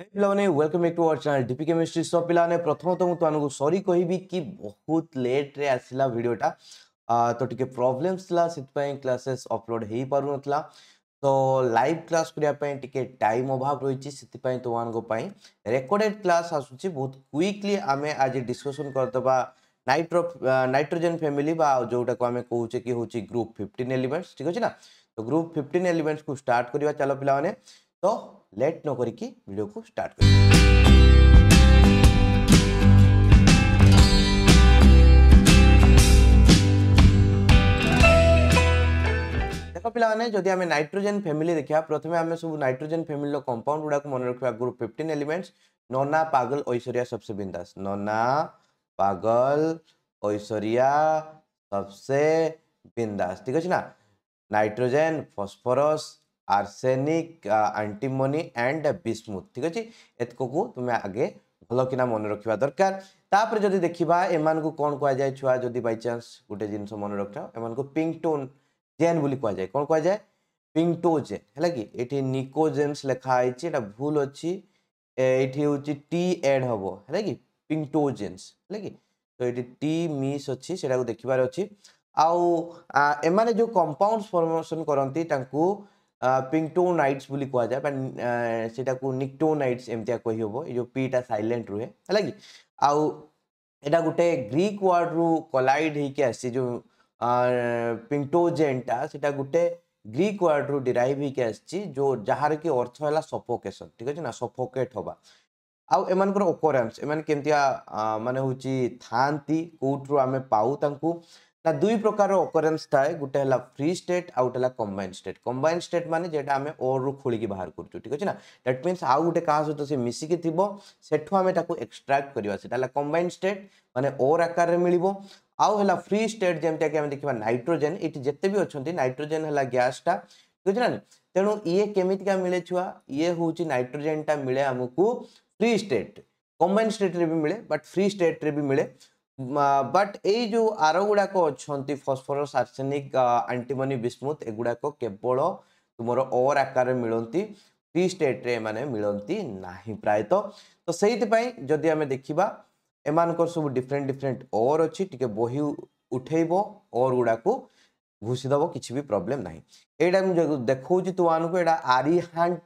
Welcome back to our channel DP chemistry सब पे प्रथम तो मुझे सरी कह कि बहुत लेट्रे आसला भिडटा तो टे प्रोब्लेम थी क्लासेस अपलोड हो पार ना तो लाइव क्लास करने टाइम अभाव रही से तुम्हारे रेकर्डेड क्लास आसूसी बहुत क्विकली आम आज डिस्कसन करदे नाइट्रो नाइट्रोजेन फैमिली जोटाक आम कहे कि हूँ ग्रुप फिफ्टन एलिमेंट्स ठीक अच्छे ना तो ग्रुप फिफ्टन एलिमेंट्स को स्टार्ट करवा चल पाने तो লেট ন করিকি ভিডিওকে স্টার্ট করি দেখ পিলানে যদি আমি নাইট্রোজেন ফ্যামিলি দেখা প্রথমে আমি সব নাইট্রোজেন ফ্যামিলির কম্পাউন্ড গুড়া মনে রাখবা গ্রুপ ফিফটিন এলিমেন্টস ননা পাগল ঐশ্বরিয়া সবসে বিন্দাস ননা পাগল ঐশ্বরিয়া সবসে বিন্দাস ঠিক আছে না nitrogen phosphorus arsenic antimony and bismuth ঠিক আছে এতকু তুমি আগে ভালকিনা মনে রাখা দরকার তাপরে যদি দেখিবা এমানকু কোন কোয়া যায় ছুয়া যদি বাই চান্স গোটে জিনিস মনে রাখছাও এমানকু পিংটোন জেন বলি কোয়া যায় কোন কোয়া যায় পিংটোজেন হলা কি এটি নিকোজেন্স লেখা হয়েছে এটা ভুল অছি এটি হচ্ছে টি এড হব হলা কি পিংটোজেন্স হলা কি তো এটি টি মিস অছি সেটা দেখিবার অছি আউ এমানে যে কম্পাউন্ড ফর্মেশন করন্তি তাঙ্কু ପିଙ୍ଗଟୋନାଇଟ୍ସ ବୋଲି କୁହାଯାଏ ବା ସେଟାକୁ ନିକ୍ଟୋନାଇଟ୍ସ ଏମିତିଆ କହିହେବ ଏ ଯେଉଁ ପିଟା ସାଇଲେଣ୍ଟ ରୁହେ ହେଲା କି ଆଉ ଏଇଟା ଗୋଟେ ଗ୍ରୀକ୍ ୱାର୍ଡ଼ରୁ କଲାଇଡ଼ ହେଇକି ଆସିଛି ଯେଉଁ ପିଙ୍ଗଟୋଜେନ୍ଟା ସେଟା ଗୋଟେ ଗ୍ରୀକ୍ ୱାର୍ଡ଼ରୁ ଡିରାଇଭ୍ ହେଇକି ଆସିଛି ଯେଉଁ ଯାହାର କି ଅର୍ଥ ହେଲା ସଫୋକେସନ୍ ଠିକ୍ ଅଛି ନା ସଫୋକେଟ୍ ହେବା ଆଉ ଏମାନଙ୍କର ଓକରାନ୍ସ ଏମାନେ କେମିତିଆ ମାନେ ହେଉଛି ଥାଆନ୍ତି କେଉଁଠୁ ଆମେ ପାଉ ତାଙ୍କୁ दुई प्रकार अकरेन्स थाए गोटे है फ्री स्टेट आउट है कम्बाइन स्टेट कम्बाइन स्टेट मानते जेटा आम रू खोल बाहर करुचु ठीक अच्छे ना दैट मीनस आउ गोटे क्या सहित सी मिसिकी थी सेठू आम एक्सट्राक्ट करवा कम्बाइन स्टेट माने ओर आकार में मिल आउ है फ्री स्टेट जमीटा कि देखा नाइट्रोजेन ये जिते भी अच्छा नाइट्रोजेन है गैसटा ठीक अच्छे ना तेणु ये केमिका मिले छुआ ये हूँ नाइट्रोजेनटा मिले आमको फ्री स्टेट कम्बाइन स्टेट रे भी मिले बट फ्री स्टेट रे भी मिले বট এই যে আর গুড়াক অনেক ফসফরস আর্সেনিক আন্টিমনি বিস্মুথ এগুড়াক কেবল তোমার ওর আকারে মিলতি ফ্রি স্টেট্রে এমানে মিলতি না প্রায়ত তো সেইপাই যদি আমি দেখিবা এমানকর সব ডিফরেন্ট ডিফরেন্ট ওর অছি টিকে বহি উঠেইব ওর গুড়াকু ঘুষি দেব কিছু বি প্রোবলেম না এইটা আমি দেখাচ্ছি তোমাকে এটা আরিহান্ট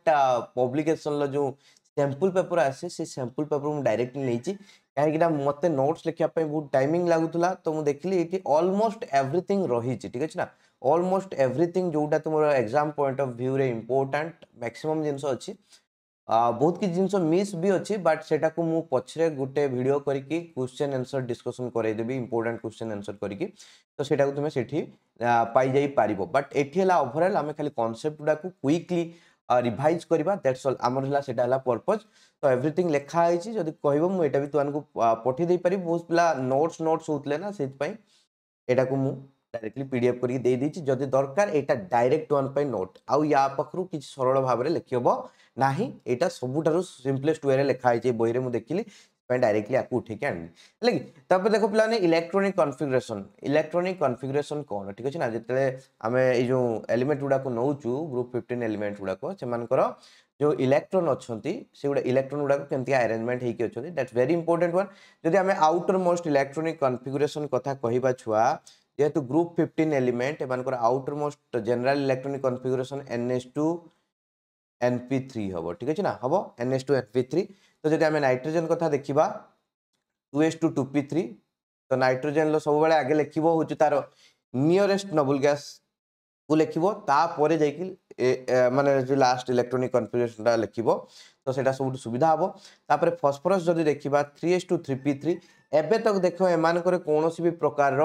পব্লিকেসনর যে सैम्पल पेपर आसे से सैम्पल पेपर मुझे डायरेक्ट नहीं कहीं मत नोट्स लिखापी बहुत टाइमिंग लगुला तो मुझे देखिली ये अलमोस्ट एव्रीथिंग रही ठीक अच्छे ना अलमोस्ट एव्रीथिंग जोटा तुम एग्जाम पॉइंट अफ भ्यू रे मैक्सीम जिन अच्छी बहुत किसी जिन मिस भी अच्छी बट से पचर गोटे भिड करके क्वेश्चन आनसर डिस्कसन करदेवी इम्पोर्टां क्वेश्चन आनसर करके तो से तुम्हें से पाई पार बट ये ओभरअल आम खाली कनसेप्ट गुड़ा क्विकली ରିଭାଇଜ୍ କରିବା ଦ୍ୟାଟ୍ସ ଅଲ୍ ଆମର ହେଲା ସେଇଟା ହେଲା ପର୍ପଜ୍ ତ ଏଭ୍ରିଥିଂ ଲେଖା ହେଇଛି ଯଦି କହିବ ମୁଁ ଏଇଟା ବି ତୁମମାନଙ୍କୁ ପଠାଇ ଦେଇପାରିବି ବହୁତ ପିଲା ନୋଟ୍ସ ନୋଟ୍ସ ହେଉଥିଲେ ନା ସେଥିପାଇଁ ଏଇଟାକୁ ମୁଁ ଡାଇରେକ୍ଟଲି ପି ଡି ଏଫ୍ କରିକି ଦେଇଦେଇଛି ଯଦି ଦରକାର ଏଇଟା ଡାଇରେକ୍ଟ ତୁମମାନଙ୍କ ପାଇଁ ନୋଟ୍ ଆଉ ୟା ପାଖରୁ କିଛି ସରଳ ଭାବରେ ଲେଖିହେବ ନାହିଁ ଏଇଟା ସବୁଠାରୁ ସିମ୍ପଲେଷ୍ଟ ୱେରେ ଲେଖା ହେଇଛି ବହିରେ ମୁଁ ଦେଖିଲି डायरेक्टली आपको उठे के आनी देख तब पे इलेक्ट्रोनिक कनफिगरेसन इलेक्ट्रोनिक कनफिगरेसन कौन ठीक अच्छे ना जितने आम ये जो एलिमेंट गुड़ाक नौ ग्रुप फिफ्टन एलिमेंट गुड़ाक जो इलेक्ट्रोन अच्छा से गुड़ा इलेक्ट्रोन गुड़ाक कमी आरेजमेंट होती अच्छा दैट्स भेरी इंपोर्टाट वन जब आम आउटर मोस्ट इलेक्ट्रोनिक कनफिगरेसन कथा कह छुआ जेहेतु ग्रुप फिफ्टन एलिमेंट एम outermost general electronic configuration n s two n p three हम ठीक अच्छे ना हम n s two n p three তো যদি আমি নাইট্রোজেন কথা দেখিবা two s two two p three তো নাইট্রোজেনর সবুলে আগে লিখব হচ্ছে তার নিয়রেস্ট নবুল গ্যাস কু লিখব তাপরে যাই মানে যে লাস্ট ইলেকট্রোনিক কনফিগরেসনটা লিখব তো সেটা সবুঠু সুবিধা হব তাপরে ফসফরস যদি দেখিবা three s two three p three এবে তক দেখ এমানকরে কৌশি বি প্রকারর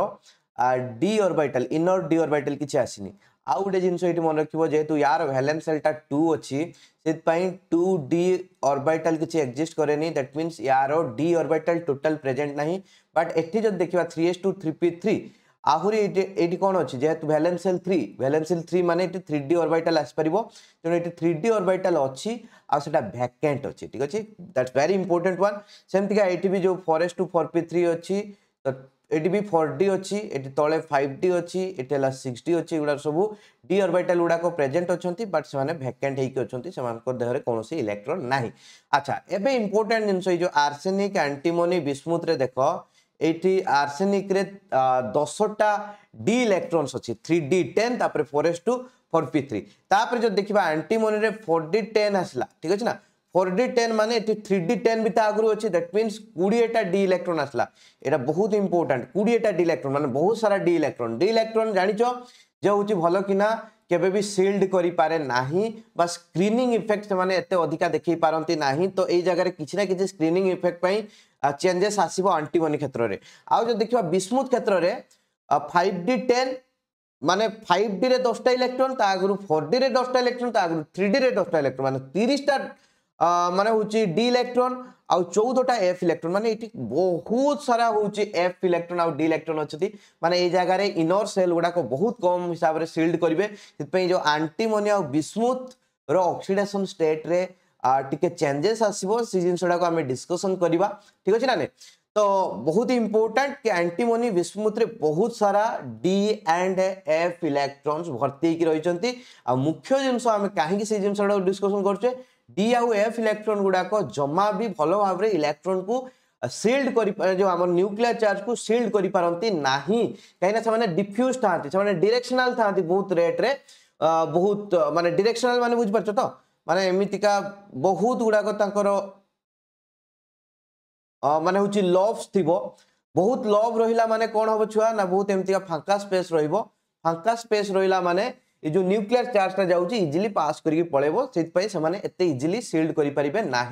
d orbital inner d orbital কিছু আসিনি ଆଉ ଗୋଟେ ଜିନିଷ ଏଠି ମନେ ରଖିବ ଯେହେତୁ ୟାର ଭ୍ୟାଲେନ୍ସ ସେଲ୍ଟା ଟୁ ଅଛି ସେଥିପାଇଁ ଟୁ ଡି ଅର୍ବାଇଟାଲ କିଛି ଏକ୍ଜିଷ୍ଟ କରେନି ଦ୍ୟାଟ୍ ମିନ୍ସ ୟାର ଡି ଅର୍ବାଇଟାଲ ଟୋଟାଲ ପ୍ରେଜେଣ୍ଟ ନାହିଁ ବଟ୍ ଏଠି ଯଦି ଦେଖିବା three s two three p three ଆହୁରି ଏଇଠି ଏଇଠି କ'ଣ ଅଛି ଯେହେତୁ valence shell three valence shell three ମାନେ ଏଠି ଥ୍ରୀ ଡି ଅର୍ବାଇଟାଲ ଆସିପାରିବ ତେଣୁ ଏଠି ଥ୍ରୀ ଡି ଅର୍ବାଇଟାଲ ଅଛି ଆଉ ସେଟା ଭ୍ୟାକେଣ୍ଟ ଅଛି ଠିକ୍ ଅଛି ଦ୍ୟାଟ୍ସ ଭେରି ଇମ୍ପୋର୍ଟାଣ୍ଟ ୱାନ୍ ସେମିତିକା ଏଇଠି ବି ଯେଉଁ four s two four p three ଅଛି ତ এটি বি ফোর ডি অছি এটি তলে ফাইভ ডি অছি এটি হল সিক্স ডি অছি এগুলা সব ডি অরবাইটাল গুড়াক প্রেজেন্ট অনেক বাট সে ভ্যাকেন্ট হয়েকি অনেক সে দেহরে কৌশি ইলেকট্রন না আচ্ছা এবে ইম্পর্টাট জিনিস এই যে আর্সেনিক আন্টিমোনি বিস্মুথরে দেখ এইটি আর্সেনিক্রে দশটা ডি ইলেকট্রোনস অছি থ্রি ডি টেন তাপরে four s two four p three তাপরে যদি দেখা আন্টিমোনি ফোর ডি টেন আসলা ঠিক আছে না ফোর ডি টেন মানে এটি থ্রি ডি টেন বি তা আগুন অছে দ্যাট মিন্স কোড়িয়েটা ডি ইলেকট্রন আসলা এটা বহুত ইম্পর্টাট কোড়িয়েটা ডি ইলেকট্রন মানে বহু সারা ডি ইলেকট্রন ডি ইলেকট্রন জাঁচ যে হচ্ছে ভাল কিনা কেবে বি সিল্ড করে না বা স্ক্রিনিং ইফেক্ট সে এত অধিকা দেখাই পারতি না তো এই জায়গায় কিছু না কিছু স্ক্রিনিং ইফেক্ট পাই চেঞ্জেস আসব আন্টিবনি ক্ষেত্রে আদি দেখা বিস্মুথ ক্ষেত্রে ফাইভ ডি টেন মানে ফাইভ ডি রে দশটা ইলেকট্রন তা আগুন ফোর ডি রে দশটা ইলেকট্রন তা আগুন থ্রি ডি রে দশটা ইলেকট্রন মানে তিরিশটা माने होची डी इलेक्ट्रॉन आ 14 एफ इलेक्ट्रॉन माने इटी बहुत सारा होची एफ इलेक्ट्रॉन आ डी इलेक्ट्रॉन अछि माने ए जगह रे इनर सेल गुडा को बहुत कम हिसाब रे शील्ड करिवे तपे जो एंटीमोनी आ रो ऑक्सीडेशन स्टेट रे आ टिके चेंजेस आसीबो सीजन सडा को हम डिस्कशन करिवा ठीक अछि नाने तो बहुत ही इंपोर्टेंट कि एंटीमोनी बिस्मुथ रे बहुत सारा डी एंड एफ इलेक्ट्रॉन्स भर्ती की रहिछंती आ मुख्य जिंस हम काहे कि सीजन सडा डिस्कशन करछे डी आफ इलेक्ट्रोन गुड़ाक जमा भी भल भाव इलेक्ट्रोन को सिल्ड कर जो आम न्यूक्लियर चार्ज को सिल्ड कर पारती ना कहीं डिफ्यूज था डिरेक्शनाल था बहुत रेट्रे बहुत मानते डिरेक्शनाल मान बुझ तो मान एमिका बहुत गुड़ाक मान हूँ लवस थी बहुत लव रहा मानने कौन हम छुआ ना बहुत एमती फांका स्पेस रहा स्पेस रहा मानने ये जो न्यूक्लियर चार्जटा जाऊँगी इजिली पास करके पलैब से इजिली सिल्ड करें ना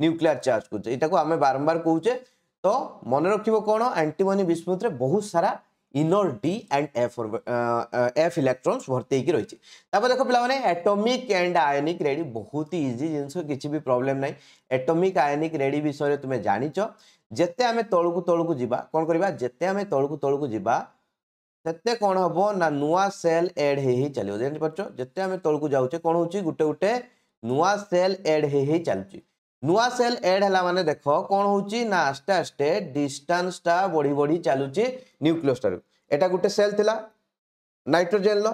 न्यूक्लियर चार्ज को यहाँ आम बारंबार कहचे तो मन रख कौन आंटीमनी विस्मृत बहुत सारा inner d and f f electron भर्ती रही है देख पे एटमिक एंड आयोनिक रेडी बहुत ही इजी जिन किसी भी प्रॉब्लम ना एटॉमिक आयोनिक रेडी विषय तुम्हें जाच जिते आम तौक तौक जावा कौन करवा जिते आम तौक तौक जावा সেতে କ'ଣ ହେବ ନା ନୂଆ ସେଲ୍ ଏଡ୍ ହେଇ ହେଇ ଚାଲିବ ଜାଣିପାରୁଛ ଯେତେ ଆମେ ତଳକୁ ଯାଉଛେ କ'ଣ ହେଉଛି ଗୋଟେ ଗୋଟେ ନୂଆ ସେଲ୍ ଏଡ୍ ହେଇ ହେଇ ଚାଲୁଛି ନୂଆ ସେଲ୍ ଏଡ୍ ହେଲା ମାନେ ଦେଖ କ'ଣ ହେଉଛି ନା ଆସ୍ତେ ଆସ୍ତେ ଡିଷ୍ଟାନ୍ସଟା ବଢ଼ି ବଢ଼ି ଚାଲୁଛି ନ୍ୟୁକ୍ଲିୟସ୍ଟାରୁ ଏଇଟା ଗୋଟେ ସେଲ୍ ଥିଲା ନାଇଟ୍ରୋଜେନ୍ର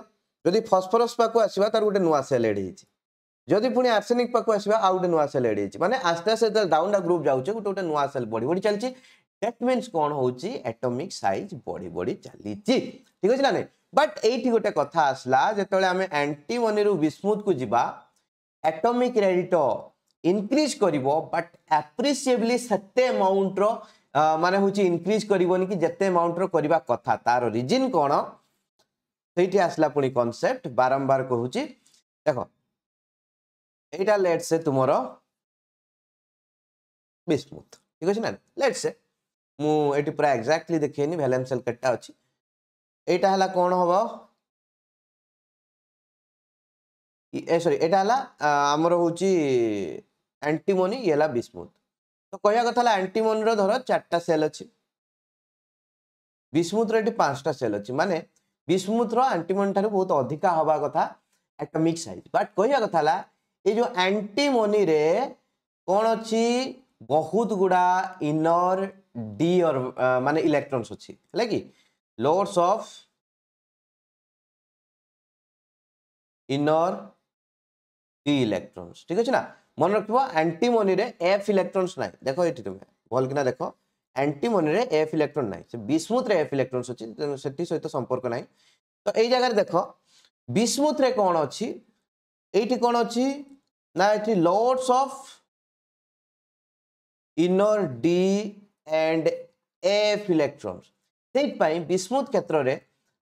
ଯଦି ଫସ୍ଫରସ୍ ପାଖକୁ ଆସିବା ତାର ଗୋଟେ ନୂଆ ସେଲ୍ ଏଡ୍ ହେଇଛି ଯଦି ପୁଣି ଆର୍ସେନିକ୍ ପାଖକୁ ଆସିବା ଆଉ ଗୋଟେ ନୂଆ ସେଲ୍ ଏଡ୍ ହେଇଛି ମାନେ ଆସ୍ତେ ଆସ୍ତେ ଯେତେବେଳେ ଡାଉନ୍ଟା ଗ୍ରୁପ୍ ଯାଉଛି ଗୋଟେ ଗୋଟେ ନୂଆ ସେଲ୍ ବଢ଼ି ବଢ଼ି ଚାଲିଛି ଦ୍ୟାଟ୍ ମିନ୍ସ କ'ଣ ହେଉଛି ଆଟୋମିକ୍ ସାଇଜ୍ ବଢ଼ି ବଢ଼ି ଚାଲିଛି ଠିକ୍ ଅଛି ନା ନାହିଁ ବଟ୍ ଏଇଠି ଗୋଟେ କଥା ଆସିଲା ଯେତେବେଳେ ଆମେ ଆଣ୍ଟିମନିରୁ ବିସ୍ମୁଥକୁ ଯିବା ଆଟୋମିକ୍ ରେଡିଟ ଇନକ୍ରିଜ୍ କରିବ ବଟ୍ ଆପ୍ରିସିଏବଲି ସେତେ ଆମାଉଣ୍ଟର ମାନେ ହେଉଛି ଇନକ୍ରିଜ୍ କରିବନି କି ଯେତେ ଆମାଉଣ୍ଟର କରିବା କଥା ତାର ରିଜିନ୍ କ'ଣ ସେଇଠି ଆସିଲା ପୁଣି କନସେପ୍ଟ ବାରମ୍ବାର କହୁଛି ଦେଖ ଏଇଟା ଲେଟ୍ ସେ ତୁମର ବିସ୍ମୁଥ ଠିକ୍ ଅଛି ନା ଲେଟ୍ ସେ ମୁଁ ଏଠି ପୁରା ଏକ୍ଜାକ୍ଟଲି ଦେଖେଇନି ଭ୍ୟାଲେନ୍ସ ସେଲ୍ କେତେଟା ଅଛି ଏଇଟା ହେଲା କ'ଣ ହେବ ଏ ସରି ଏଇଟା ହେଲା ଆମର ହେଉଛି ଆଣ୍ଟିମୋନି ଇଏ ହେଲା ବିସ୍ମୁଥ୍ ତ କହିବା କଥା ହେଲା ଆଣ୍ଟିମୋନିର ଧର ଚାରିଟା ସେଲ୍ ଅଛି ବିସ୍ମୁଥ୍ର ଏଠି ପାଞ୍ଚଟା ସେଲ୍ ଅଛି ମାନେ ବିସ୍ମୁଥ୍ର ଆଣ୍ଟିମୋନି ଠାରୁ ବହୁତ ଅଧିକା ହେବା କଥା ଆଟମିକ୍ ସାଇଜ୍ ବଟ୍ କହିବା କଥା ହେଲା ଏଇ ଯେଉଁ ଆଣ୍ଟିମୋନିରେ କ'ଣ ଅଛି ବହୁତ ଗୁଡ଼ା ଇନର୍ डी और मान इलेक्ट्रोन्स अच्छी है कि loads of inner d electrons ठीक अच्छे ना मन रख आंटीमोनी एफ इलेक्ट्रोन्स ना देख ये तुम भलकिना देख आंटीमोनी एफ इलेक्ट्रोन ना से विस्मुथ एफ इलेक्ट्रोन्स अच्छी तेनाली सहित संपर्क ना तो यही जगह देख विस्मुथ कौन अच्छी ये कौन अच्छी ना ये loads of inner d and f electrons ସେଇଥିପାଇଁ ବିସ୍ମୁଥ କ୍ଷେତ୍ରରେ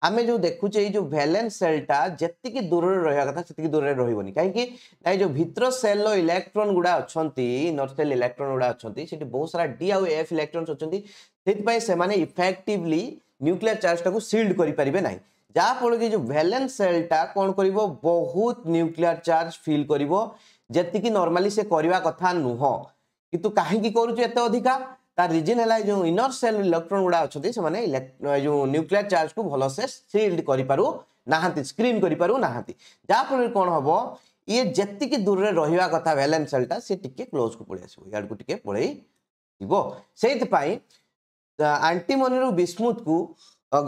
ଆମେ ଯେଉଁ ଦେଖୁଛେ ଏଇ ଯେଉଁ ଭ୍ୟାଲେନ୍ସ ସେଲ୍ଟା ଯେତିକି ଦୂରରେ ରହିବା କଥା ସେତିକି ଦୂରରେ ରହିବନି କାହିଁକି ନା ଏଇ ଯେଉଁ ଭିତର ସେଲ୍ର ଇଲେକ୍ଟ୍ରୋନ୍ ଗୁଡ଼ା ଅଛନ୍ତି ନର୍ଥ ସେଲ୍ ଇଲେକ୍ଟ୍ରୋନ୍ ଗୁଡ଼ା ଅଛନ୍ତି ସେଠି ବହୁତ ସାରା ଡି ଆଉ ଏଫ୍ ଇଲେକ୍ଟ୍ରୋନ୍ସ ଅଛନ୍ତି ସେଥିପାଇଁ ସେମାନେ ଇଫେକ୍ଟିଭଲି ନ୍ୟୁକ୍ଲିୟର ଚାର୍ଜଟାକୁ ସିଲ୍ଡ କରିପାରିବେ ନାହିଁ ଯାହାଫଳରେ କି ଯେଉଁ ଭ୍ୟାଲେନ୍ସ ସେଲ୍ଟା କ'ଣ କରିବ ବହୁତ ନ୍ୟୁକ୍ଲିୟର ଚାର୍ଜ ଫିଲ୍ କରିବ ଯେତିକି ନର୍ମାଲି ସେ କରିବା କଥା ନୁହଁ କିନ୍ତୁ କାହିଁକି କରୁଛୁ ଏତେ ଅଧିକା तार रिजन है जो इनर सेल इलेक्ट्रोन गुड़ा अच्छा से जो न्यूक्लियर चार्ज को भलसे सिल्ड कर स्क्रीन कराफल कौन हम ये जीक दूर में रहा कथा भैलेन सेलटा सी टी क्लोज को पलि आस पल को पलि से आंटीमोनी विस्मुत को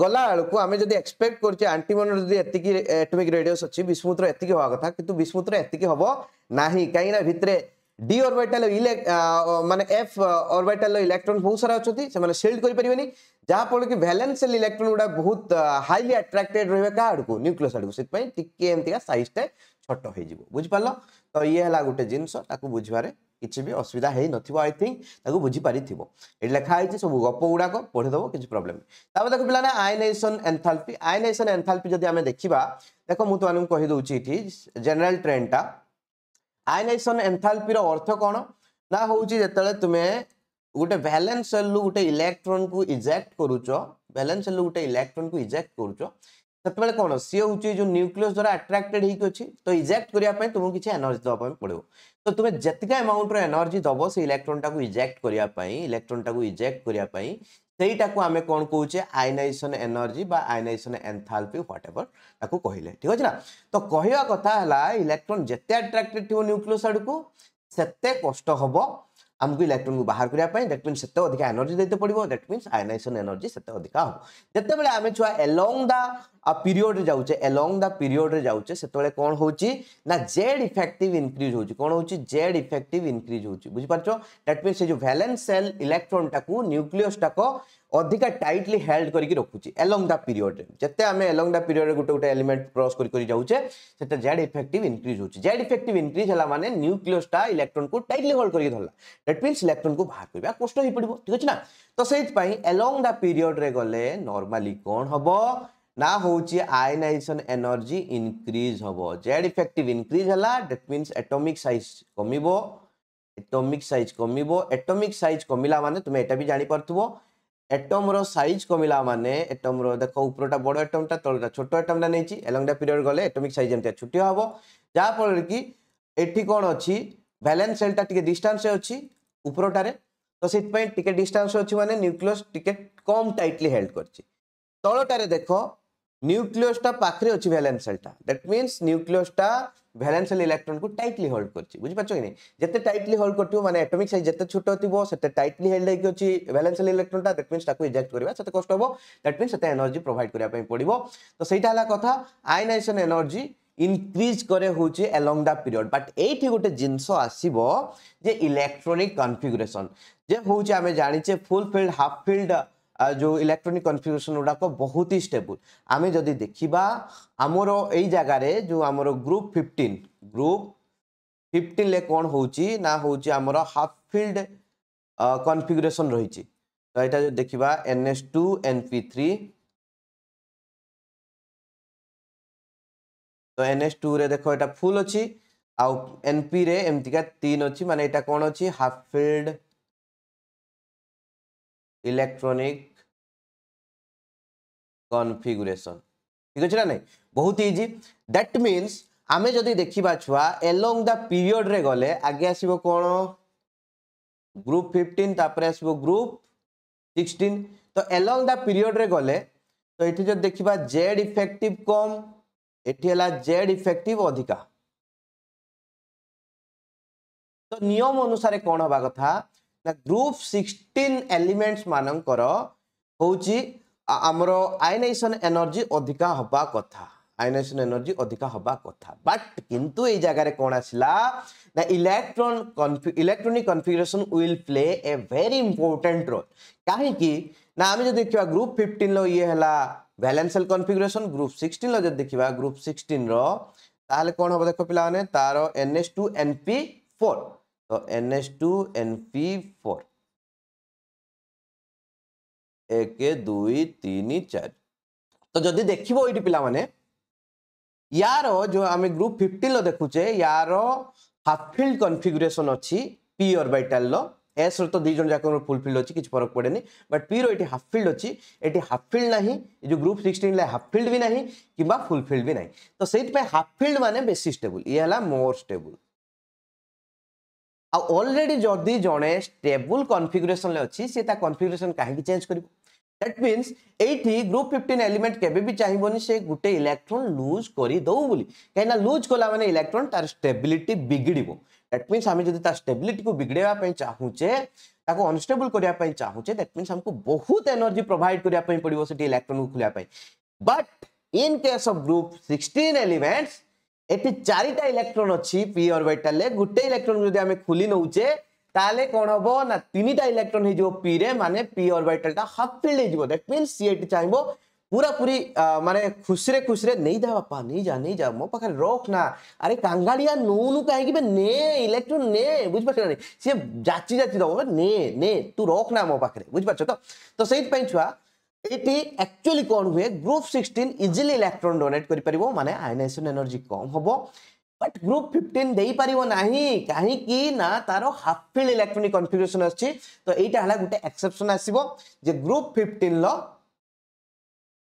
गला बेलू आम जब एक्सपेक्ट कर आंटीमोनी एटमिक रेडियस अच्छी विस्मुतर एति हवा कथा कितना विस्मुत एति हम ना कहीं भितर डी ऑर्बिटल माने एफ ऑर्बिटल इलेक्ट्रॉन बहुत सारा अच्छा सेल्ड कर पारे जहाँ फल कि भैलेन्स इलेक्ट्रॉन गुड़ा बहुत हाईली आट्राक्टेड रही है क्या आड़क न्यूक्लियस आड़क से एमतीका सैजटे छोट हो बुझिपार तो ये गोटे जिनस बुझे किसी भी असुविधा हो नई थिंक बुझीपारी थी ये लिखाई सब गप गुड़ाक पढ़ेदेव किसी प्रोब्लेम तब देखो पे आइनेसन एंथाल्पी आइनेसन एंथाल्पी जब आम देखा देख मुझे कहीदे ये जेनेल ट्रेनटा ଆୟନାଇଜେସନ୍ ଏନ୍ଥାଲପିର ଅର୍ଥ କ'ଣ ନା ହେଉଛି ଯେତେବେଳେ ତୁମେ ଗୋଟେ ଭ୍ୟାଲେନ୍ସ ସେଲ୍ରୁ ଗୋଟେ ଇଲେକ୍ଟ୍ରନ୍କୁ ଇଜେକ୍ଟ କରୁଛ ଭ୍ୟାଲେନ୍ସ ସେଲ୍ରୁ ଗୋଟେ ଇଲେକ୍ଟ୍ରନ୍କୁ ଇଜେକ୍ଟ କରୁଛ ସେତେବେଳେ କ'ଣ ସିଏ ହେଉଛି ଯେଉଁ ନ୍ୟୁକ୍ଲିୟସ୍ ଦ୍ୱାରା ଆଟ୍ରାକ୍ଟେଡ୍ ହେଇକି ଅଛି ତ ଇଜେକ୍ଟ କରିବା ପାଇଁ ତୁମକୁ କିଛି ଏନର୍ଜି ଦେବା ପାଇଁ ପଡ଼ିବ ତ ତୁମେ ଯେତିକି ଆମାଉଣ୍ଟର ଏନର୍ଜି ଦେବ ସେ ଇଲେକ୍ଟ୍ରନ୍ଟାକୁ ଇଜେକ୍ଟ କରିବା ପାଇଁ ଇଲେକ୍ଟ୍ରନ୍ଟାକୁ ଇଜେକ୍ଟ କରିବା ପାଇଁ সেইটাকু আমি কোণ কৌছে আইনাইসন এনর্জি বা আইনাইসন এনথালপি হোয়াট এভর তাকে কহিলে ঠিক আছে না তো কহা কথা হল ইলেকট্রন যেতে আট্রাক্টেড থাকবে নিউক্লিয়স আড়ক সেতে কষ্ট হব आमको इलेक्ट्रोन को बाहर करने दैट मीन से अधिक एनर्जी देते पड़ो दैट मीन आयनाइजेशन एनर्जी से अधिक हम जितेबाला आम छुआ एलंग द पीरियड जाऊे एलंग द पीरियड जाऊे से कौन हो ना जेड इफेक्टिव इनक्रीज हो जेड इफेक्टिव इनक्रीज हो बुझीपार दैट मीन से जो भैलेन्स सेल इलेक्ट्रोन टाक न्यूक्लियस ଅଧିକା ଟାଇଟଲି ହେଲ୍ଡ କରିକି ରଖୁଛି ଏଲଙ୍ଗ ଦ ପିରିୟଡ଼ରେ ଯେତେ ଆମେ ଏଲଙ୍ଗ ଦ ପିରିୟଡ଼ରେ ଗୋଟେ ଗୋଟେ ଏଲିମେଣ୍ଟ କ୍ରସ୍ କରି କରି ଯାଉଛେ ସେଟା ଜେଡ୍ ଇଫେକ୍ଟିଭ ଇନକ୍ରିଜ୍ ହେଉଛି ଜେଡ୍ ଇଫେକ୍ଟିଭ ଇନକ୍ରିଜ୍ ହେଲା ମାନେ ନ୍ୟୁକ୍ଲିୟସଟା ଇଲେକ୍ଟ୍ରୋନକୁ ଟାଇଟଲି ହୋଲ୍ଡ କରିକି ଧରିଲା ଦ୍ୟାଟ୍ ମିନ୍ସ ଇଲେକ୍ଟ୍ରୋନକୁ ବାହାର କରିବା କଷ୍ଟ ହେଇପଡ଼ିବ ଠିକ୍ ଅଛି ନା ତ ସେଇଥିପାଇଁ ଏଲଙ୍ଗ ଦ ପିରିୟଡ଼ରେ ଗଲେ ନର୍ମାଲି କ'ଣ ହେବ ना हूँ आयनाइजेसन एनर्जी इनक्रीज हम जेड इफेक्टिव इनक्रीज है डेट मीन एटोमिक सैज कम एटोमिक सैज कम एटोमिक सैज कमिला मैंने तुम एटा भी जापर এটমর সাইজ কমিলা মানে এটমর দেখ উপরটা বড় এটমটা তলটা ছোট এটমটা নেইছি এলংটা পিরিয়ড গলে এটমিক সাইজ এমতি ছুটি হব যাফলের কি এটি কোণ অছি ভ্যালেন্স সেলটা টিকে ডিস্টান্স অছি উপরটারে তো সেইপাই টিকে ডিস্টান্স অছি মানে নিউক্লিয়স টিকে কম টাইটলি হেল্ড করছি তলটারে দেখো নিউক্লিয়সটা পাখরে অছি ভ্যালেন্স সেলটা দ্যাট মিন্স নিউক্লিয়সটা ভ্যালেন্সিয়াল ইলেকট্রনকু টাইটলি হোল্ড করছি বুঝিপারছ কি না যেতে টাইটলি হোল্ড করব মানে অ্যাটমিক সাইজ যেতে ছোট থিব সেতে টাইটলি হেল্ড হইকি অছি ভ্যালেন্সিয়াল ইলেকট্রনটা দ্যাট মিন্স তাকু ইজেক্ট করিবা সেতে কষ্ট হবো দ্যাট মিন্স সেতে এনার্জি প্রোভাইড করিবা পাই পড়িব তো সেইটা হলা কথা আয়নাইজেশন এনার্জি ইনক্রিজ করে হচ্ছে এলং দা পিরিয়ড বাট এইটি গোটে জিনিস আসব যে ইলেকট্রোনিক কনফিগুরেসন যে হচ্ছে আমি জানিছে ফুল ফিল্ড হাফ ফিল্ড ଯେଉଁ ଇଲେକ୍ଟ୍ରୋନିକ୍ କନଫିଗରେସନ୍ ଗୁଡ଼ାକ ବହୁତ ହି ଷ୍ଟେବୁଲ୍ ଆମେ ଯଦି ଦେଖିବା ଆମର ଏଇ ଜାଗାରେ ଯେଉଁ ଆମର ଗ୍ରୁପ୍ ଫିଫ୍ଟିନ୍ ଗ୍ରୁପ୍ ଫିଫ୍ଟିନ୍ରେ କ'ଣ ହେଉଛି ନା ହେଉଛି ଆମର ହାଫ୍ ଫିଲ୍ଡ କନଫିଗୁରେସନ୍ ରହିଛି ତ ଏଇଟା ଯଦି ଦେଖିବା n s two n p three ତ ଏନ୍ ଏସ୍ ଟୁରେ ଦେଖ ଏଇଟା ଫୁଲ୍ ଅଛି ଆଉ ଏନ୍ ପିରେ ଏମିତିକା ତିନି ଅଛି ମାନେ ଏଇଟା କ'ଣ ଅଛି ହାଫ୍ ଫିଲ୍ଡ ଇଲେକ୍ଟ୍ରୋନିକ୍ কনফিগুরেসন ঠিক আছে না নাই বহুত ইজি দ্যাট মিন্স আমি যদি দেখিবা ছুয়া এলং দ্য পিরিয়ডরে গলে আগে আসিব কোণ গ্রুপ ফিফটিন তাপরে আসিব গ্রুপ সিক্সটিন তো এলং দ্য পিরিয়ডরে গলে তো এটি যদি দেখিবা জেড ইফেক্টিভ কম এটি হল জেড ইফেক্টিভ অধিকা তো নিয়ম অনুসারে কোণ হওয়া কথা না গ্রুপ সিক্সটিন এলিমেন্টস মানকর হচ্ছে ଆମର ଆଇନାଇସନ୍ ଏନର୍ଜି ଅଧିକା ହେବା କଥା ଆଇନାଇସନ୍ ଏନର୍ଜି ଅଧିକା ହେବା କଥା ବଟ୍ କିନ୍ତୁ ଏଇ ଜାଗାରେ କ'ଣ ଆସିଲା ନା electron electronic configuration will play a very important role କାହିଁକି ନା ଆମେ ଯଦି ଦେଖିବା ଗ୍ରୁପ୍ ଫିଫ୍ଟିନ୍ର ଇଏ ହେଲା ଭ୍ୟାଲେନ୍ସିଆଲ କନଫିଗରେସନ୍ ଗ୍ରୁପ୍ ସିକ୍ସଟିନ୍ର ଯଦି ଦେଖିବା ଗ୍ରୁପ୍ ସିକ୍ସଟିନ୍ର ତାହେଲେ କ'ଣ ହେବ ଦେଖ ପିଲାମାନେ ତାର n s two n p four ତ n s two n p four एक दुई तीन चार तो जदि देख पाने यार जो आम ग्रुप फिफ्टन रखुचे यार हाफ फिल्ड कनफिगुरेसन अच्छी पी अरबाइटाल एस रो तो दु जन जाक फुलफिल्ड अच्छी किसी फरक पड़े बट पी रही हाफ फिल्ड अच्छी ये हाफ फिल्ड ना जो ग्रुप सिक्सटन हाफ फिल्ड भी ना तो कि फुलफिल्ड भी ना तो से हाफ फिल्ड मान बे स्टेबुल ये मोर स्टेबुल आलरेडी जदि जड़े स्टेबुल कनफिगुरेसन अच्छी सीता कनफिगुरेसन कहीं चेंज कर that means এইটি গ্রুপ ফিফটিন এলিমেন্ট কেবে বি চাহিবনি সে গোটে ইলেকট্রন লুজ করে দেব বলে কিনা লুজ কলা মানে ইলেকট্রন তার স্টেবিলিটি বিগিড়ব দ্যাট মিন্স আমি যদি তার স্টেবিলিটি কু বিগড়াইবা পাই চাহুছে তাকে অনস্টেবল করিয়া পাই চাহুছে দ্যাট মিন্স আমাকে বহুত এনার্জি প্রোভাইড করিয়া পাই পড়িব সেটি ইলেকট্রন কু খুলিয়া পাই but in case of group 16 elements এটি চারিটা ইলেকট্রন অছি পি অরবিটালে গোটে ইলেকট্রন যদি আমি খুলি নউছে তাহলে কোণ হব না তিনটা ইলেকট্রন হয়ে যাব পি রে মানে পি অরবিটালটা হাফ ফিল্ড হয়ে যাব দ্যাট মিন্স সি এটি চাইব पूरा पूरी माने खुशी रे खुशी रे नहीं जा बापा नहीं जा नहीं जा मो पाखे रोक ना अरे कांगाड़िया नौनु कहीं बे ने इलेक्ट्रोन ने बुझ पार नहीं सी जाची जाची दब ने ने तू रोक ना मो पाखे बुझ पार तो तो से छुआ এটি একচুয়ালি কোণ হুয়ে group sixteen easily electron donate করে পারিব মানে আয়নাইজেশন এনার্জি কম হব বাট গ্রুপ ফিফটিন দেইপারিব না কাহিঁকি না তার হাফ ফিল্ড ইলেকট্রোনিক কনফিগরেসন আসছে তো এইটা হল গোটে এক্সেপশন আসব যে গ্রুপ ফিফটিন র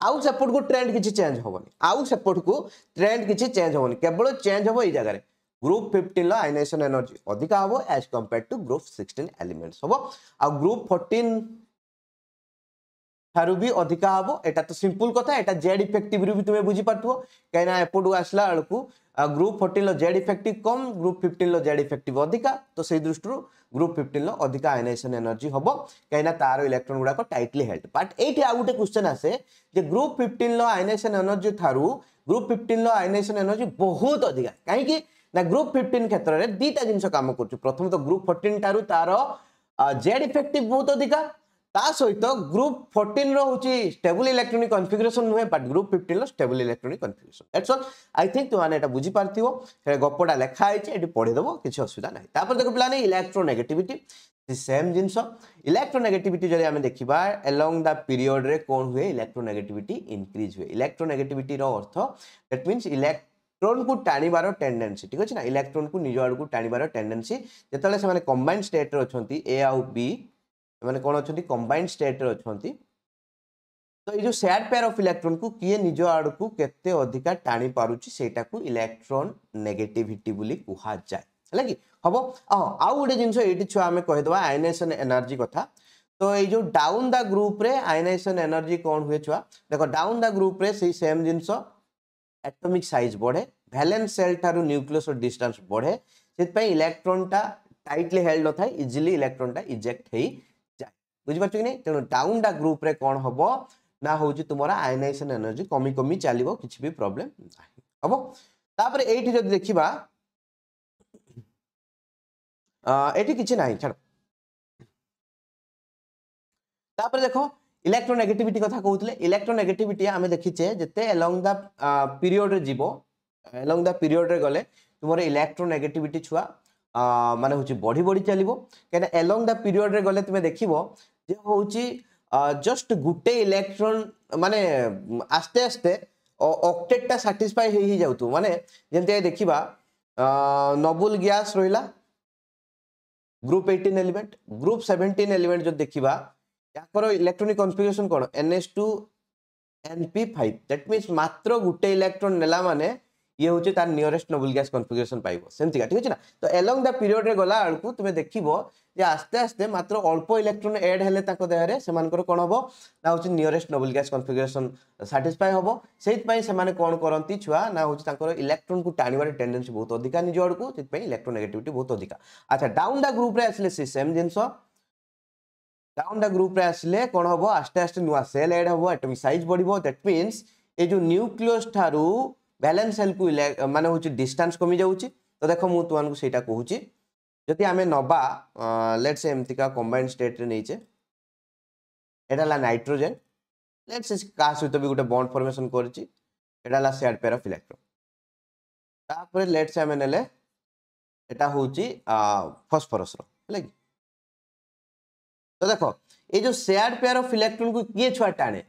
আউ সেপটকু ট্রেন্ড কিছু চেঞ্জ হবনি আউ সেপটকু ট্রেন্ড কিছু চেঞ্জ হবনি কেবল চেঞ্জ হব এই জায়গায় গ্রুপ ফিফটিন র আইনেসন এনর্জি অধিকা হব as compare to group sixteen elements হব আর গ্রুপ ফোর্টিন भी अधिका हम एटा तो सिंपल क्या एटा जेड इफेक्टिव रू भी तुम्हें बुझीपार कहीं एपटू आसला बेलू ग्रुप फोर्टन रेड इफेक्ट कम ग्रुप फिफ्टन रेड इफेक्ट अधिका तो से दृष्टि ग्रुप फिफ्टन अधिका आयनेसन एनर्जी हम कहीं तार इलेक्ट्रोन गुड़ाक टाइटली हेल्ड बट ये आउ गोटे क्वेश्चन आसे जो ग्रुप फिफ्टन रनेसन एनर्जी थारु ग्रुप फिफ्टन रनेसन एनर्जी बहुत अधिका कहीं ना ग्रुप फिफ्टन क्षेत्र में दुटा जिनस कम कर प्रथम तो ग्रुप फोर्टन ठार तार जेड इफेक्ट बहुत अधिका ତା ସହିତ ଗ୍ରୁପ୍ ଫୋର୍ଟିନ୍ର ହେଉଛି ଷ୍ଟେବୁଲ୍ ଇଲେକ୍ଟ୍ରୋନିକ୍ କନଫିଗରେସନ୍ ନୁହେଁ ବଟ୍ ଗ୍ରୁପ୍ ଫିଫ୍ଟିନ୍ର stable electronic configuration that's all I think ତୁମେ ଏଇଟା ବୁଝିପାରିଥିବ ସେଟା ଗପଟା ଲେଖା ହେଇଛି ଏଠି ପଢ଼ିଦେବ କିଛି ଅସୁବିଧା ନାହିଁ ତାପରେ ଦେଖ ପିଲାମାନେ ଇଲେକ୍ଟ୍ରୋନେଗେଟିଭିଟି ସେମ୍ ଜିନିଷ ଇଲେକ୍ଟ୍ରୋନେଗେଟିଭିଟି ଯଦି ଆମେ ଦେଖିବା ଏଲଙ୍ଗ ଦ ପିରିୟଡ଼ରେ କ'ଣ ହୁଏ ଇଲେକ୍ଟ୍ରୋନେଗେଟିଭିଟି ଇନକ୍ରିଜ୍ ହୁଏ ଇଲେକ୍ଟ୍ରୋନେଗେଟିଭିଟିର ଅର୍ଥ ଦ୍ୟାଟ୍ ମିନ୍ସ ଇଲେକ୍ଟ୍ରୋନ୍କୁ ଟାଣିବାର ଟେଣ୍ଡେନ୍ସି ଠିକ୍ ଅଛି ନା ଇଲେକ୍ଟ୍ରୋନ୍କୁ ନିଜ ଆଡ଼କୁ ଟାଣିବାର ଟେଣ୍ଡେନ୍ସି ଯେତେବେଳେ ସେମାନେ କମ୍ବାଇନ୍ ଷ୍ଟେଟ୍ରେ ଅଛନ୍ତି ଏ ଆଉ ବି मैंने कौन अच्छा कंबाइंड स्टेट अच्छा तो ये सैड पेयर अफ इलेक्ट्रोन को किए निज आड़ को टाणी पार्टी से इलेक्ट्रोन नेगेटिविटी कह जाए है कि हम हाँ आउ गोटे जिनस ये छुआ आम कहीदे आइनेसन एनर्जी कथ तो ये down the group ionization energy कौन हुए छुआ देख डाउन द ग्रुप सेम जिन एटमिक सैज बढ़े भैलेन्स सेल ठार् न्यूक्लियस डिस्टास् बढ़े से इलेक्ट्रोन टा टाइटली हेल्ड न था इजिली इलेक्ट्रोन टाइम इजेक्ट हो বুঝিপারছ কি নাই তেଣু ଡାଉନ୍ ଡା ଗ୍ରୁପ୍ରେ କ'ଣ ହେବ ନା ହେଉଛି ତୁମର ଆୟନାଇସେସନ୍ ଏନର୍ଜି କମି କମି ଚାଲିବ କିଛି ବି ପ୍ରୋବ୍ଲେମ୍ ନାହିଁ ହେବ ତାପରେ ଏଇଠି ଯଦି ଦେଖିବା ଏଠି କିଛି ନାହିଁ ଛାଡ଼ ତାପରେ ଦେଖ ইলেকট্রোনেগেটিভিটি কথা কৌলে ইলেকট্রোনেগেটিভিটি আমি দেখিছে যেতে এলং দা পিরিয়ডে যাব এলং দা পিরিয়ডে গলে তোমার ইলেকট্রোনেগেটিভিটি ছুয়া মানে হচ্ছে বড়ি বড়ি চালিব কেন এলং দা পিরিয়ডে গলে তুমি দেখিব ଯେ ହେଉଛି ଜଷ୍ଟ ଗୋଟେ ଇଲେକ୍ଟ୍ରନ୍ ମାନେ ଆସ୍ତେ ଆସ୍ତେ ଅକ୍ଟେଟ୍ଟା ସାଟିସ୍ଫାଏ ହେଇ ହେଇଯାଉଥିବ ମାନେ ଯେମିତି ଦେଖିବା ନବୁଲ ଗ୍ୟାସ୍ ରହିଲା group eighteen element group seventeen element ଯଦି ଦେଖିବା ୟାଙ୍କର ଇଲେକ୍ଟ୍ରୋନିକ୍ କନଫିଗରେସନ୍ କ'ଣ n s two n p five that means ମାତ୍ର ଗୋଟେ ଇଲେକ୍ଟ୍ରନ୍ ନେଲା ମାନେ ইয়ে হচ্ছে তার নিয়রেস্ট নোবেল গ্যাস কনফিগরেসন পাইব সেমতিকা ঠিক আছে না তো এলং দ্য পিরিয়ডে গলা বেড়ে তুমি দেখব যে আস্তে আস্তে মাত্র অল্প ইলেকট্রন এড হলে তাঁর দেহরে সে কণ হব না হচ্ছে নিয়রেস্ট নোবেল গ্যাস কনফিগরেসন সাটিসফাই হব সেইপাই সে কণ করতে ছুয়া না হচ্ছে তাঁর ইলেকট্রন কু টাণবার টেন্ডেন্সি বহুত অধিকা নিজ আড়ক সেইপাই ইলেকট্রোনেগেটিভিটি বহুত অধিকা আচ্ছা ডাউন দ্য গ্রুপে আসলে সে সেম জিনিস ডাউন দ্য গ্রুপে আসলে কণ হব আস্তে আস্তে নূয়া সেল এড হব এটমিক সাইজ বড় দ্যাট মিন্স এই যে নিউক্লিয়স ঠারু ভ্যালেন্স সেলকু মানে হচ্ছে ডিষ্টান্স কমি যাচ্ছে তো দেখ মু তোমাকে সেইটা কুচি যদি আমি নবা লেটস এমতিকা কম্বাইন্ড স্টেট্রে নেইছে এটা হল নাইট্রোজেন লেটস কাহ সহিত বি গোটে বন্ড ফর্মেসন করছি এটা হল সেয়ার পেয়ার অফ ইলেকট্রন তাপরে লেটস আমি নেলে এটা হচ্ছে ফসফরসর হলে কি তো দেখ এই যে সেয়ার পেয়ার অফ ইলেকট্রন কু কিয়ে ছুয়া টাণে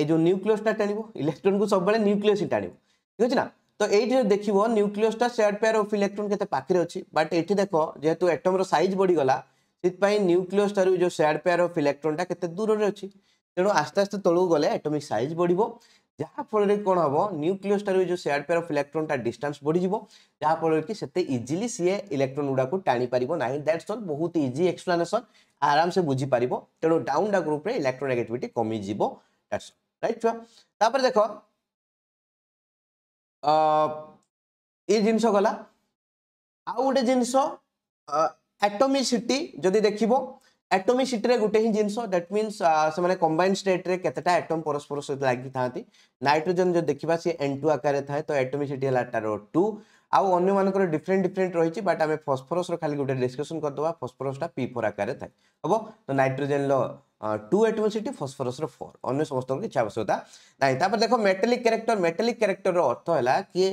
এই যে নিউক্লিয়সটা টাণব ইলেকট্রন কু সবুলে নিউক্লিয়স টাণব ঠিক আছে না তো এইটি দেখব নিউক্লিয়সটা সেয়ার্ড পেয়ার অফ ইলেকট্রোন কেতে পাখে অছি বাট এটি দেখ যেহেতু এটমর সাইজ বড়িগলা সেইপাই নিউক্লিয়স ঠার যে সেয়ার্ড পেয়ার অফ ইলেকট্রোনটা কেতে দূরের অছি তেণু আস্তে আস্তে তলু গলে এটমিক সাইজ বড় ଯାହାଫଳରେ କ'ଣ ହେବ ନ୍ୟୁକ୍ଲିୟସ୍ ଠାରୁ ଯେଉଁ ସେୟାର୍ଡ ପେୟାର ଅଫ୍ ଇଲେକ୍ଟ୍ରୋନ୍ଟା ଡିଷ୍ଟାନ୍ସ ବଢ଼ିଯିବ ଯାହାଫଳରେ କି ସେତେ ଇଜିଲି ସିଏ ଇଲେକ୍ଟ୍ରୋନ୍ ଗୁଡ଼ାକୁ ଟାଣିପାରିବ ନାହିଁ ଦ୍ୟାଟ୍ସ ଅଲ୍ ବହୁତ ଇଜି ଏକ୍ସପ୍ଲାନେସନ୍ ଆରାମସେ ବୁଝିପାରିବ ତେଣୁ ଡାଉନ୍ ଡା ଗ୍ରୁପ୍ରେ ଇଲେକ୍ଟ୍ରୋନେଗେଟିଭିଟି କମିଯିବ ଦ୍ୟାଟ୍ସ ରାଇଟ୍ ଛୁଆ ତାପରେ ଦେଖ ଏ ଜିନିଷ ଗଲା ଆଉ ଗୋଟେ ଜିନିଷ ଆଟୋମିସିଟି ଯଦି ଦେଖିବ ଆଟୋମିସିଟିରେ ଗୋଟେ ହିଁ ଜିନିଷ ଦ୍ୟାଟ୍ ମିନ୍ସ ସେମାନେ କମ୍ବାଇନ୍ ଷ୍ଟେଟ୍ରେ କେତେଟା ଆଟମ୍ ପରସ୍ପର ସହିତ ଲାଗିଥାନ୍ତି ନାଇଟ୍ରୋଜେନ୍ ଯଦି ଦେଖିବା ସିଏ ଏନ୍ ଟୁ ଆକାରରେ ଥାଏ ତ ଆଟୋମିସିଟି ହେଲା ତାର ଟୁ ଆଉ ଅନ୍ୟମାନଙ୍କର ଡିଫରେଣ୍ଟ ଡିଫରେଣ୍ଟ ରହିଛି ବଟ୍ ଆମେ ଫସ୍ଫରସ୍ର ଖାଲି ଗୋଟେ ଡିସ୍କସନ୍ କରିଦେବା ଫସ୍ଫରସ୍ଟା ପି ଫୋର୍ ଆକାରରେ ଥାଏ ହେବ ତ ନାଇଟ୍ରୋଜେନ୍ର टू एटमोसिटी ଫସଫରସର ଫୋର୍ ଅନ୍ୟ ସମସ୍ତଙ୍କୁ କିଛି ଆବଶ୍ୟକତା ନାହିଁ ତାପରେ ଦେଖ ମେଟାଲିକ୍ କ୍ୟାରେକ୍ଟର ମେଟାଲିକ୍ କ୍ୟାରେକ୍ଟରର ଅର୍ଥ ହେଲା କିଏ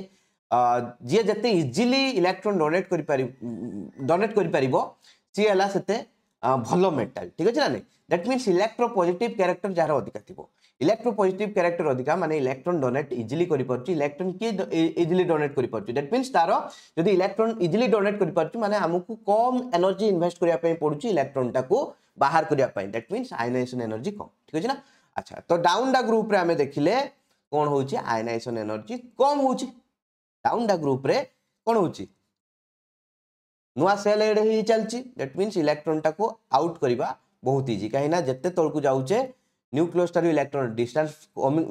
ଯିଏ ଯେତେ ଇଜିଲି ଇଲେକ୍ଟ୍ରନ୍ ଡୋନେଟ୍ କରିପାରିବ ଡୋନେଟ୍ କରିପାରିବ ସିଏ ହେଲା ସେତେ ଭଲ ମେଟାଲ୍ ଠିକ୍ ଅଛି ନା ନାହିଁ that means electropositive character ଯାହାର ଅଧିକା ଥିବ ଇଲେକ୍ଟ୍ରୋ ପଜିଟିଭ୍ କ୍ୟାରେକ୍ଟର ଅଧିକା ମାନେ ଇଲେକ୍ଟ୍ରନ୍ ଡୋନେଟ୍ ଇଜିଲି କରିପାରୁଛି ଇଲେକ୍ଟ୍ରନ୍ କିଏ ଇଜିଲି ଡୋନେଟ୍ କରିପାରୁଛି ଦ୍ୟାଟ୍ ମିନ୍ସ ତାର ଯଦି ଇଲେକ୍ଟ୍ରନ୍ ଇଜିଲି ଡୋନେଟ୍ କରିପାରୁଛି ମାନେ ଆମକୁ କମ୍ ଏନର୍ଜି ଇନଭେଷ୍ଟ କରିବା ପାଇଁ ପଡ଼ୁଛି ଇଲେକ୍ଟ୍ରନ୍ଟାକୁ ବାହାର କରିବା ପାଇଁ ଦ୍ୟାଟ୍ ମିନ୍ସ ଆଇନାଇସନ୍ ଏନର୍ଜି କମ୍ ଠିକ୍ ଅଛି ନା ଆଚ୍ଛା ତ ଡାଉନ୍ଡା ଗ୍ରୁପ୍ରେ ଆମେ ଦେଖିଲେ କ'ଣ ହେଉଛି ଆଇନାଇସନ୍ ଏନର୍ଜି କମ୍ ହେଉଛି ଡାଉନ୍ଡା ଗ୍ରୁପ୍ରେ କ'ଣ ହେଉଛି ନୂଆ ସେଲ୍ ଏଡ଼୍ ହେଇ ଚାଲିଛି ଦ୍ୟାଟ୍ ମିନ୍ସ ଇଲେକ୍ଟ୍ରନ୍ଟାକୁ ଆଉଟ୍ କରିବା ବହୁତ ଇଜି କାହିଁକିନା ଯେତେ ତଳକୁ ଯାଉଛେ ନ୍ୟୁକ୍ଲିୟସ୍ଠାରୁ ଇଲେକ୍ଟ୍ରନ୍ ଡିଷ୍ଟାନ୍ସ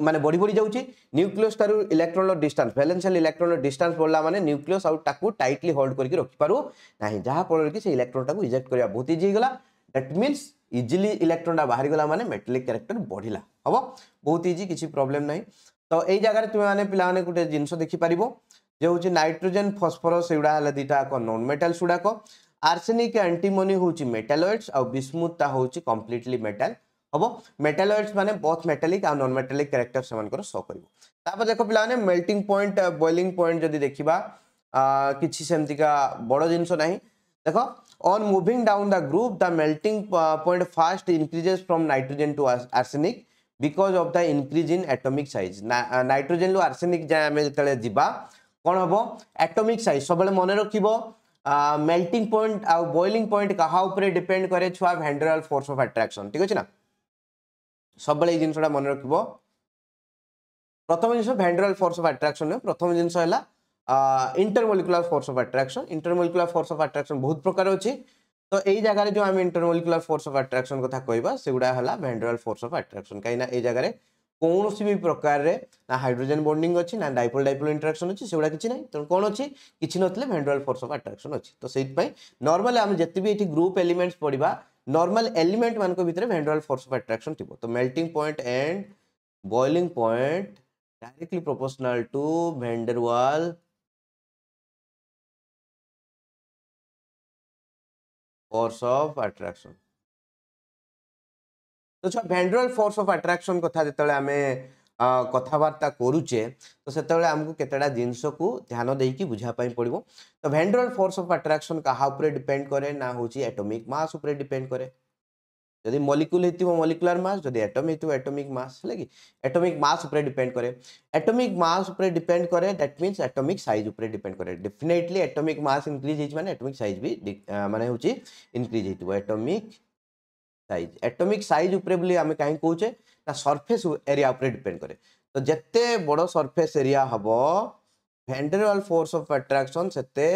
ମାନେ ବଢ଼ି ବଢ଼ି ଯାଉଛି ନ୍ୟୁକ୍ଲିୟସ୍ଠାରୁ ଇଲେକ୍ଟ୍ରନ୍ର ଡିଷ୍ଟାନ୍ସ ଭାଲେନ୍ସିଆଲ ଇଲେକ୍ଟ୍ରନ୍ର ଡିଷ୍ଟାନ୍ସ ବଢ଼ିଲା ମାନେ ନ୍ୟୁକ୍ଲିୟସ୍ ଆଉ ତାକୁ ଟାଇଟଲି ହୋଲ୍ଡ କରିକି ରଖିପାରୁ ନାହିଁ ଯାହାଫଳରେ କି ସେ ଇଲେକ୍ଟ୍ରନ୍ଟାକୁ ଇଜେକ୍ଟ କରିବା ବହୁତ ଇଜି ହେଇଗଲା दैट मीन्स ଇଜିଲି ଇଲେକ୍ଟ୍ରନଟା ବାହାରିଗଲା ମାନେ ମେଟାଲିକ୍ କ୍ୟାରେକ୍ଟର ବଢ଼ିଲା ହବ ବହୁତ ଇଜି କିଛି ପ୍ରୋବ୍ଲେମ୍ ନାହିଁ ତ ଏଇ ଜାଗାରେ ତୁମେମାନେ ପିଲାମାନେ ଗୋଟେ ଜିନିଷ ଦେଖିପାରିବ ଯେ ହେଉଛି ନାଇଟ୍ରୋଜେନ୍ ଫସ୍ଫରସ୍ ଏଗୁଡ଼ା ହେଲା ଦୁଇଟା ଯାକ ନନ୍ ମେଟାଲ୍ସ ଗୁଡ଼ାକ ଆର୍ସେନିକ୍ ଆଣ୍ଟିମୋନି ହେଉଛି ମେଟାଲୋଏଡ୍ସ ଆଉ ବିସ୍ମୁଥଟା ହେଉଛି କମ୍ପ୍ଲିଟଲି ମେଟାଲ୍ ହବ ମେଟାଲୋଏଡ୍ସ ମାନେ ବହୁତ ମେଟାଲିକ୍ ଆଉ ନନ୍ ମେଟାଲିକ୍ କ୍ୟାରେକ୍ଟର ସେମାନଙ୍କର ଶୋ କରିବ ତାପରେ ଦେଖ ପିଲାମାନେ ମେଲ୍ଟିଂ ପଏଣ୍ଟ ବଏଲିଂ ପଏଣ୍ଟ ଯଦି ଦେଖିବା କିଛି ସେମିତିକା ବଡ଼ ଜିନିଷ ନାହିଁ ଦେଖ On moving down the group, the melting point fast increases from nitrogen to arsenic because of the increase in atomic size. Nitrogen to arsenic जाए कौन हबो atomic size सब बड़े मने रखिबो melting point आउ boiling point कहाँ ऊपरे depend करे छुआ van der Waals force of attraction ठीक है ना सब बड़े जिन सड़ा प्रथम जिन सो van der Waals force of attraction है प्रथम जिन intermolecular force of attraction intermolecular force of attraction বহুত প্রকার অছি তো এই জায়গায় যে আমি ইন্টরমোলিকুলার ফোর্স অফ আট্রাকশন কথা কইবা সেগুড়া হলা ভ্যান্ডুরাল ফোর্স অফ আট্রাকশন কাইনা এই জায়গায় কোণী বি প্রকারে না হাইড্রোজেন বন্ডিং অছি না ডাইপোল ডাইপোল ইন্টরাকশন অছি সেগুলা কিছু নাই তেমন কোণ অছি কিছু নথিলে ভ্যান্ডুরাল ফোর্স অফ আট্রাকশন অছি তো সেইপাই নর্মালি আমি যেতে বি এটি গ্রুপ এলিমেন্টস পড়া নর্মাল এলিমেন্ট মানক ভিতরে ভ্যান্ডুরাল ফোর্স অফ আট্রাকশন থিব তো melting point and boiling point directly proportional to van der Waals force of attraction तो छ भेंडुराल फोर्स ऑफ अट्रैक्शन कथा जिते आम कथबार्ता करूचे तो से आमको केतटा जिनस को ध्यान देकी बुझापी पड़ो तो भेंडुराल फोर्स अफ आट्राक्शन क्या डिपेंड करे ना हूँ एटोमिक मास डिपेंड करे ଯଦି ମଲିକ୍ୟୁଲ ହେଇଥିବ ମଲିକ୍ୟୁଲାର ମାସ୍ ଯଦି ଆଟମ୍ ହେଇଥିବ ଆଟମିକ୍ ମାସ୍ ହେଲା କି ଆଟମିକ୍ ମାସ୍ ଉପରେ ଡିପେଣ୍ଡ କରେ ଆଟମିକ୍ ମାସ୍ ଉପରେ ଡିପେଣ୍ଡ କରେ ଦ୍ୟାଟ୍ ମିନ୍ସ ଆଟମିକ୍ ସାଇଜ୍ ଉପରେ ଡିପେଣ୍ଡ କରେ ଡେଫିନେଟଲି ଆଟମିକ୍ ମାସ୍ ଇନକ୍ରିଜ୍ ହେଇଛି ମାନେ ଆଟମିକ୍ ସାଇଜ୍ ବି ମାନେ ହେଉଛି ଇନକ୍ରିଜ୍ ହେଇଥିବ ଆଟମିକ୍ ସାଇଜ୍ ଆଟମିକ୍ ସାଇଜ୍ ଉପରେ ବୋଲି ଆମେ କାହିଁକି କହୁଛେ ନା ସର୍ଫେସ୍ ଏରିଆ ଉପରେ ଡିପେଣ୍ଡ କରେ ତ ଯେତେ ବଡ଼ ସର୍ଫେସ୍ ଏରିଆ ହେବ ଭେଣ୍ଡେରାଲ୍ ଫୋର୍ସ ଅଫ୍ ଆଟ୍ରାକ୍ସନ୍ ସେତେ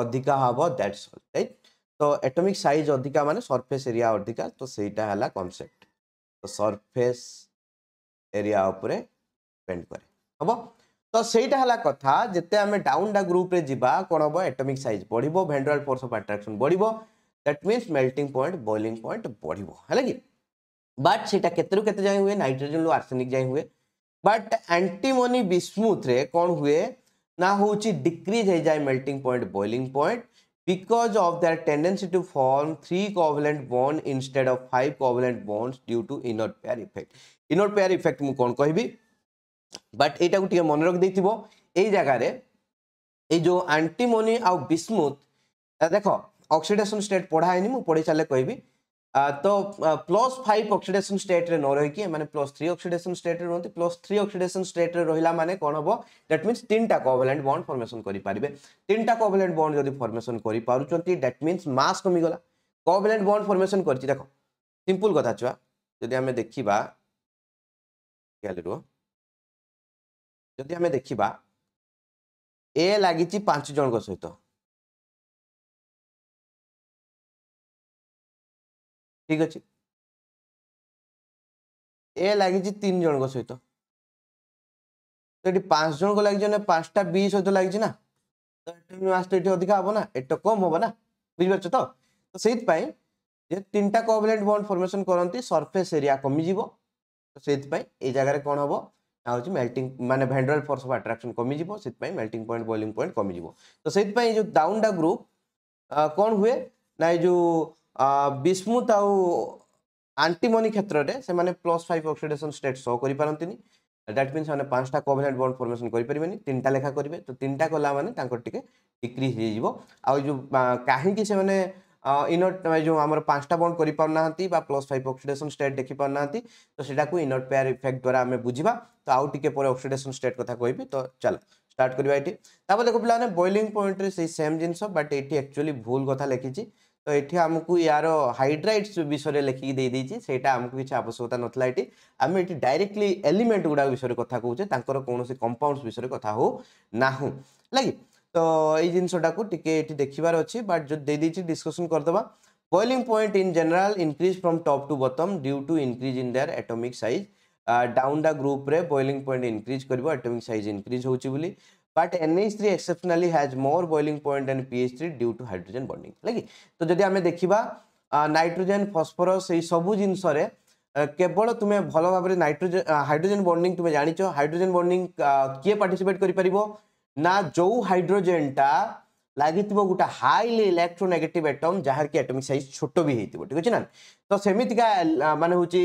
ଅଧିକା ହେବ ଦ୍ୟାଟ୍ସ ଅଲ୍ ରାଇଟ୍ तो एटॉमिक साइज अधिका मान सरफेस एरिया अधिका तो सहीटा है कनसेप्ट तो सरफेस एरिया उपरे डिपेंड करे हम तो सहीटा है कथा जिते आम डाउनटा ग्रुप जावा कौन हम एटॉमिक साइज बढ़ो भेंडुआल फोर्स अफ आट्राक्शन बढ़ो that means melting point boiling point बढ़ो है कि बट से केतु के हुए नाइट्रोजेन रु आर्सेनिक जाए हुए बट एंटीमोनी विस्मुथ्रे रे कौन हुए ना हूँ डिक्रीज हो जाए melting point boiling point because of their tendency to form three covalent bond instead of five covalent bonds due to inner pair effect inner pair effect mu kon kahibi but eta ku tige mone rakhi deithibo ei jaga re ei jo antimony au bismuth dekho oxidation state padha ni mu padhi chale kahibi तो plus five oxidation स्टेट्रे न रही मैंने plus three oxidation स्टेट्रे रुहति plus three oxidation state रहा मैंने कौन हम दैट मीनस तीन टा कोभलेंट बंड फर्मेसन करेंगे तीन टा कोभलेंट बंड जब फर्मेसन करट मीन मस कमिगला कोभलेंट बंड फर्मेसन कर देख सिंपल कथा छुआ जदि आम देखा रुह जदि आम देखा ए लगी पांच जन सहित ঠিক আছে এ লাগিছি তিন জনক সহিত তো এটি পাঁচ জনক লাগিছে মানে পাঁচটা বি সহিত লাগিছে না তো এটি মাছটা এটি অধিকা হব না এটা কম হব না বুঝিপারছ তো তো সেইপাই যে তিনটা কোভলেন্ট বন্ড ফর্মেসন করতে সরফেস এরিয়া কমিযোগ তো সেইপাই এই জায়গায় কম হব না হচ্ছে মেল্টিং মানে ভেন্ডরাল ফোর্স অফ আট্রাকশন কমিযোগ সেইপাই মেল্টিং পয়েন্ট বইলিং পয়েন্ট কমিযোগ তো সেইপাই যে ডাউনটা গ্রুপ কোণ হুয়ে না এই যে বিস্মুথ আউ আন্টিমনি ক্ষেত্রে সে plus five oxidation state show করে পারতিনি দ্যাট মিন্স মানে পাঁচটা কোভেলেট বন্ড ফর্মেসন করে পারবে তিনটা লেখা করবে তো তিনটা কলা মানে তাঁর টিকি ডিক্রিজ হয়ে যাব আহি সে ইনট যে আমার পাঁচটা বন্ড করে পু না বা প্লস ফাইভ অক্সিডেশন স্টেট দেখি পু না তো সেটা ইনট পেয়ার ইফেক্ট দ্বারা আমি বুঝবা তো আউ টিকি পরে অক্সিডেশন স্টেট কথা কবি তো চাল স্টার্ট করা এটি তাপরে দেখো পিলা বইলিং পয়েন্টে সেই সেম জিনিস বাট এটি একচুয়ালি ভুল কথা লিখিছি तो ये आमको यार हाइड्राइड्स विषय लेखिकी देई आमको किसी आवश्यकता नाला ये आम ये डायरेक्टली एलिमेंट गुड़ा विषय में कथ तर कौन कंपाउंड विषय कथा हो ना लगे तो ये जिनसटा को देखार अच्छे बट जो दे डिस्कसन करदे boiling point in general increase from top to bottom due to increase in their atomic size down the group रे बॉइलिंग पॉइंट इनक्रीज कर एटॉमिक साइज इनक्रीज होची बोली but NH three exceptionally has more boiling point than PH three due to hydrogen bonding লাগি তো যদি আমি দেখিবা nitrogen phosphorus এই সবু জিনিসরে কেবল তুমি ভাল ভাবে নাইট্রোজেন হাইড্রোজেন বন্ডিং তুমি জাঁচ হাইড্রোজেন বন্ডিং কিয়ে পার্টিসিপেট করে পারিব না যে হাইড্রোজেনটা ଲାଗିଥିବ ଗୋଟେ ହାଇଲି ଇଲେକ୍ଟ୍ରୋନେଗେଟିଭ୍ ଆଟମ୍ ଯାହାକି ଆଟମିକ୍ ସାଇଜ୍ ଛୋଟ ବି ହେଇଥିବ ଠିକ୍ ଅଛି ନା ତ ସେମିତିକା ମାନେ ହେଉଛି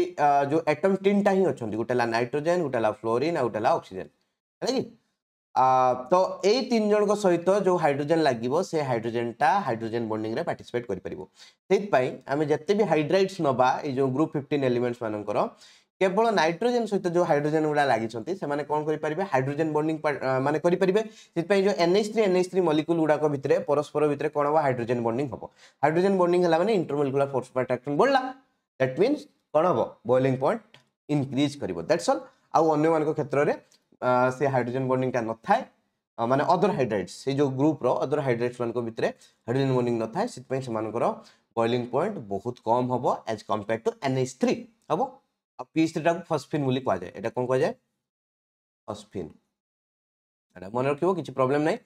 ଯେଉଁ ଆଟମ୍ ତିନିଟା ହିଁ ଅଛନ୍ତି ଗୋଟେ ହେଲା ନାଇଟ୍ରୋଜେନ୍ ଗୋଟେ ହେଲା ଫ୍ଲୋରିନ୍ ଆଉ ଗୋଟେ ହେଲା ଅକ୍ସିଜେନ୍ ହେଲା କି ତ ଏଇ ତିନି ଜଣଙ୍କ ସହିତ ଯେଉଁ ହାଇଡ୍ରୋଜେନ୍ ଲାଗିବ ସେ ହାଇଡ୍ରୋଜେନ୍ଟା ହାଇଡ୍ରୋଜେନ୍ ବଣ୍ଡିଂରେ ପାର୍ଟିସିପେଟ୍ କରିପାରିବ ସେଇଥିପାଇଁ ଆମେ ଯେତେ ବି ହାଇଡ୍ରାଇଟ୍ସ ନେବା ଏଇ ଯେଉଁ ଗ୍ରୁପ୍ ଫିଫ୍ଟିନ୍ ଏଲିମେଣ୍ଟସ୍ମାନଙ୍କର କେବଳ ନାଇଟ୍ରୋଜେନ୍ ସହିତ ଯେଉଁ ହାଇଡ୍ରୋଜେନ୍ ଗୁଡ଼ା ଲାଗିଛନ୍ତି ସେମାନେ କ'ଣ କରିପାରିବେ ହାଇଡ୍ରୋଜେନ୍ ବଣ୍ଡିଂ ମାନେ କରିପାରିବେ ସେଥିପାଇଁ ଯେଉଁ NH three NH three molecule ଗୁଡ଼ାକ ଭିତରେ ପରସ୍ପର ଭିତରେ କ'ଣ ହେବ ହାଇଡ୍ରୋଜେନ୍ ବଣ୍ଡିଂ ହେବ ହାଇଡ୍ରୋଜେନ୍ ବଣ୍ଡିଂ ହେଲା ମାନେ ଇଣ୍ଟରମଲିକୁଲାର ଫୋର୍ସ ଆଟ୍ରାକ୍ସନ୍ ବଢ଼ିଲା ଦ୍ୟାଟ୍ ମିନ୍ସ କ'ଣ ହେବ ବୋଇଲିଂ ପଏଣ୍ଟ ଇନକ୍ରିଜ୍ କରିବ ଦ୍ୟାଟ୍ସ ଅଲ୍ ଆଉ ଅନ୍ୟମାନଙ୍କ କ୍ଷେତ୍ରରେ से हाइड्रोजन बॉन्डिंग न था माने अदर हाइड्रेट्स से जो ग्रुप रदर हाइड्रेट्स हाइड्राइड्स मान भितर हाइड्रोजन बॉन्डिंग न थाए से बइलींग पॉइंट बहुत कम हम as compare to N H three हम पीएच थ्री टाक फसफिन बोली कह जाए कौन कह जाए फसफिन मन মনে कि प्रोब्लेम প্রবলেম নাই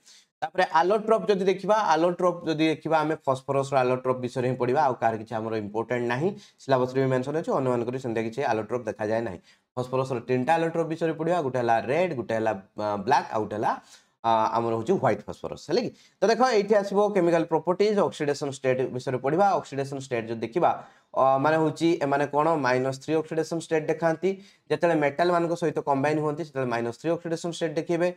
তারপরে আলোট্রপ देखा দেখিবা আলোট্রপ যদি দেখিবা আমি ফসফরস আলোট্রপ বিষয়ে ହିଁ পড়িবা ଆଉ কার কিছু ଆମର ইম্পর্টেন্ট ନାହିଁ সিলেবসରେ ବି মেনশন ଅଛି অন্য ମାନଙ୍କର ସେମିତି କିଛି ফসফরসর তিনটা আলোটর বিষয়ে পড়া গোটে হল রেড গোটে হল ব্ল্যাক আউ গোটে হল আমার হচ্ছে হোয়াইট ফসফরস হলে কি তো দেখ এইটি আসব কেমিকাল প্রপর্টিজ অক্সিডেসন স্টেট বিষয়ে পড়া অক্সিডেসন স্টেট যদি দেখা মানে হচ্ছে এমানে কোণ মাইনস থ্রি অক্সিডেসন স্টেট দেখা যেত মেটাল মান সহ কম্বাইন হুম সেত মাইনস থ্রি অক্সিডেসন স্টেট দেখবে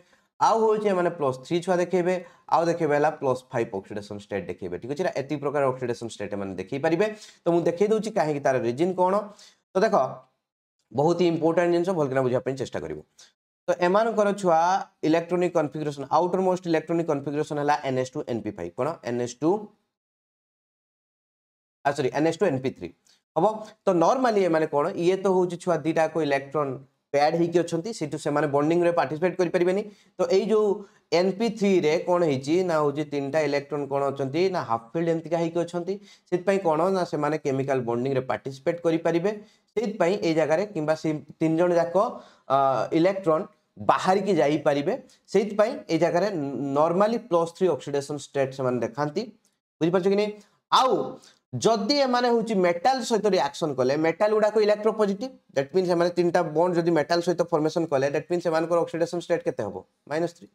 आउ हूँ मैंने प्लस थ्री छुआ देखेबे आउ देखेबे है प्लस फाइव अक्सीडेसन स्टेट देखेबे ठीक अच्छे एति प्रकार अक्सीडेसन स्टेट मैंने देखे पारे तो मुझे देखे दूसरी कहीं तार रिजन कौन तो देख ବହୁତ ହି ଇମ୍ପୋର୍ଟାଣ୍ଟ ଜିନିଷ ଭଲ କିନା ବୁଝିବା ପାଇଁ ଚେଷ୍ଟା କରିବ ତ ଏମାନଙ୍କର ଛୁଆ electronic configuration outermost electronic configuration ହେଲା ଏନ୍ଏସ୍ ଟୁ ଏନ୍ପି ଫାଇଭ କ'ଣ ns two sorry ns two np three ହବ ତ ନର୍ମାଲି ଏମାନେ କ'ଣ ଇଏ ତ ହେଉଛି ଛୁଆ ଦୁଇଟାକ ଇଲେକ୍ଟ୍ରନ୍ ପ୍ୟାଡ୍ ହେଇକି ଅଛନ୍ତି ସେଠୁ ସେମାନେ ବଣ୍ଡିଂରେ ପାର୍ଟିସିପେଟ୍ କରିପାରିବେନି ତ ଏଇ ଯେଉଁ ଏନ୍ପି ଥ୍ରୀରେ କ'ଣ ହେଇଛି ନା ହେଉଛି ତିନିଟା ଇଲେକ୍ଟ୍ରନ୍ କ'ଣ ଅଛନ୍ତି ନା ହାଫ୍ ଫିଲ୍ଡ ଏମିତିକା ହେଇକି ଅଛନ୍ତି ସେଥିପାଇଁ କ'ଣ ନା ସେମାନେ କେମିକାଲ ବଣ୍ଡିଂରେ ପାର୍ଟିସିପେଟ୍ କରିପାରିବେ ସେଇଥିପାଇଁ ଏଇ ଜାଗାରେ କିମ୍ବା ସେ ତିନି ଜଣ ଯାକ ଇଲେକ୍ଟ୍ରନ୍ ବାହାରିକି ଯାଇପାରିବେ ସେଇଥିପାଇଁ ଏଇ ଜାଗାରେ normally plus three oxidation state ସେମାନେ ଦେଖାନ୍ତି ବୁଝିପାରୁଛ କି ନାହିଁ ଆଉ ଯଦି ଏମାନେ ହେଉଛି ମେଟାଲ ସହିତ ରିଆକ୍ସନ୍ କଲେ ମେଟାଲ ଗୁଡ଼ାକ ଇଲେକ୍ଟ୍ରୋପୋଜିଟିଭ୍ ଦ୍ୟାଟ୍ ମିନ୍ସ ସେମାନେ ତିନିଟା ବଣ୍ଡ ଯଦି ମେଟାଲ ସହିତ ଫର୍ମେସନ୍ କଲେ ଦ୍ୟାଟ୍ ମିନ୍ସ ସେମାନଙ୍କର ଅକ୍ସିଡେସନ୍ ଷ୍ଟେଟ୍ କେତେ ହେବ ମାଇନସ୍ ଥ୍ରୀ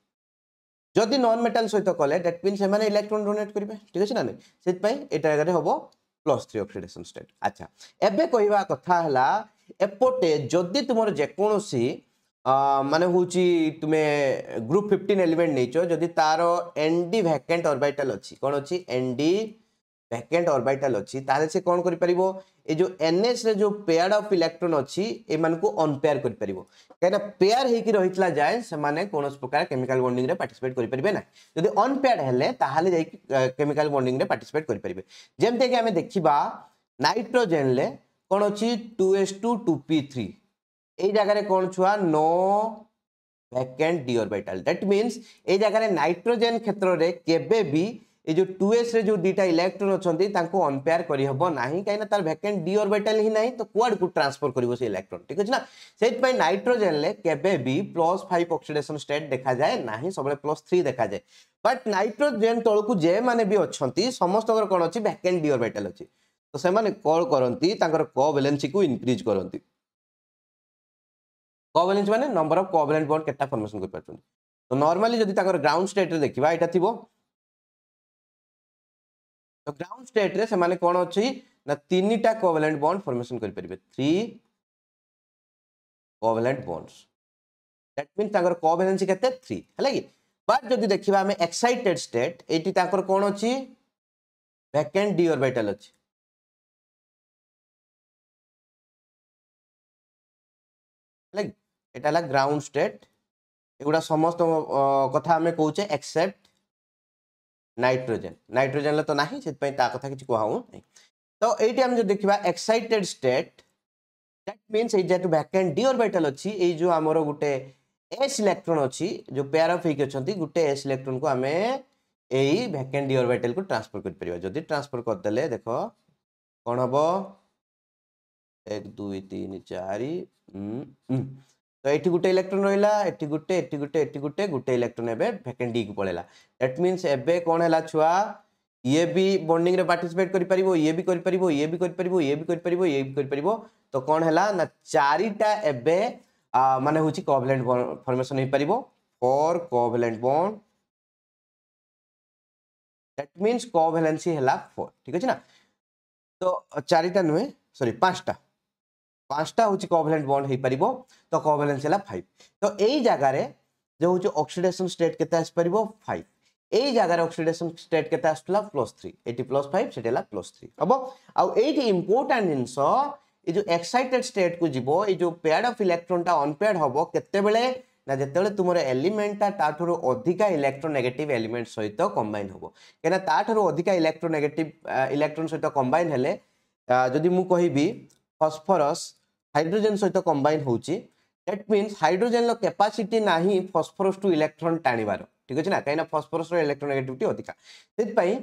ଯଦି ନନ୍ ମେଟାଲ ସହିତ କଲେ ଦ୍ୟାଟ୍ ମିନ୍ସ ସେମାନେ ଇଲେକ୍ଟ୍ରନ୍ ଡୋନେଟ୍ କରିବେ ଠିକ୍ ଅଛି ନା ନାହିଁ ସେଥିପାଇଁ ଏଇ ଜାଗାରେ ହେବ ପ୍ଲସ୍ ଥ୍ରୀ ଅକ୍ସିଡେସନ୍ ଷ୍ଟେଟ୍ ଆଚ୍ଛା ଏବେ କହିବା କଥା ହେଲା ଏପଟେ ଯଦି ତୁମର ଯେକୌଣସି ମାନେ ହେଉଛି ତୁମେ ଗ୍ରୁପ୍ ଫିଫ୍ଟିନ୍ ଏଲିମେଣ୍ଟ ନେଇଛ ଯଦି ତାର ଏନ୍ ଡି ଭ୍ୟାକେଣ୍ଟ ଅର୍ବାଇଟାଲ୍ ଅଛି କ'ଣ ଅଛି ଏନ୍ ଡି ଭ୍ୟାକେଣ୍ଟ ଅର୍ବାଇଟାଲ୍ ଅଛି ତାହେଲେ ସେ କ'ଣ କରିପାରିବ ये जो एनएच रे जो पेयर अफ इलेक्ट्रोन अच्छी एमको अनपेयर कर कहीं पेयर होता जाए से कौन प्रकार केमिकाल बंडिंग में पार्टिसिपेट करें ना जब अनपेयर है केमिकाल बंडिंग में पार्टिसिपेट करेंगे जमती कि आम देखा नाइट्रोजेन कौन अच्छी two s two two p three ये जगार कौन छुआ नो भैकेट डिओरबाइटाल दैट मीनस ये जगार नाइट्रोजेन क्षेत्र में केबे भी ଏ ଯେଉଁ ଟୁ ଏସ୍ରେ ଯେଉଁ ଦୁଇଟା ଇଲେକ୍ଟ୍ରୋନ୍ ଅଛନ୍ତି ତାଙ୍କୁ ଅନପେୟାର କରିହେବ ନାହିଁ କାହିଁକିନା ତାର ଭ୍ୟାକେଣ୍ଟ ଡି ଅର୍ବିଟାଲ ହିଁ ନାହିଁ ତ କୁଆଡ଼କୁ ଟ୍ରାନ୍ସଫର୍ କରିବ ସେ ଇଲେକ୍ଟ୍ରୋନ୍ ଠିକ୍ ଅଛି ନା ସେଇଥିପାଇଁ ନାଇଟ୍ରୋଜେନ୍ରେ କେବେ ବି ପ୍ଲସ୍ ଫାଇଭ୍ ଅକ୍ସିଡେସନ୍ ଷ୍ଟେଟ୍ ଦେଖାଯାଏ ନାହିଁ ସବୁବେଳେ ପ୍ଲସ୍ ଥ୍ରୀ ଦେଖାଯାଏ ବଟ୍ ନାଇଟ୍ରୋଜେନ୍ ତଳକୁ ଯେମାନେ ବି ଅଛନ୍ତି ସମସ୍ତଙ୍କର କ'ଣ ଅଛି ଭ୍ୟାକେଣ୍ଟ ଡି ଅର୍ବିଟାଲ ଅଛି ତ ସେମାନେ କଲ୍ କରନ୍ତି ତାଙ୍କର କୋଭାଲେନ୍ସିକୁ ଇନକ୍ରିଜ୍ କରନ୍ତି কোভ্যালেন্স মানে নম্বর অফ কোভ্যালেন্ট বন্ড কেটা ফর্মেশন করে পারছেন তো নর্মালি যদি তাঙ্কর গ্রাউন্ড স্টেট রে দেখিবা এটা ତ ଗ୍ରାଉଣ୍ଡ ଷ୍ଟେଟ୍ରେ ସେମାନେ କ'ଣ ଅଛି ନା ତିନିଟା କୋଭାଲେଣ୍ଟ ବଣ୍ଡ ଫର୍ମେସନ୍ କରିପାରିବେ three covalent bonds that means ତାଙ୍କର କୋଭାଲେନ୍ସି କେତେ ଥ୍ରୀ ହେଲା କି ବାଟ୍ ଯଦି ଦେଖିବା ଆମେ ଏକ୍ସାଇଟେଡ୍ ଷ୍ଟେଟ୍ ଏଇଠି ତାଙ୍କର କ'ଣ ଅଛି ଭ୍ୟାକେଣ୍ଟ ଡି ଅର୍ବାଇଟାଲ୍ ଅଛି ହେଲା କି ଏଇଟା ହେଲା ଗ୍ରାଉଣ୍ଡ ଷ୍ଟେଟ୍ ଏଗୁଡ଼ା ସମସ୍ତ କଥା ଆମେ କହୁଛେ ଏକ୍ସେପ୍ଟ नाइट्रोजेन नाइट्रोजेन तो ना कथा किसी कहूँ तो ये आम देखा एक्साइटेड स्टेट दैट मीनस ये जेहेतु भैकेंट अच्छी ये जो गोटे एस इलेक्ट्रोन अच्छी जो पेयर अफ होती गोटे एस इलेक्ट्रोन को आम यही भैकेंट डी को ट्रांसफर कर ट्रांसफर करदे देख कौन हम एक दुई तीन चार तो ये गोटे इलेक्ट्रोन रहा ये गोटे ये गोटे ये गोटे गोटे इलेक्ट्रोन एवं भैकेट डी पलैला दैट मीनस एवं कौन है छुआ ये भी बंडिंग रे पार्टिसिपेट कर ये भी कर ये भी कर ये भी कर ये भी कर तो कौन है ना चारिटा एवं मान हूँ फर्मेसन हो पार फर कोभलेंट बंड दैट मीनस कोभलेन्सी है फोर ठीक अच्छे ना तो चारिटा नुहे सरी पाँचटा পাঁচটা হচ্ছে কোভ্যালেন্ট বন্ড হয়ে পারিব তো কোভ্যালেন্স হলা 5 তো এই জায়গায় যে হচ্ছে অক্সিডেশন স্টেট কেতে আসি পারিব 5 এই জায়গার অক্সিডেশন স্টেট কেতে আসলা প্লস থ্রি এটি প্লস ফাইভ সেটি হল প্লস থ্রি হব আইটি ইম্পর্টাট জিনিস এই যে এক্সাইটেড স্টেট কু যাব এই যে পেয়ার অফ ইলেকট্রোনটা অনপেয়ার হব কেতবে না যেতবে তোমার এলিমেন্টটা তাঠার অধিকা ইলেকট্রোনেগেটিভ এলিমেন্ট সহিত কম্বাইন হব কিনা তাঠার অধিকা ইলেকট্রোনেগেটিভ ইলেকট্রোন সহিত কম্বাইন হলে যদি মু কহিবি ফসফরস ହାଇଡ୍ରୋଜେନ୍ ସହିତ କମ୍ବାଇନ୍ ହେଉଛି ଦ୍ୟାଟ୍ ମିନ୍ସ ହାଇଡ୍ରୋଜେନ୍ର କେପାସିଟି ନାହିଁ ଫସ୍ଫରସ୍ ଟୁ ଇଲେକ୍ଟ୍ରନ୍ ଟାଣିବାର ଠିକ୍ ଅଛି ନା କାହିଁକିନା ଫସ୍ଫରସ୍ର ଇଲେକ୍ଟ୍ରୋନେଗେଟିଭିଟି ଅଧିକା ସେଥିପାଇଁ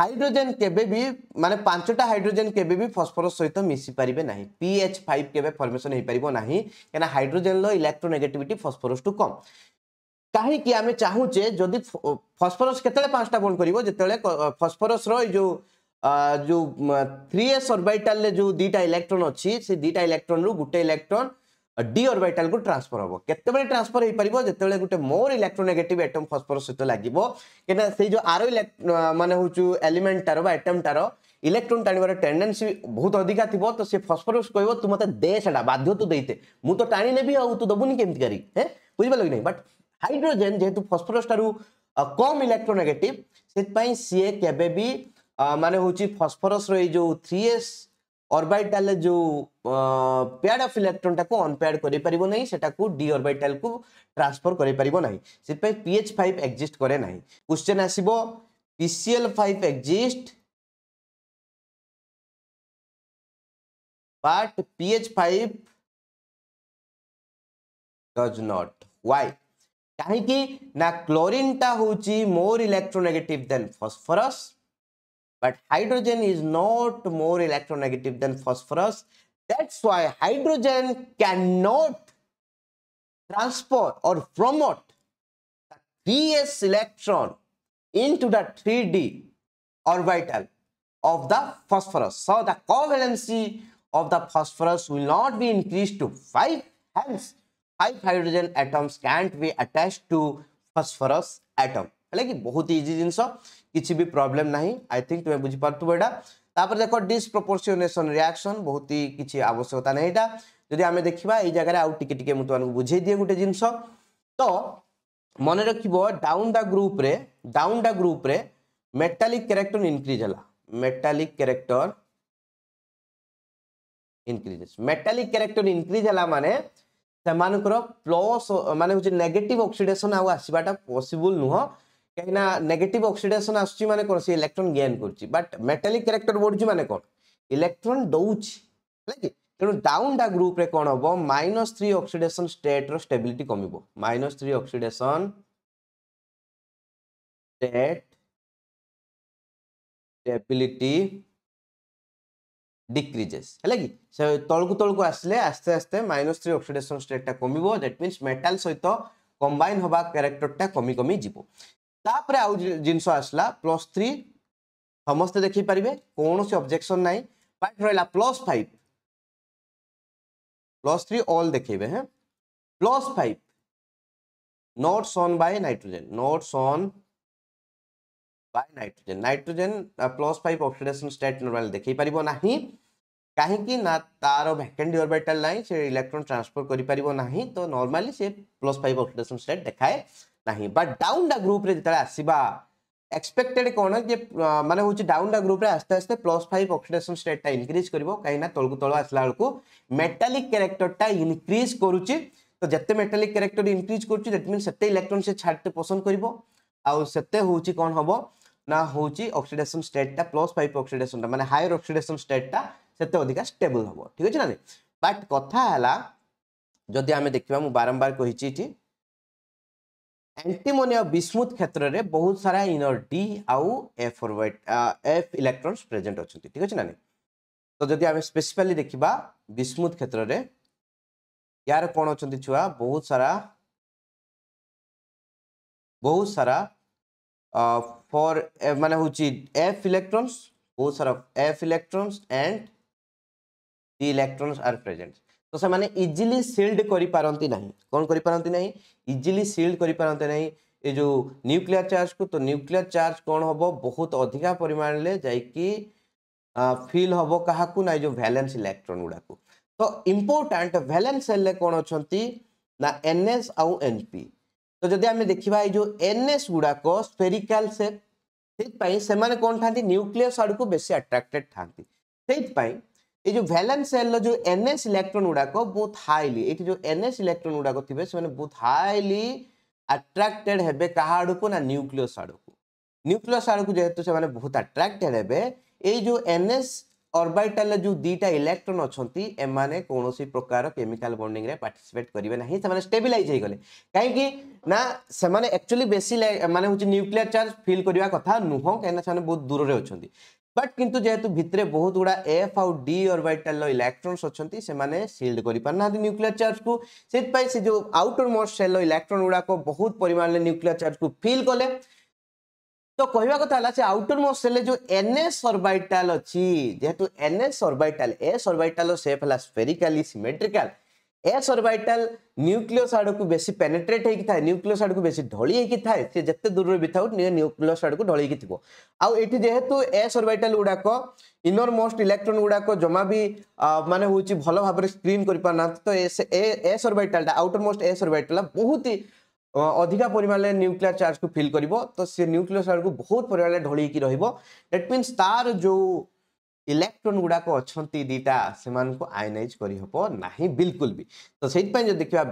ହାଇଡ୍ରୋଜେନ୍ କେବେ ବି ମାନେ ପାଞ୍ଚଟା ହାଇଡ୍ରୋଜେନ୍ କେବେ ବି ଫସ୍ଫରସ୍ ସହିତ ମିଶିପାରିବେ ନାହିଁ ପି ଏଚ୍ ଫାଇଭ୍ କେବେ ଫର୍ମେସନ୍ ହେଇପାରିବ ନାହିଁ କାହିଁକିନା ହାଇଡ୍ରୋଜେନ୍ର ଇଲେକ୍ଟ୍ରୋନେଗେଟିଭିଟି ଫସ୍ଫରସ୍ ଟୁ କମ୍ କାହିଁକି ଆମେ ଚାହୁଁଛେ ଯଦି ଫସ୍ଫରସ୍ କେତେବେଳେ ପାଞ୍ଚଟା ବଣ୍ଡ କରିବ ଯେତେବେଳେ ଫସ୍ଫରସ୍ର ଏଇ ଯେଉଁ जो थ्री एस अर्भाइटाल जो दुटा इलेक्ट्रोन अच्छी से दुटा इलेक्ट्रोन रु गोटे इलेक्ट्रोन डी अर्भाइटाल को ट्रांसफर हम केतबले ट्रांसफर हो पार जिते गोटे मोर इलेक्ट्रोनेगेटिव एटम फस्फर सहित लगे कहीं जो आर मानने हूँ एलिमेंटार एटमटार इलेक्ट्रोन टाणवर टेंडेन्सी बहुत अधिका थी तो सी फस्फरस कह तू मत दे सेटा बाध्य तू देते मुझे तो टाणीनेबी आउ तू दबुनी केमती करी हे बुझिपार कि नहीं बट हाइड्रोजेन जेहतु फस्फरस ठार कम इलेक्ट्रोनेगेटिव से सीए केबे भी ମାନେ ହେଉଛି ଫସ୍ଫରସର ଏଇ ଯେଉଁ ଥ୍ରୀ ଏସ୍ ଅର୍ବାଇଟାଲ ଯେଉଁ ପ୍ୟାଡ୍ ଅଫ୍ ଇଲେକ୍ଟ୍ରନଟାକୁ ଅନପ୍ୟାଡ୍ କରିପାରିବ ନାହିଁ ସେଟାକୁ ଡି ଅର୍ବାଇଟାଲକୁ ଟ୍ରାନ୍ସଫର କରିପାରିବ ନାହିଁ ସେଥିପାଇଁ ପି ଏଚ୍ ଫାଇଭ୍ ଏକ୍ଜିଷ୍ଟ କରେ ନାହିଁ କ୍ୱେଶ୍ଚନ୍ ଆସିବ P C L five exist but pH5 does not. Why? कहीं ना क्लोरीन टा हूँ more electronegative than phosphorus But hydrogen is not more electronegative than phosphorus. That's why hydrogen cannot transport or promote the 3s electron into the 3d orbital of the phosphorus. So the covalency of the phosphorus will not be increased to 5. Hence, 5 hydrogen atoms can't be attached to phosphorus atom. like କି ବହୁତ easy ଜିନିଷ किसी भी problem ना I think तुम्हें बुझीपार्थ एटा तापर देख डिसप्रपोर्सीनेसन रियाक्शन बहुत ही किसी आवश्यकता नहीं जदि आम देखा ये जगह आगे मुझे बुझे दिए गोटे जिनस तो मन रख डाउन द ग्रुप रे down the group metallic character increase है metallic character increase metallic character increase है माने से प्लस मान हूँ नेगेटिव अक्सीडेसन आसवाटा पसिबल नुह କାହିଁକିନା ନେଗେଟିଭ୍ ଅକ୍ସିଡେସନ୍ ଆସୁଛି ମାନେ କ'ଣ ସେ ଇଲେକ୍ଟ୍ରନ୍ ଗେନ୍ କରୁଛି ବଟ୍ ମେଟାଲିକ୍ କ୍ୟାରେକ୍ଟର ବଢ଼ୁଛି ମାନେ କ'ଣ ଇଲେକ୍ଟ୍ରନ୍ ଦେଉଛି ହେଲା କି ତେଣୁ ଡାଉନ୍ଟା ଗ୍ରୁପ୍ରେ କ'ଣ ହେବ ମାଇନସ୍ ଥ୍ରୀ ଅକ୍ସିଡେସନ୍ ଷ୍ଟେଟ୍ର ଷ୍ଟେବିଲିଟି କମିବ minus three oxidation state stability decreases হলে কি সে তলকু তলকু আসলে আস্তে আস্তে মাইনস থ্রি অক্সিডেসন স্টেটটা কমিব দ্যাট মিন্স মেটাল সহিত কম্বাইন হওয়া ক্যারেক্টরটা কমি কমি যাব तापर आज जिनस आसला प्लस थ्री समस्ते देखिपर कौन सी अब्जेक्शन ना फाइव रहा plus five plus three all देखे हाँ plus five not shown by nitrogen not shown by nitrogen nitrogen plus five oxidation state normal देखपर ना कहीं तार भैकेट ना से इलेक्ट्रोन ट्रांसफर करना तो नर्माली से प्लस फाइव अक्सीडेसन स्टेट देखाए ନାହିଁ ବା ଡାଉନ୍ ଡା ଗ୍ରୁପ୍ରେ ଯେତେବେଳେ ଆସିବା ଏକ୍ସପେକ୍ଟେଡ୍ କ'ଣ ଯେ ମାନେ ହେଉଛି ଡାଉନ୍ ଡା ଗ୍ରୁପ୍ରେ ଆସ୍ତେ ଆସ୍ତେ ପ୍ଲସ୍ ଫାଇଭ୍ ଅକ୍ସିଡେସନ୍ ଷ୍ଟେଟ୍ଟା ଇନକ୍ରିଜ୍ କରିବ କାହିଁକିନା ତଳକୁ ତଳ ଆସିଲା ବେଳକୁ ମେଟାଲିକ୍ କ୍ୟାରେକ୍ଟରଟା ଇନକ୍ରିଜ୍ କରୁଛି ତ ଯେତେ ମେଟାଲିକ୍ କ୍ୟାରେକ୍ଟର ଇନକ୍ରିଜ୍ କରୁଛି ଦ୍ୟାଟ୍ ମିନ୍ ସେତେ ଇଲେକ୍ଟ୍ରନ୍ ସେ ଛାଡ଼ିତେ ପସନ୍ଦ କରିବ ଆଉ ସେତେ ହେଉଛି କ'ଣ ହେବ ନା ହେଉଛି ଅକ୍ସିଡେସନ୍ ଷ୍ଟେଟ୍ଟା ପ୍ଲସ୍ ଫାଇଭ୍ ଅକ୍ସିଡେସନ୍ଟା ମାନେ ହାୟର ଅକ୍ସିଡେସନ୍ ଷ୍ଟେଟ୍ଟା ସେତେ ଅଧିକା ଷ୍ଟେବୁଲ୍ ହେବ ଠିକ୍ ଅଛି ନା ନାଇଁ ବାଟ୍ କଥା ହେଲା ଯଦି ଆମେ ଦେଖିବା ମୁଁ ବାରମ୍ବାର କହିଛି ଏଠି ଆଣ୍ଟିମୋନି ଆଉ ବିସ୍ମୁଥ କ୍ଷେତ୍ରରେ ବହୁତ ସାରା ଇନର ଡି ଆଉ ଏଫ୍ ଏଫ୍ ଇଲେକ୍ଟ୍ରନ୍ସ ପ୍ରେଜେଣ୍ଟ ଅଛନ୍ତି ଠିକ୍ ଅଛି ନା ନାହିଁ ତ ଯଦି ଆମେ ସ୍ପେସିଫାଲି ଦେଖିବା ବିସ୍ମୁଥ କ୍ଷେତ୍ରରେ ୟାର କ'ଣ ଅଛନ୍ତି ଛୁଆ ବହୁତ ସାରା ବହୁତ ସାରା ଫର୍ ମାନେ ହେଉଛି ଏଫ୍ ଇଲେକ୍ଟ୍ରନ୍ସ ବହୁତ ସାରା f electrons and d electrons are present तो से इजिली सिल्ड कर करती ना कौन ना इजिली सिल्ड कर करते ना ये जो न्यूक्लियर चार्ज को तो न्यूक्लियर चार्ज कौन हम बहुत अधिका परिमाण में जा फिल हम क्या ना जो भैलेन्स इलेक्ट्रोन गुड़ाक तो इम्पोर्टाट भैलेन्स सेल कौन अच्छा ना एन एस आउ एन पी तो जदि आम देखा ये एन एस गुड़ाक स्पेरिकाल सेपाई से कौन था न्यूक्लीयस आड़ को बेस आट्राक्टेड था ये जो भैलेन्स सेल जो एन एस इलेक्ट्रोन गुड़ाक बहुत हाईली ये जो एन एस इलेक्ट्रोन गुड़ाक थे बहुत हाईली आट्राक्टेड हे क्या आड़ ना न्यूक्लीयस आड़क न्यूक्लीयस आड़क जेहतु से बहुत आट्राक्टेड हे यो एन एस अर्बाइटाल जो दुटा इलेक्ट्रोन अच्छा कौन सी प्रकार केमिकाल बंडिंग में पार्टीसीपेट करेंगे ना से स्टेबिलज हो गले कहीं से एक्चुअली बेसी मानते हैं चार्ज फिल करने कथ नुह कहीं बहुत दूर अच्छा বট কিন্তু যেহেতু ভিতরে বহুত গুড়া এফ আউ ডি অরবিটাল ইলেকট্রোনস অনেক সেমানে সিল্ড করে পার না নিউক্লিয়ার চার্জ কু সেইপাই সে যে আউটর মোস্ট সেল ইলেকট্রোন গুড়াক বহুত পরিমাণে নিউক্লিয়ার চার্জ কু ফিল কলে तो कहवा कथा है आउटर मोस्ट सेल जो एन एस अर्बाइटाल अच्छी जेहेतु n s orbital s orbital shape है spherically symmetrical s orbital nucleus ଆଡ଼କୁ ବେଶୀ ପେନେଟ୍ରେଟ୍ ହେଇକି ଥାଏ ନ୍ୟୁକ୍ଲିୟସ୍ ଆଡ଼କୁ ବେଶୀ ଢଳି ହେଇକି ଥାଏ ସେ ଯେତେ ଦୂରରେ ବି ଥାଉ ନ୍ୟୁକ୍ଲିୟସ୍ ଆଡ଼କୁ ଢଳି ହେଇକି ଥିବ ଆଉ ଏଠି ଯେହେତୁ ଏସ୍ ଅର୍ବିଟାଲ ଗୁଡ଼ାକ ଇନର ମୋଷ୍ଟ ଇଲେକ୍ଟ୍ରୋନ୍ ଗୁଡ଼ାକ ଜମା ବି ମାନେ ହେଉଛି ଭଲ ଭାବରେ ସ୍କ୍ରିନ୍ କରିପାରୁନାହାନ୍ତି ତ ଏସ୍ ଅର୍ବିଟାଲଟା ଆଉଟର ମୋଷ୍ଟ ଏସ୍ ଅର୍ବିଟାଲଟା ବହୁତ ଅଧିକା ପରିମାଣରେ ନ୍ୟୁକ୍ଲିୟର ଚାର୍ଜକୁ ଫିଲ୍ କରିବ ତ ସେ ନ୍ୟୁକ୍ଲିୟସ୍ ଆଡ଼କୁ ବହୁତ ପରିମାଣରେ ଢଳି ହେଇକି ରହିବ ଡେଟ୍ ମିନ୍ସ ତାର ଯେଉଁ ଇଲେକ୍ଟ୍ରୋନ୍ ଗୁଡ଼ାକ ଅଛନ୍ତି ଦୁଇଟା ସେମାନଙ୍କୁ ଆୟନାଇଜ୍ କରିହେବ ନାହିଁ ବିଲକୁଲ ବି ତ ସେଇଥିପାଇଁ ଯଦି ଦେଖିବା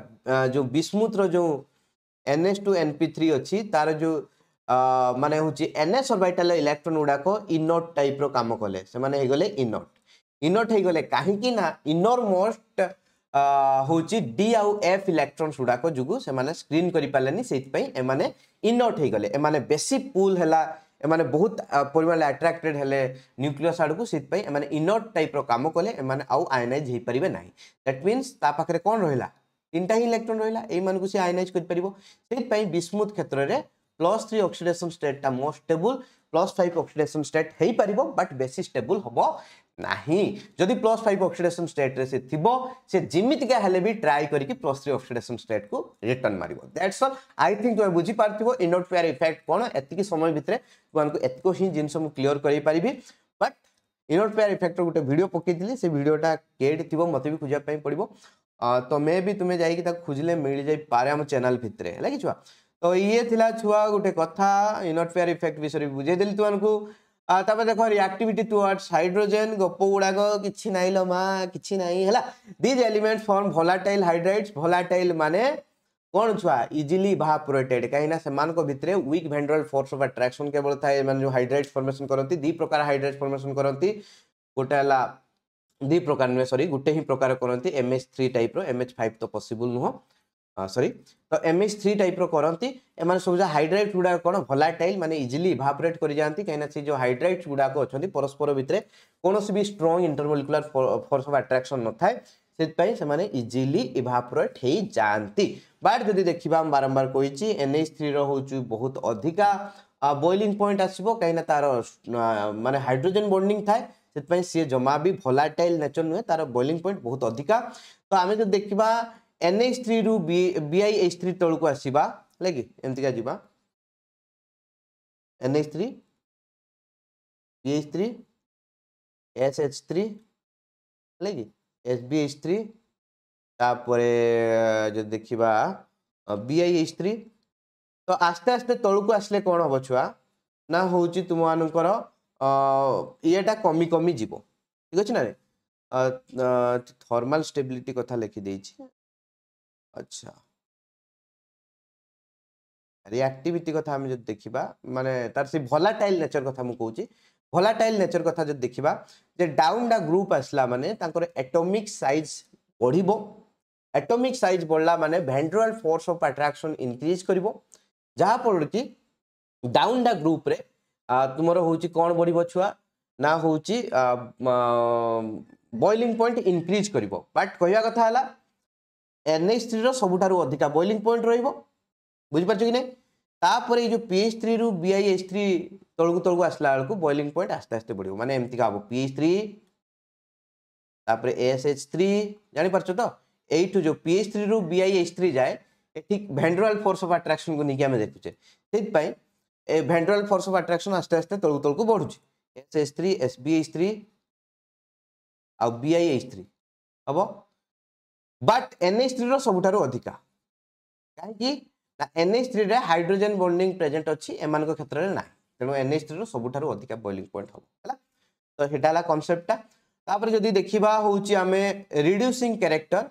ଯେଉଁ ବିସ୍ମୁଥର ଯେଉଁ n s two n p three ଅଛି ତାର ଯେଉଁ ମାନେ ହେଉଛି ଏନ୍ ଏସ୍ ଅର୍ବାଇଟାଲ ଇଲେକ୍ଟ୍ରୋନ୍ ଗୁଡ଼ାକ ଇନୋଟ୍ ଟାଇପ୍ର କାମ କଲେ ସେମାନେ ହେଇଗଲେ ଇନୋଟ୍ ଇନୋଟ୍ ହେଇଗଲେ କାହିଁକି ନା ଇନୋର୍ ମୋଷ୍ଟ ହେଉଛି ଡି ଆଉ ଏଫ୍ ଇଲେକ୍ଟ୍ରୋନ୍ସ ଗୁଡ଼ାକ ଯୋଗୁଁ ସେମାନେ ସ୍କ୍ରିନ୍ କରିପାରିଲେନି ସେଇଥିପାଇଁ ଏମାନେ ଇନୋଟ୍ ହେଇଗଲେ ଏମାନେ ବେଶୀ ପୁଲ୍ ହେଲା এমানে বহুত পরিমাণে আট্রাক্টেড হলে নিউক্লিয়স আড়কু সেইপাই এমানে ইনর্ট টাইপর কাম কলে এমানে আউ আয়নাইজ হয়ে পারিবে না দ্যাট মিন্স তা পাখে কোণ রহিলা তিনটা হি ইলেকট্রন রহিলা এই মানুষ সে আয়নাইজ করে পারিব সেইপাই বিস্মুথ ক্ষেত্রে প্লস থ্রি অক্সিডেসন স্টেটটা most stable plus five oxidation state হয়ে পারিব বাট বেশি স্টেবল হব ନାହିଁ ଯଦି ପ୍ଲସ୍ ଫାଇଭ୍ ଅକ୍ସିଡେସନ୍ ଷ୍ଟେଟ୍ରେ ସେ ଥିବ ସେ ଯେମିତିକା ହେଲେ ବି ଟ୍ରାଏ କରିକି ପ୍ଲସ୍ ଥ୍ରୀ ଅକ୍ସିଡେସନ୍ ଷ୍ଟେଟ୍କୁ ରିଟର୍ନ ମାରିବ ଦ୍ୟାଟ୍ସ ଅଲ୍ ଆଇ ଥିଙ୍କ ତୁମେ ବୁଝିପାରୁଥିବ ଇନଡଟ୍ ଫେୟାର ଇଫେକ୍ଟ କ'ଣ ଏତିକି ସମୟ ଭିତରେ ତୁମମାନଙ୍କୁ ଏତିକ ହିଁ ଜିନିଷ ମୁଁ କ୍ଲିଅର କରାଇପାରିବି ବଟ୍ ଇନଡଟ୍ ଫେୟାର ଇଫେକ୍ଟର ଗୋଟେ ଭିଡ଼ିଓ ପକାଇଥିଲି ସେ ଭିଡ଼ିଓଟା କେଡ଼ି ଥିବ ମୋତେ ବି ଖୋଜିବା ପାଇଁ ପଡ଼ିବ ତ ମେ ବି ତୁମେ ଯାଇକି ତାକୁ ଖୋଜିଲେ ମିଳିଯାଇପାରେ ଆମ ଚ୍ୟାନେଲ୍ ଭିତରେ ହେଲା କି ଛୁଆ ତ ଇଏ ଥିଲା ଛୁଆ ଗୋଟେ କଥା ଇନଡଟ୍ ଫେୟାର ଇଫେକ୍ଟ ବିଷୟରେ ବୁଝେଇଦେଲି ତୁମମାନଙ୍କୁ ତାପରେ ଦେଖ ରିଆକ୍ଟିଭିଟି ଟୁୱାର୍ଡସ୍ ହାଇଡ୍ରୋଜେନ୍ ଗୋପ ଗୁଡ଼ାକ କିଛି ନାହିଁ ଲ ମା କିଛି ନାହିଁ ହେଲା these elements form volatile hydrides volatile ମାନେ କ'ଣ ଛୁଆ ଇଜିଲି ଭାପୋରେଟେଡ୍ କାହିଁକିନା ସେମାନଙ୍କ ଭିତରେ weak van der Waals force of attraction କେବଳ ଥାଏ ଏମାନେ ଯେଉଁ ହାଇଡ୍ରାଇଟ୍ସ ଫର୍ମେସନ୍ କରନ୍ତି ଦୁଇ ପ୍ରକାର ହାଇଡ୍ରାଇଟ୍ସ ଫର୍ମେସନ୍ କରନ୍ତି ଗୋଟେ ହେଲା ଦୁଇ ପ୍ରକାର ନୁହେଁ ସରି ଗୋଟେ ହିଁ ପ୍ରକାର କରନ୍ତି ଏମ୍ଏଚ୍ ଥ୍ରୀ ଟାଇପ୍ର ଏମ୍ଏଚ୍ ଫାଇଭ୍ ତ ପସିବୁଲ୍ ନୁହଁ सरी ତ ଏମ୍ଏଚ୍ ଥ୍ରୀ ଟାଇପ୍ର କରନ୍ତି ଏମାନେ ସବୁ ଯାହା ହାଇଡ୍ରାଇଟ୍ ଗୁଡ଼ାକ କ'ଣ ଭଲାଟାଇଲ୍ ମାନେ ଇଜିଲି ଇଭାପୋରେଟ୍ କରିଯାଆନ୍ତି କାହିଁକିନା ସେ ଯେଉଁ ହାଇଡ୍ରାଇଟ୍ ଗୁଡ଼ାକ ଅଛନ୍ତି ପରସ୍ପର ଭିତରେ କୌଣସି ବି strong intermolecular force of attraction ନଥାଏ ସେଥିପାଇଁ ସେମାନେ ଇଜିଲି ଇଭାପୋରେଟ୍ ହେଇଯାଆନ୍ତି ବାଟ୍ ଯଦି ଦେଖିବା ମୁଁ ବାରମ୍ବାର କହିଛି ଏନ୍ଏଚ୍ ଥ୍ରୀର ହେଉଛି ବହୁତ ଅଧିକା ବୋଇଲିଂ ପଏଣ୍ଟ ଆସିବ କାହିଁକିନା ତା'ର ମାନେ ହାଇଡ୍ରୋଜେନ୍ ବଣ୍ଡିଂ ଥାଏ ସେଥିପାଇଁ ସିଏ ଜମା ବି ଭଲାଟାଇଲ୍ ନେଚର୍ ନୁହେଁ ତା'ର ବୋଇଲିଂ ପଏଣ୍ଟ ବହୁତ ଅଧିକା ତ ଆମେ ଯଦି ଦେଖିବା ଏନ୍ ଏଚ୍ ଥ୍ରୀରୁ ବି ଆଇ ଏଚ୍ ଥ୍ରୀ ତଳକୁ ଆସିବା ହେଲା କି ଏମିତିକା ଯିବା N H three B H three S H three ହେଲା କି ଏସ୍ ବି ଏଚ୍ ଥ୍ରୀ ତାପରେ ଯଦି ଦେଖିବା ବି ଆଇ ଏଚ୍ ଥ୍ରୀ ତ ଆସ୍ତେ ଆସ୍ତେ ତଳକୁ ଆସିଲେ କ'ଣ ହେବ ଛୁଆ ନା ହେଉଛି ତୁମମାନଙ୍କର ଇଏଟା କମି କମି ଯିବ ଠିକ୍ ଅଛି ନା ଥର୍ମାଲ୍ ଷ୍ଟେବିଲିଟି କଥା ଲେଖିଦେଇଛି अच्छा रिएक्टिविटी कथा आम जब देखा मानने तार से भलाटाइल नेचर कथा मुझे भलाटाइल नेचर कथा जो देखा जे डाउन डा ग्रुप आसला माने एटोमिक साइज बढ़ एटोमिक साइज बढ़ला माने van der Waals force of attraction increase कर जहाँफल कि डाउन डा ग्रुप रे तुम हूँ कौन बढ़ छुआ ना हूँ बॉइलिंग पॉइंट इनक्रीज कर बट कहवा कथा ଏନ୍ଏଚ୍ ଥ୍ରୀର ସବୁଠାରୁ ଅଧିକା ବଏଲିଂ ପଏଣ୍ଟ ରହିବ ବୁଝିପାରୁଛ କି ନାହିଁ ତାପରେ ଏଇ ଯେଉଁ ପିଏଚ୍ ଥ୍ରୀରୁ ବିଆଇଏଚ୍ ଥ୍ରୀ ତଳକୁ ତଳକୁ ଆସିଲା ବେଳକୁ ବଏଲିଂ ପଏଣ୍ଟ ଆସ୍ତେ ଆସ୍ତେ ବଢ଼ିବ ମାନେ ଏମିତିକା ହେବ ପିଏଚ୍ ଥ୍ରୀ ତାପରେ ଏସ୍ଏଚ୍ ଥ୍ରୀ ଜାଣିପାରୁଛ ତ ଏଇଠୁ ଯେଉଁ ପିଏଚ୍ ଥ୍ରୀରୁ ବିଆଇଏଚ୍ ଥ୍ରୀ ଯାଏ ଏଠି ଭେଣ୍ଡରାଲ ଫୋର୍ସ ଅଫ୍ ଆଟ୍ରାକ୍ସନକୁ ନେଇକି ଆମେ ଦେଖୁଛେ ସେଥିପାଇଁ ଏ ଭେଣ୍ଡରାଲ ଫୋର୍ସ ଅଫ୍ ଆଟ୍ରାକ୍ସନ ଆସ୍ତେ ଆସ୍ତେ ତଳକୁ ତଳକୁ ବଢ଼ୁଛି ଏସ୍ଏଚ୍ ଥ୍ରୀ ଏସ୍ବିଏଚ୍ ଥ୍ରୀ ଆଉ ବିଆଇଏଚ୍ ଥ୍ରୀ ହେବ বাট এনএচ থ্রির সবুঠার অধিকা কী না এনএচ থ্রিরে হাইড্রোজেন বন্ডিং প্রেজেন্ট অছি এমান ক্ষেত্রে না তেমন এনএচ থ্রির সবুঠার অধিকা বইলিং পয়েন্ট হব হল তো সেটা হল কনসেপ্টটা তাপরে যদি দেখিবা হচ্ছে আমি রিড্ୟୁସିଂ ক্যারেক্টর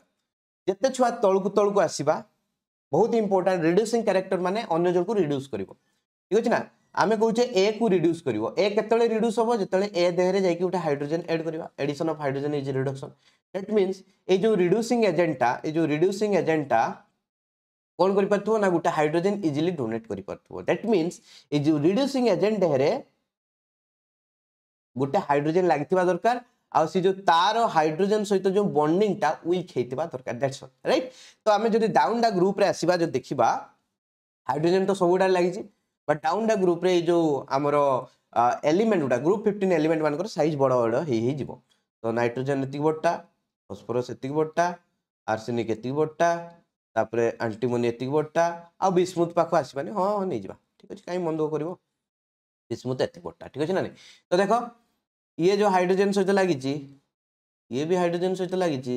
যেতে ছুয়া তলকু তলকু আসবা বহুত ইম্পর্টাট রিড্ୟୁସିଂ ক্যারেক্টর মানে অন্য জনকু রিড্ୟୁস করিব ঠিক আছে না আমি কৌছে এ কু রিড্ୟୁস করিব এ কেতবে রিড্ୟୁস হব যেতবে এ দেহরে যাইকি গোটে হাইড্রোজেন এড করিবা addition of hydrogen is reduction that mean ये जो रिड्यूसिंग एजेंटा ये जो रिड्यूसिंग एजेंटा कौन कर ना गोटे हाइड्रोजेन इजिली डोनेट कर दैट मीन्स ये जो रिड्यूसिंग एजेंट देहरे गोटे हाइड्रोजेन लगे दरकार आउ जो तार हाइड्रोजेन सहित जो बंडिंग वीक होता दरकार दैट्स रईट तो आम जो डा ग्रुप आसवा जो देखा हाइड्रोजेन तो सबुटा लगी बट डा ग्रुप जो आमर एलिमेंट गुटा ग्रुप फिफ्टन एलिमेंट मान सैज बड़ बड़ हो तो नाइट्रोजेन ये बड़ा ଫସ୍ଫରସ୍ ଏତିକି ବଡ଼ଟା ଆର୍ସେନିକ୍ ଏତିକି ବଡ଼ଟା ତାପରେ ଆଣ୍ଟିମୋନି ଏତିକି ବଡ଼ଟା ଆଉ ବିସ୍ମୁଥ ପାଖକୁ ଆସିବାନି ହଁ ହଁ ନେଇଯିବା ଠିକ୍ ଅଛି କାହିଁ ମନ ଦୁଃଖ କରିବ ବିସ୍ମୁଥ ଏତିକି ବଡ଼ଟା ଠିକ୍ ଅଛି ନା ନାଇଁ ତ ଦେଖ ଇଏ ଯେଉଁ ହାଇଡ୍ରୋଜେନ୍ ସହିତ ଲାଗିଛି ଇଏ ବି ହାଇଡ୍ରୋଜେନ୍ ସହିତ ଲାଗିଛି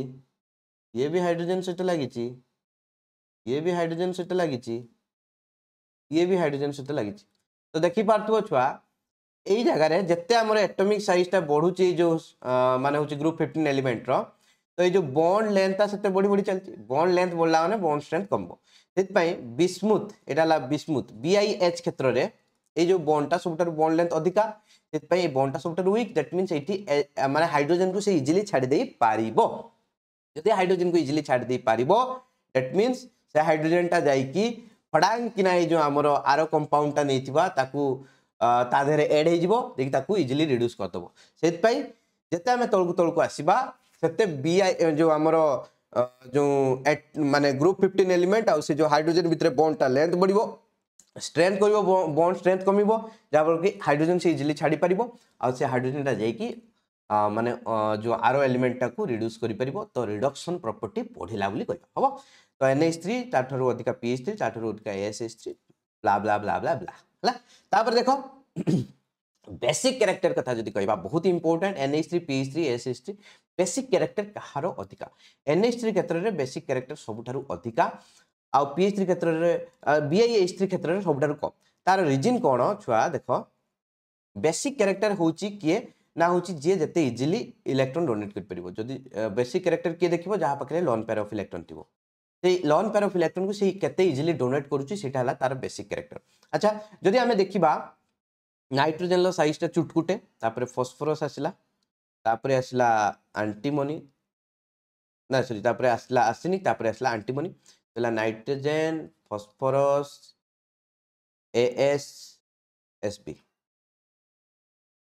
ଇଏ ବି ହାଇଡ୍ରୋଜେନ୍ ସହିତ ଲାଗିଛି ଇଏ ବି ହାଇଡ୍ରୋଜେନ୍ ସହିତ ଲାଗିଛି ଇଏ ବି ହାଇଡ୍ରୋଜେନ୍ ସହିତ ଲାଗିଛି ତ ଦେଖିପାରୁଥିବ ଛୁଆ ଏଇ ଜାଗାରେ ଯେତେ ଆମର ଏଟୋମିକ୍ ସାଇଜ୍ଟା ବଢ଼ୁଛି ଯେଉଁ ମାନେ ହେଉଛି ଗ୍ରୁପ୍ ଫିଫ୍ଟିନ୍ ଏଲିମେଣ୍ଟର तो ये जो बॉन्ड लेंथ था से बढ़ी बढ़ी चलती बंड लेंथ बढ़ला मैंने बंड स्ट्रेन्थ कम से विस्मुथ यहाँ विस्मुथ आई एच क्षेत्र में ये जो बॉन्डटा सब बंड लेंथ अधिका से बॉन्डटा सब उइक दैट मीन ये मानते हाइड्रोजेन को इजिली छाड़दे पार जदि हाइड्रोजेन को इजिली छाड़दे पार दैट मीन से हाइड्रोजेनटा जा फड़ांग किना ये जो आर कंपाउंडटा नहीं तादेहरे एड हो इजिली रिड्यूस करदेव से जिते आम तौक तौक आसवा ସେତେ ବି ଆଇ ଯେଉଁ ଆମର ଯେଉଁ ମାନେ ଗ୍ରୁପ୍ ଫିଫ୍ଟିନ୍ ଏଲିମେଣ୍ଟ ଆଉ ସେ ଯେଉଁ ହାଇଡ୍ରୋଜେନ୍ ଭିତରେ ବଣ୍ଡଟା ଲେନ୍ଥ ବଢ଼ିବ ଷ୍ଟ୍ରେନ୍ଥ କରିବ ବଣ୍ଡ ଷ୍ଟ୍ରେନ୍ଥ କମିବ ଯାହାଫଳରେ କି ହାଇଡ୍ରୋଜେନ୍ ସେ ଇଜିଲି ଛାଡ଼ିପାରିବ ଆଉ ସେ ହାଇଡ୍ରୋଜେନ୍ଟା ଯାଇକି ମାନେ ଯେଉଁ ଆର ଏଲିମେଣ୍ଟଟାକୁ ରିଡ୍ୟୁସ୍ କରିପାରିବ ତ ରିଡକ୍ସନ୍ ପ୍ରପର୍ଟି ବଢ଼ିଲା ବୋଲି କହିବା ହେବ ତ ଏନ୍ ଏଚ୍ ଥ୍ରୀ ତା'ଠାରୁ ଅଧିକା ପି ଏଚ୍ ଥ୍ରୀ ତା'ଠାରୁ ଅଧିକା S H three blah blah blah blah blah ହେଲା ତାପରେ ଦେଖ बेसिक क्यारेक्टर कथा जी कह बहुत important N H three P H three S H three basic character कहार अधिका एन एच थ्री क्षेत्र में बेसिक क्यारेक्टर सब अधिका आउ पी थ्री क्षेत्र में बी आई एच थ्री क्षेत्र में सब कम तार रिजन कौन छुआ देख बेसिक क्यारेक्टर हूँ किए ना हूँ जी जिते इजिली इलेक्ट्रोन डोनेट कर बेसिक क्यारेक्टर किए देखो जहाँ पाखे लन पेयर अफ इलेक्ट्रोन थी से लन पेयर अफ इलेक्ट्रोन को सी के इजिली डोनेट करुच्चा से बेसिक क्यारेक्टर अच्छा जदि आम देखा ନାଇଟ୍ରୋଜେନ୍ର ସାଇଜ୍ଟା ଚୁଟକୁଟେ ତାପରେ ଫସ୍ଫରସ୍ ଆସିଲା ତାପରେ ଆସିଲା ଆଣ୍ଟିମନି ନା ସରି ତାପରେ ଆସିଲା ଆସିନି ତାପରେ ଆସିଲା ଆଣ୍ଟିମନି ହେଲା nitrogen phosphorus A S S B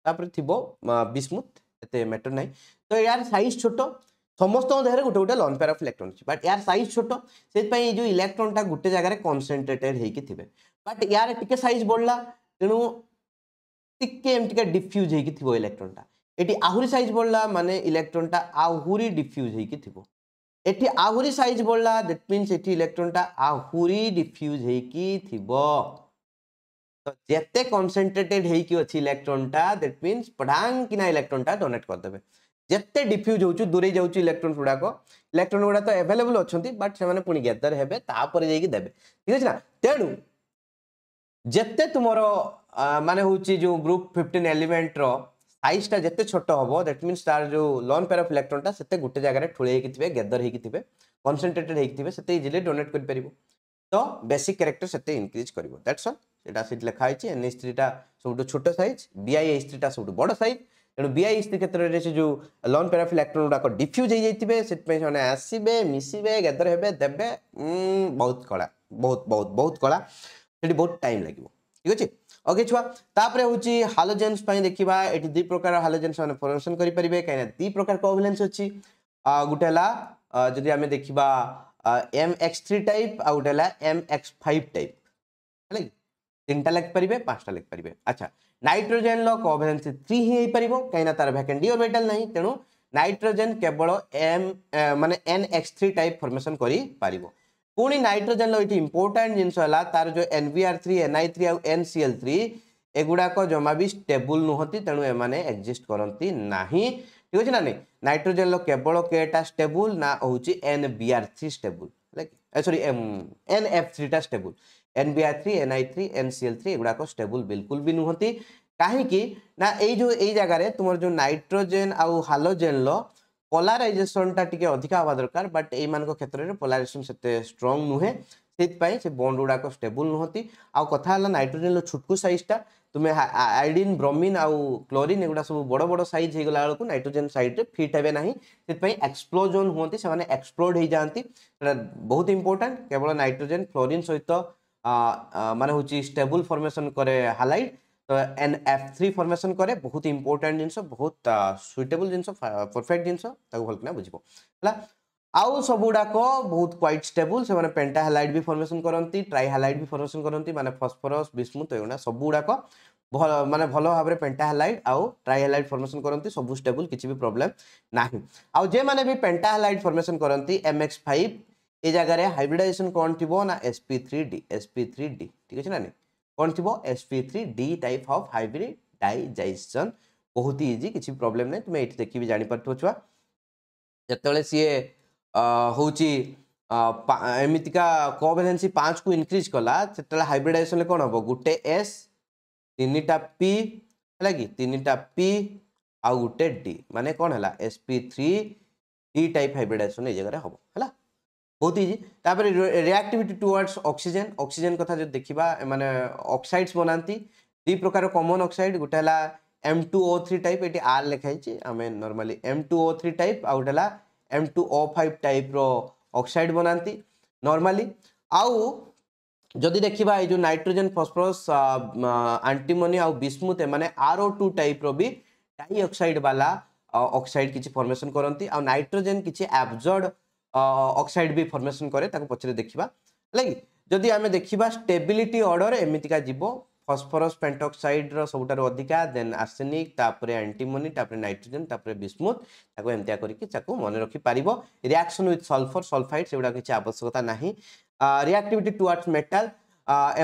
ତାପରେ ଥିବ ବିସ୍ମୁଥ ଏତେ ମ୍ୟାଟର ନାହିଁ ତ ୟାର ସାଇଜ୍ ଛୋଟ ସମସ୍ତଙ୍କ ଦେହରେ ଗୋଟେ ଗୋଟେ ଲନ୍ ପେୟାର ଅଫ୍ ଇଲେକ୍ଟ୍ରନ୍ ଅଛି ବଟ୍ ୟାର ସାଇଜ୍ ଛୋଟ ସେଥିପାଇଁ ଏଇ ଯେଉଁ ଇଲେକ୍ଟ୍ରନ୍ଟା ଗୋଟେ ଜାଗାରେ କନସେନ୍ଟ୍ରେଟେଡ୍ ହେଇକି ଥିବେ ବଟ୍ ୟାର ଟିକେ ସାଇଜ୍ ବଢ଼ିଲା ତେଣୁ ଟିକେ ଏମିତି ଟିକେ ଡିଫ୍ୟୁଜ୍ ହେଇକି ଥିବ ଇଲେକ୍ଟ୍ରନଟା ଏଠି ଆହୁରି ସାଇଜ୍ ବଢ଼ିଲା ମାନେ ଇଲେକ୍ଟ୍ରନଟା ଆହୁରି ଡିଫ୍ୟୁଜ୍ ହେଇକି ଥିବ ଏଠି ଆହୁରି ସାଇଜ୍ ବଢ଼ିଲା ଦ୍ୟାଟ୍ ମିନ୍ସ ଏଠି ଇଲେକ୍ଟ୍ରନଟା ଆହୁରି ଡିଫ୍ୟୁଜ୍ ହେଇକି ଥିବ ତ ଯେତେ କନସେନ୍ଟ୍ରେଟେଡ୍ ହେଇକି ଅଛି ଇଲେକ୍ଟ୍ରନଟା ଦ୍ୟାଟ୍ ମିନ୍ସ ପଡ଼ାଙ୍ଗକିନା ଇଲେକ୍ଟ୍ରନଟା ଡୋନେଟ୍ କରିଦେବେ ଯେତେ ଡିଫ୍ୟୁଜ୍ ହେଉଛୁ ଦୂରେଇ ଯାଉଛି ଇଲେକ୍ଟ୍ରନ ଗୁଡ଼ାକ ଇଲେକ୍ଟ୍ରନ ଗୁଡ଼ା ତ ଆଭେଲେବୁଲ୍ ଅଛନ୍ତି ବଟ୍ ସେମାନେ ପୁଣି ଗେଦର ହେବେ ତାପରେ ଯାଇକି ଦେବେ ଠିକ୍ ଅଛି ନା ତେଣୁ ଯେତେ ତୁମର ମାନେ ହେଉଛି ଯେଉଁ ଗ୍ରୁପ୍ ଫିଫ୍ଟିନ୍ ଏଲିମେଣ୍ଟର ସାଇଜ୍ଟା ଯେତେ ଛୋଟ ହେବ ଦ୍ୟାଟ୍ ମିନ୍ସ ତାର ଯେଉଁ ଲନ୍ ପେୟାର ଅଫ୍ ଇଲେକ୍ଟ୍ରନ୍ଟା ସେତେ ଗୋଟେ ଜାଗାରେ ଠୁଳେଇ ହେଇକି ଥିବେ ଗେଦର ହେଇକି ଥିବେ କନ୍ସେନ୍ଟ୍ରେଟେଡ୍ ହେଇକି ଥିବେ ସେତେ ଇଜିଲି ଡୋନେଟ୍ କରିପାରିବ ତ ବେସିକ୍ କ୍ୟାରେକ୍ଟର ସେତେ ଇନକ୍ରିଜ୍ କରିବ ଦ୍ୟାଟ୍ସ ଅଲ୍ ସେଇଟା ସେଠି ଲେଖା ହେଇଛି ଏନ୍ ଏଚ୍ ଥ୍ରୀଟା ସବୁଠୁ ଛୋଟ ସାଇଜ୍ ବିଆଇ ଏଚ୍ ଥ୍ରୀଟା ସବୁଠୁ ବଡ଼ ସାଇଜ୍ ତେଣୁ ବିଆଇ ଏଚ୍ ଥ୍ରୀ କ୍ଷେତ୍ରରେ ସେ ଯେଉଁ ଲନ୍ ପେୟାର ଅଫ୍ ଇଲେକ୍ଟ୍ରନ୍ ଗୁଡ଼ାକ ଡିଫ୍ୟୁଜ୍ ହେଇଯାଇଥିବେ ସେଥିପାଇଁ ସେମାନେ ଆସିବେ ମିଶିବେ ଗେଦର ହେବେ ଦେବେ ବହୁତ କଳା ବହୁତ ବହୁତ ବହୁତ କଳା ସେଠି ବହୁତ ଟାଇମ୍ ଲାଗିବ ଠିକ୍ ଅଛି ओके छुआ हूँ हालोजेन्स देखा ये दु प्रकार हालोजेन्स मैंने फर्मेसन करेंगे कहीं दी प्रकार कोभलेन्स अच्छी गोटे जी आम देखा एम एक्स थ्री टाइप आ गए एम एक्स फाइव टाइप है तीन टा लिखिपारे पाँचटा लिखिपारे अच्छा नाइट्रोजेन रोभलेन्स थ्री ही कहीं तार भैकेट डी अरबिटाल ना तेणु नाइट्रोजेन केवल एम मान N X three type formation कर ପୁଣି ନାଇଟ୍ରୋଜେନ୍ର ଏଠି ଇମ୍ପୋର୍ଟାଣ୍ଟ ଜିନିଷ ହେଲା ତାର ଯେଉଁ N B R three N I three ଆଉ ଏନ୍ ସି ଏଲ୍ ଥ୍ରୀ ଏଗୁଡ଼ାକ ଜମା ବି ଷ୍ଟେବୁଲ୍ ନୁହନ୍ତି ତେଣୁ ଏମାନେ ଏକ୍ଜିଷ୍ଟ କରନ୍ତି ନାହିଁ ଠିକ୍ ଅଛି ନା ନାଇଁ ନାଇଟ୍ରୋଜେନ୍ର କେବଳ କେଟା ଷ୍ଟେବୁଲ୍ ନା ହେଉଛି N B R three stable ହେଲା କି ସରି ଏନ୍ ଏଫ୍ ଥ୍ରୀଟା stable N B R three N I three N C L three ଏଗୁଡ଼ାକ ଷ୍ଟେବୁଲ୍ ବିଲକୁଲ ବି ନୁହନ୍ତି କାହିଁକି ନା ଏଇ ଯେଉଁ ଏଇ ଜାଗାରେ ତୁମର ଯେଉଁ ନାଇଟ୍ରୋଜେନ୍ ଆଉ ହାଲୋଜେନ୍ର ପୋଲାରାଇଜେସନଟା ଟିକେ ଅଧିକା ହେବା ଦରକାର ବଟ୍ ଏଇମାନଙ୍କ କ୍ଷେତ୍ରରେ ପୋଲାରାଇଜେସନ ସେତେ ଷ୍ଟ୍ରଙ୍ଗ ନୁହେଁ ସେଇଥିପାଇଁ ସେ ବଣ୍ଡ ଗୁଡ଼ାକ ଷ୍ଟେବୁଲ୍ ନୁହନ୍ତି ଆଉ କଥା ହେଲା ନାଇଟ୍ରୋଜେନର ଛୁଟକୁ ସାଇଜ୍ଟା ତୁମେ ଆଇଡ଼ିନ୍ ବ୍ରମିନ୍ ଆଉ କ୍ଲୋରିନ୍ ଏଗୁଡ଼ା ସବୁ ବଡ଼ ବଡ଼ ସାଇଜ୍ ହେଇଗଲା ବେଳକୁ ନାଇଟ୍ରୋଜେନ୍ ସାଇଡ଼୍ରେ ଫିଟ୍ ହେବେ ନାହିଁ ସେଥିପାଇଁ ଏକ୍ସପ୍ଲୋଜନ୍ ହୁଅନ୍ତି ସେମାନେ ଏକ୍ସପ୍ଲୋଡ୍ ହେଇଯାଆନ୍ତି ସେଟା ବହୁତ ଇମ୍ପୋର୍ଟାଣ୍ଟ କେବଳ ନାଇଟ୍ରୋଜେନ୍ କ୍ଲୋରିନ୍ ସହିତ ମାନେ ହେଉଛି ଷ୍ଟେବୁଲ୍ ଫର୍ମେସନ୍ କରେ ହାଲାଇଟ୍ তো ଏନ୍ ଏଫ୍ ଥ୍ରୀ ଫର୍ମେସନ୍ କରେ ବହୁତ ଇମ୍ପୋର୍ଟାଣ୍ଟ ଜିନିଷ ବହୁତ ସୁଇଟେବୁଲ୍ ଜିନିଷ ପରଫେକ୍ଟ ଜିନିଷ ତାକୁ ଭଲକିନା ବୁଝିବ ହେଲା ଆଉ ସବୁଗୁଡ଼ାକ ବହୁତ କ୍ୱାଇଟ୍ ଷ୍ଟେବୁଲ୍ ସେମାନେ ପେଣ୍ଟା ହାଲାଇଟ୍ ବି ଫର୍ମେସନ୍ କରନ୍ତି ଟ୍ରାଇ ହାଲାଇଟ୍ ବି ଫର୍ମେସନ୍ କରନ୍ତି ମାନେ ଫସ୍ଫରସ୍ ବିସ୍ମୁତ ଏଗୁଡ଼ା ସବୁଗୁଡ଼ାକ ଭଲ ମାନେ ଭଲ ଭାବରେ ପେଣ୍ଟା ହାଲାଇଟ୍ ଆଉ ଟ୍ରାଇ ହାଲାଇଟ୍ ଫର୍ମେସନ୍ କରନ୍ତି ସବୁ ଷ୍ଟେବୁଲ୍ କିଛି ବି ପ୍ରୋବ୍ଲେମ୍ ନାହିଁ ଆଉ ଯେମାନେ ବି ପେଣ୍ଟା ହାଲାଇଟ୍ ଫର୍ମେସନ୍ କରନ୍ତି ଏମ୍ ଏକ୍ସ ଫାଇଭ୍ ଏ ଜାଗାରେ ହାଇବ୍ରିଡାଇଜେସନ୍ କ'ଣ ଥିବ ନା S P three D S P three D ଠିକ୍ ଅଛି ନା ନାହିଁ कौन थी P three D type of hybridization बहुत ही इजी किसी प्रोब्लेम ना तुम्हें ये देखिए भी जापार छुआ जो सी हूँ एमतीका कोभेलेन्सी पाँच को इनक्रिज कला से हाइब्रिडाइजेसन कौन हम गोटे एस तीन टा पी है कि तीन टा पी आ गोटे डी मानने कौन है S P three D type hybridization ये जगह हम है बहुत इजी तापर रिएक्टिविटी टुवर्ड्स ऑक्सीजन ऑक्सीजन कथा जो देखा मैंने ऑक्साइड्स बनाती दी प्रकार कमन ऑक्साइड गोटे M two O three type ये आर लिखाई आम normally M two O three type आउ गोटे M two O five type रक्साइड बनाती नर्माली आउ जदि देखा ये जो नाइट्रोजेन फस्फरस आंटीमोनि आउ bismuth M R O two type रि डाइअक्साइड बाला ऑक्साइड किसी फर्मेसन करती आउ नाइट्रोजेन किसी एब्जर्ड ଅକ୍ସାଇଡ୍ ବି ଫର୍ମେସନ୍ କରେ ତାକୁ ପଛରେ ଦେଖିବା ହେଲା କି ଯଦି ଆମେ ଦେଖିବା ଷ୍ଟେବିଲିଟି ଅର୍ଡ଼ର ଏମିତିକା ଯିବ ଫସ୍ଫରସ୍ ପେଣ୍ଟକ୍ସାଇଡ଼୍ର ସବୁଠାରୁ ଅଧିକା ଦେନ୍ ଆର୍ସେନିକ୍ ତାପରେ ଆଣ୍ଟିମୋନି ତାପରେ ନାଇଟ୍ରୋଜେନ୍ ତାପରେ ବିସ୍ମୁଥ୍ ତାକୁ ଏମିତିଆ କରିକି ତାକୁ ମନେ ରଖିପାରିବ ରିଆକ୍ସନ୍ ୱିଥ୍ ସଲ୍ଫର୍ ସଲ୍ଫାଇଡ୍ ସେଗୁଡ଼ା କିଛି ଆବଶ୍ୟକତା ନାହିଁ ରିଆକ୍ଟିଭିଟି ଟୁୱାର୍ଡସ୍ ମେଟାଲ୍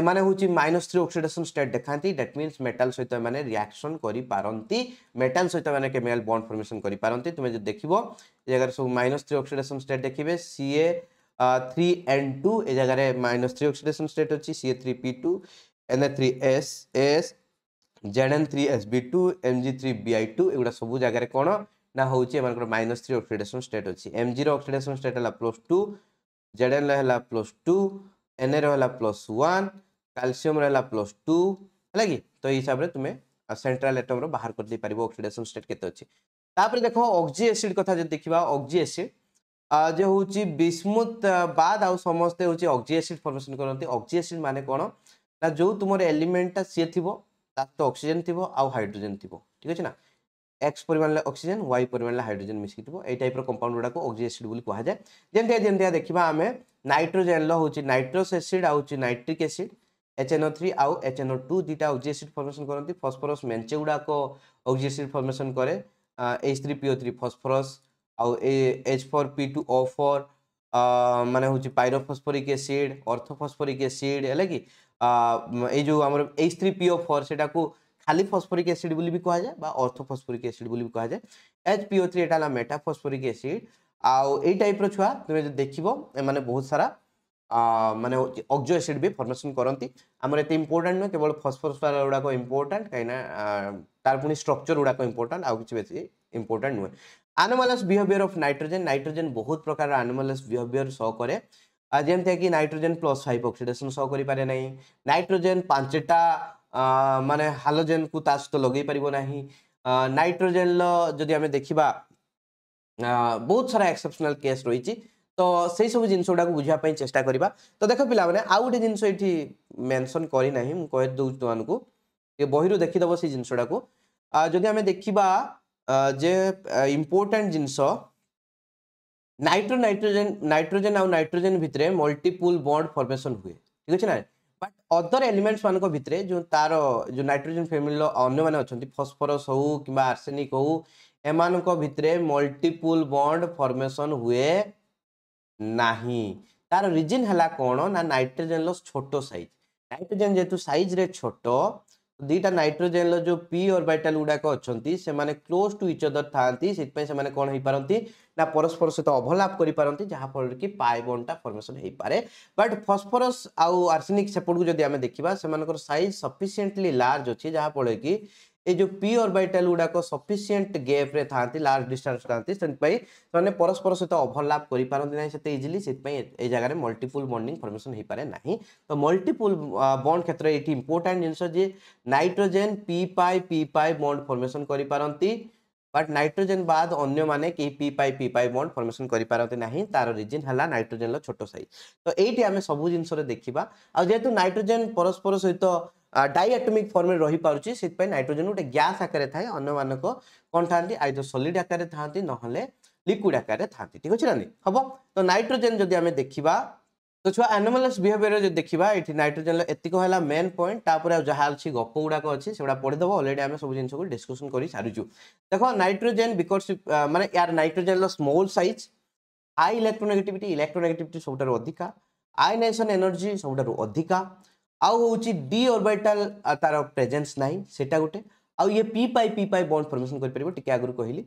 এমানে হচ্ছে মাইনস থ্রি অক্সিডেসন স্টেট দেখাতে দ্যাট মিন্স মেটাল সহিত এমানে রিয়াকশন করে পারতি মেটাল সহিত এমানে কেমিকাল বন্ড ফর্মেসন করে পারতি তুমি যদি দেখব এ জায়গায় সব মাইনস থ্রি অক্সিডেসন স্টেট দেখবে সিএ থ্রি এন টু এ জায়গায় মাইনস থ্রি অক্সিডেসন স্টেট অছি C A three P two N A three S S Z N three S B two M G three B I two এগুলা সবু জায়গায় কোণ ना हूँ M minus three oxidation state अच्छी एम जीरो अक्सीडेसन स्टेट है plus two Z N है plus two ଏନ୍ଏରେ ହେଲା ପ୍ଲସ୍ ୱାନ୍ କାଲସିୟମରେ ହେଲା ପ୍ଲସ୍ ଟୁ ହେଲା କି ତ ଏଇ ହିସାବରେ ତୁମେ ସେଣ୍ଟ୍ରାଲ୍ ଏଟମ୍ର ବାହାର କରିଦେଇପାରିବ ଅକ୍ସିଡେସନ୍ ଷ୍ଟେଟ୍ କେତେ ଅଛି ତାପରେ ଦେଖ ଅକ୍ଜି ଏସିଡ୍ କଥା ଯଦି ଦେଖିବା ଅକ୍ଜି ଏସିଡ୍ ଯେ ହେଉଛି ବିସ୍ମୁଥ ବାଦ ଆଉ ସମସ୍ତେ ହେଉଛି ଅକ୍ଜି ଏସିଡ୍ ଫର୍ମେସନ୍ କରନ୍ତି ଅକ୍ଜି ଏସିଡ୍ ମାନେ କ'ଣ ନା ଯେଉଁ ତୁମର ଏଲିମେଣ୍ଟଟା ସିଏ ଥିବ ତା ସହିତ ଅକ୍ସିଜେନ୍ ଥିବ ଆଉ ହାଇଡ୍ରୋଜେନ୍ ଥିବ ଠିକ୍ ଅଛି ନା एक्स এক্স পরিমাণে অক্সিজেন ওয়াই পরিমাণে হাইড্রোজেন মিশিকি থাকবে এই টাইপর কম্পাউন্ড গুড়া অক্সি এসিড বলে কুহযায় যেমতি देखा आम नाइट्रोजेन रोचे nitrous acid acid nitric acid H H N O three आउ एचएनओ टू दुटा ओक्सीड फर्मेसन करती फस्फरस मेचे गुड़ाक ओक्सीड फर्मेसन कै H three P O three phosphorus आउ H four P two O four मानने हूँ पाइरोफस्फोरिक एसीड अर्थोफस्फोरिक एसीड है कि ये आम एच थ्री पीओ फोर से খালি ফসফরিক অ্যাসিড বলে কুহযায় বা অর্থ ফসফরিক অ্যাসিড বলে কুহযায় এচ পিও থ্রি এটা হল মেটা ফসফরিক অ্যাসিড আউ এই টাইপর ছুয়া তুমি যদি দেখব এমানে বহুত সারা মানে অক্জো অ্যাসিড বি ফর্মেসন করতে আমার এতে ইম্পর্টাট নুহে কেবল ফসফরস গুড়াক ইম্পর্টাট কিনা তার পুঁ স্ট্রকচর গুড়াক ইম্পর্টাট আউ কিছু বেশি ইম্পর্টাট নুহে anomalous behaviour of nitrogen nitrogen বহুত প্রকার আনোমালস বিহেভিয়ার শ করে যেমতি কি nitrogen plus five oxidation show করে না নাইট্রোজেন পাঁচটা ମାନେ ହାଲୋଜେନ୍କୁ ତା ସହିତ ଲଗେଇ ପାରିବ ନାହିଁ ନାଇଟ୍ରୋଜେନ୍ର ଯଦି ଆମେ ଦେଖିବା ବହୁତ ସାରା ଏକ୍ସେପସନାଲ୍ କେସ୍ ରହିଛି ତ ସେଇ ସବୁ ଜିନିଷ ଗୁଡ଼ାକୁ ବୁଝିବା ପାଇଁ ଚେଷ୍ଟା କରିବା ତ ଦେଖ ପିଲାମାନେ ଆଉ ଗୋଟେ ଜିନିଷ ଏଠି ମେନସନ୍ କରିନାହିଁ ମୁଁ କହିଦେଉଛି ତୁମମାନଙ୍କୁ ଟିକେ ବହିରୁ ଦେଖିଦେବ ସେଇ ଜିନିଷ ଗୁଡ଼ାକୁ ଯଦି ଆମେ ଦେଖିବା ଯେ ଇମ୍ପୋର୍ଟାଣ୍ଟ ଜିନିଷ ନାଇଟ୍ରୋ ନାଇଟ୍ରୋଜେନ୍ ନାଇଟ୍ରୋଜେନ୍ ଆଉ ନାଇଟ୍ରୋଜେନ୍ ଭିତରେ ମଲ୍ଟିପୁଲ୍ ବଣ୍ଡ ଫର୍ମେସନ୍ ହୁଏ ଠିକ୍ ଅଛି ନା ବଟ୍ ଅଦର ଏଲିମେଣ୍ଟସ୍ ମାନଙ୍କ ଭିତରେ ଯେଉଁ ତାର ଯେଉଁ ନାଇଟ୍ରୋଜେନ୍ ଫ୍ୟାମିଲିର ଅନ୍ୟମାନେ ଅଛନ୍ତି ଫସ୍ଫରସ୍ ହଉ କିମ୍ବା ଆର୍ସେନିକ ହଉ ଏମାନଙ୍କ ଭିତରେ ମଲ୍ଟିପୁଲ ବଣ୍ଡ ଫର୍ମେସନ୍ ହୁଏ ନାହିଁ ତାର ରିଜିନ୍ ହେଲା କ'ଣ ନା ନାଇଟ୍ରୋଜେନର ଛୋଟ ସାଇଜ୍ ନାଇଟ୍ରୋଜେନ୍ ଯେହେତୁ ସାଇଜ୍ରେ ଛୋଟ দুইটা নাইট্রোজেনর যে পি অরবিটাল গুড়াক অনেক সে ক্লোজ টু ইচ অদর থাকে সেই সে কম হয়ে না পরস্পর সহ ওভরলাপ করে পাঁচ যাফলের কি পাই বনটা ফর্মেসন হয়ে পড়ে বাট ফসফরস আর্সেনিক সেপটক যদি আমি দেখা সে সাইজ সফিসিয়েটলি লার্জ অ যাফলে কি ये जो पी अर्बिटाल गुड़ाक सफिसीयंट गेप्रे था लार्ज डिस्टान्स था से परस्पर सहित ओभरलाप करते इजिली से जगह मल्टीपुल बंडिंग फर्मेसन हो पाए ना तो मल्टीपुल बंड क्षेत्र ये इंपोर्टां जिनस nitrogen P pi P pi bond formation करपारती बट नाइट्रोजेन बाद अन्य मैंने P pi P pi bond formation करपारती ना तार रिजन है नाइट्रोजेन रोट सैज तो ये आम सब जिनस देखा आ जेहेतु नाइट्रोजेन परस्पर सहित ଡାଇଆଟୋମିକ୍ ଫର୍ମରେ ରହିପାରୁଛି ସେଥିପାଇଁ ନାଇଟ୍ରୋଜେନ୍ ଗୋଟେ ଗ୍ୟାସ୍ ଆକାରରେ ଥାଏ ଅନ୍ୟମାନଙ୍କ କ'ଣ ଥାନ୍ତି ଆଇଦର ସଲିଡ୍ ଆକାରରେ ଥାନ୍ତି ନହେଲେ লিকুইড আকারে থাকে ঠিক আছে না হব তো নাইট্রোজেন যদি আমি দেখিবা তো ছুয়া আনিমালস বিহেভিয়ার যদি দেখিবা এটি নাইট্রোজেন এতিক হল মেন পয়েন্ট তাপরে যা আছে গপ গুড়াক অছে সেগুলা পড়ে দেব অলরেডি আমি সব জিনিসক ডিসকসন করে সারিছু দেখ নাইট্রোজেন বিকজ মানে ইয়ার nitrogen small size high electronegativity electronegativity সবুঠার অধিকা আয়নাইজেসন এনর্জি সবুঠার অধিকা आउ डी अर्बिटाल तार प्रेजेन्स ना सेटा गोटे आउ ये P pi P pi bond formation कर आगुरी कहली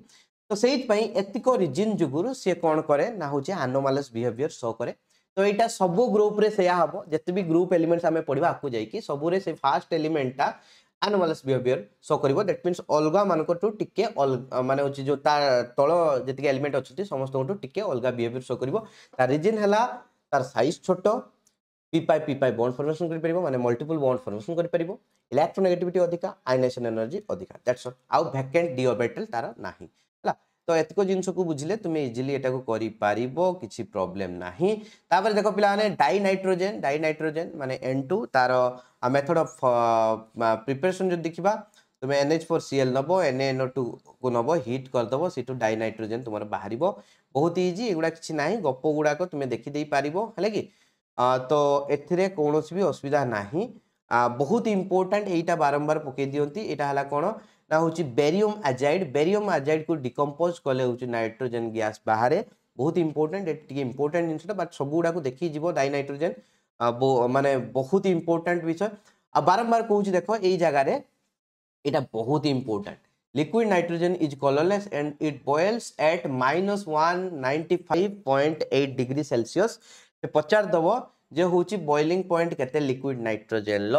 तो से रिजिन जुगुर सी कौन कै ना हूँ आनोमालस बिहेवियर शो कै तो यहाँ सब ग्रुप से हम जिते भी ग्रुप एलिमेंट्स आम पढ़ा आपको जाकि सबुरे से फास्ट एलिमेंटा ଆନିମାଲସ୍ ବିହେଭିୟର शो कर ଦ୍ୟାଟ୍ ମିନ୍ସ ଅଲଗା ମାନଙ୍କଠୁ ଟିକେ ମାନେ ହେଉଛି ଯେଉଁ ତା ତଳ ଯେତିକି ଏଲିମେଣ୍ଟ ଅଛନ୍ତି ସମସ୍ତଙ୍କଠୁ ଟିକେ ଅଲଗା ବିହେଭିୟର ଶୋ କରିବ ତା ରିଜିନ୍ ହେଲା ତାର P pi P pi bond formation করে পারিবো মানে মাল্টিপল বন্ড ফর্মেসন করে পারিবো ইলেকট্রোনেগেটিভিটি অধিকা আয়নেসন এনার্জি অধিকা দ্যাটস অল আউ ভ্যাকেন্ট ডি অরবিটাল তার নাহি হলা তো এতক জিনিসকু বুঝিলে তুমি ইজিলি এটাকু করি পারিবো কিছু প্রবলেম নাহি তারপরে দেখো পিলা মানে ডাই নাইট্রোজেন ডাই নাইট্রোজেন মানে N2 তার মেথড অফ প্রিপারেশন যদি দেখিবা তুমি NH4Cl নব NaNO2 কু নব হিট করদব সেটু ডাই নাইট্রোজেন তোমার বাহারিব বহুত ইজি এগুলা কিছু নাই গপ গুড়াক তুমি দেখি দেই পারিব হলে কি তো এতে কৌশি বি অসুবিধা না বহুত ইম্পর্টাট এইটা বারম্বার পকাই দিকে এটা হল কোণ না হচ্ছে বেরিয়ম আজাইড বেরিয়ম আজাইড কু ডিকম্পোজ কলে হচ্ছে নাইট্রোজেন গ্যাস বাহারে বহুত ইম্পর্টাট এটি টিকি ইম্পর্টাট জিনিসটা বাট সবুগুড়া দেখিযোগ ডাই নাইট্রোজেন মানে বহুত ইম্পর্টাট বিষয় আর বারম্বার কৌছি দেখ এই জায়গায় এটা বহুত important liquid nitrogen is colorless and it boils at minus 195.8 degree celsius पचारदेव जो हूँ ହେଉଛି पॉइंट के लिक्विड ଲିକ୍ୱିଡ୍ ନାଇଟ୍ରୋଜେନ୍ର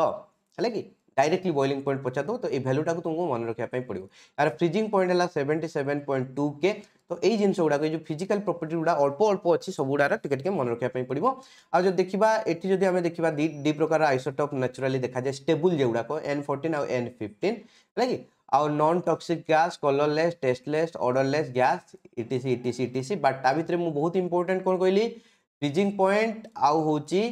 ହେଲା डायरेक्टली बॉइलिंग पॉइंट पचार दो तो ये भैल्यूटा को तुमको मन रखापी पड़ो यार फ्रिजिंग पॉइंट है seventy seven point two K तो ये जिनस गुड़ाक जो फिजिकाल प्रपर्ट गुड़ा अल्प अल्प अच्छी सब गुड़ा टे मन रखापी पड़ो आज देखा ये जब आम देखा दी दी प्रकार आइसोटप न्याचुराली देखा जाए स्टेबुल गुड़ाक एन फोर्टन आउ एन फिफ्टन है कि आउ non toxic gas colourless tasteless odourless gas etc etc etc but ता भितर मुझे बहुत इंपोर्टां कौन कहली ଫ୍ରିଜିଂ ପଏଣ୍ଟ ଆଉ ହେଉଛି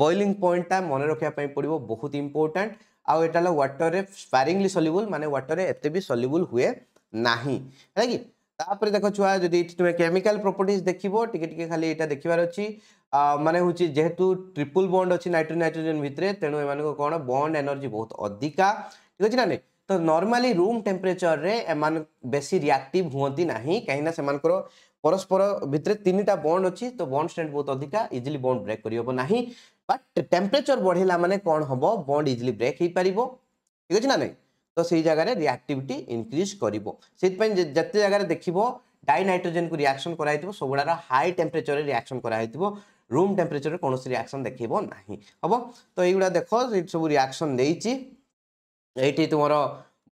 ବଏଲିଂ ପଏଣ୍ଟଟା ମନେ ରଖିବା ପାଇଁ ପଡ଼ିବ ବହୁତ ଇମ୍ପୋର୍ଟାଣ୍ଟ ଆଉ ଏଇଟା ହେଲା ୱାଟରରେ ସ୍ପାରିଂଲି ସଲ୍ୟୁବୁଲ୍ ମାନେ ୱାଟରରେ ଏତେ ବି ସଲ୍ୟୁବୁଲ୍ ହୁଏ ନାହିଁ ହେଲା କି ତାପରେ ଦେଖ ଛୁଆ ଯଦି ଏଠି ତୁମେ କେମିକାଲ ପ୍ରପର୍ଟିଜ୍ ଦେଖିବ ଟିକେ ଟିକେ ଖାଲି ଏଇଟା ଦେଖିବାର ଅଛି ମାନେ ହେଉଛି ଯେହେତୁ ଟ୍ରିପୁଲ୍ ବଣ୍ଡ ଅଛି ନାଇଟ୍ରୋ ନାଇଟ୍ରୋଜେନ୍ ଭିତରେ ତେଣୁ ଏମାନଙ୍କ କ'ଣ ବଣ୍ଡ ଏନର୍ଜି ବହୁତ ଅଧିକା ଠିକ୍ ଅଛି ନା ନାଇଁ ତ ନର୍ମାଲି ରୁମ୍ ଟେମ୍ପରେଚରରେ ଏମାନେ ବେଶୀ ରିଆକ୍ଟିଭ୍ ହୁଅନ୍ତି ନାହିଁ କାହିଁକିନା ସେମାନଙ୍କର ପରସ୍ପର ଭିତରେ ତିନିଟା ବଣ୍ଡ ଅଛି ତ ବଣ୍ଡ ଷ୍ଟ୍ରେନ୍ଥ ବହୁତ ଅଧିକା ଇଜିଲି ବଣ୍ଡ ବ୍ରେକ୍ କରିହେବ ନାହିଁ ବଟ୍ ଟେମ୍ପରେଚର ବଢ଼ିଲା ମାନେ କ'ଣ ହେବ ବଣ୍ଡ ଇଜିଲି ବ୍ରେକ୍ ହେଇପାରିବ ଠିକ୍ ଅଛି ନା ନାହିଁ ତ ସେଇ ଜାଗାରେ ରିଆକ୍ଟିଭିଟି ଇନକ୍ରିଜ୍ କରିବ ସେଥିପାଇଁ ଯେତେ ଜାଗାରେ ଦେଖିବ ଡାଇନାଇଟ୍ରୋଜେନ୍କୁ ରିଆକ୍ସନ୍ କରାହେଇଥିବ ସବୁଗୁଡ଼ାର ହାଇ ଟେମ୍ପରେଚରରେ ରିଆକ୍ସନ୍ କରାହେଇଥିବ ରୁମ୍ ଟେମ୍ପରେଚରରେ କୌଣସି ରିଆକ୍ସନ୍ ଦେଖେଇବ ନାହିଁ ହେବ ତ ଏଇଗୁଡ଼ା ଦେଖ ଏଇଠି ସବୁ ରିଆକ୍ସନ୍ ଦେଇଛି ଏଇଠି ତୁମର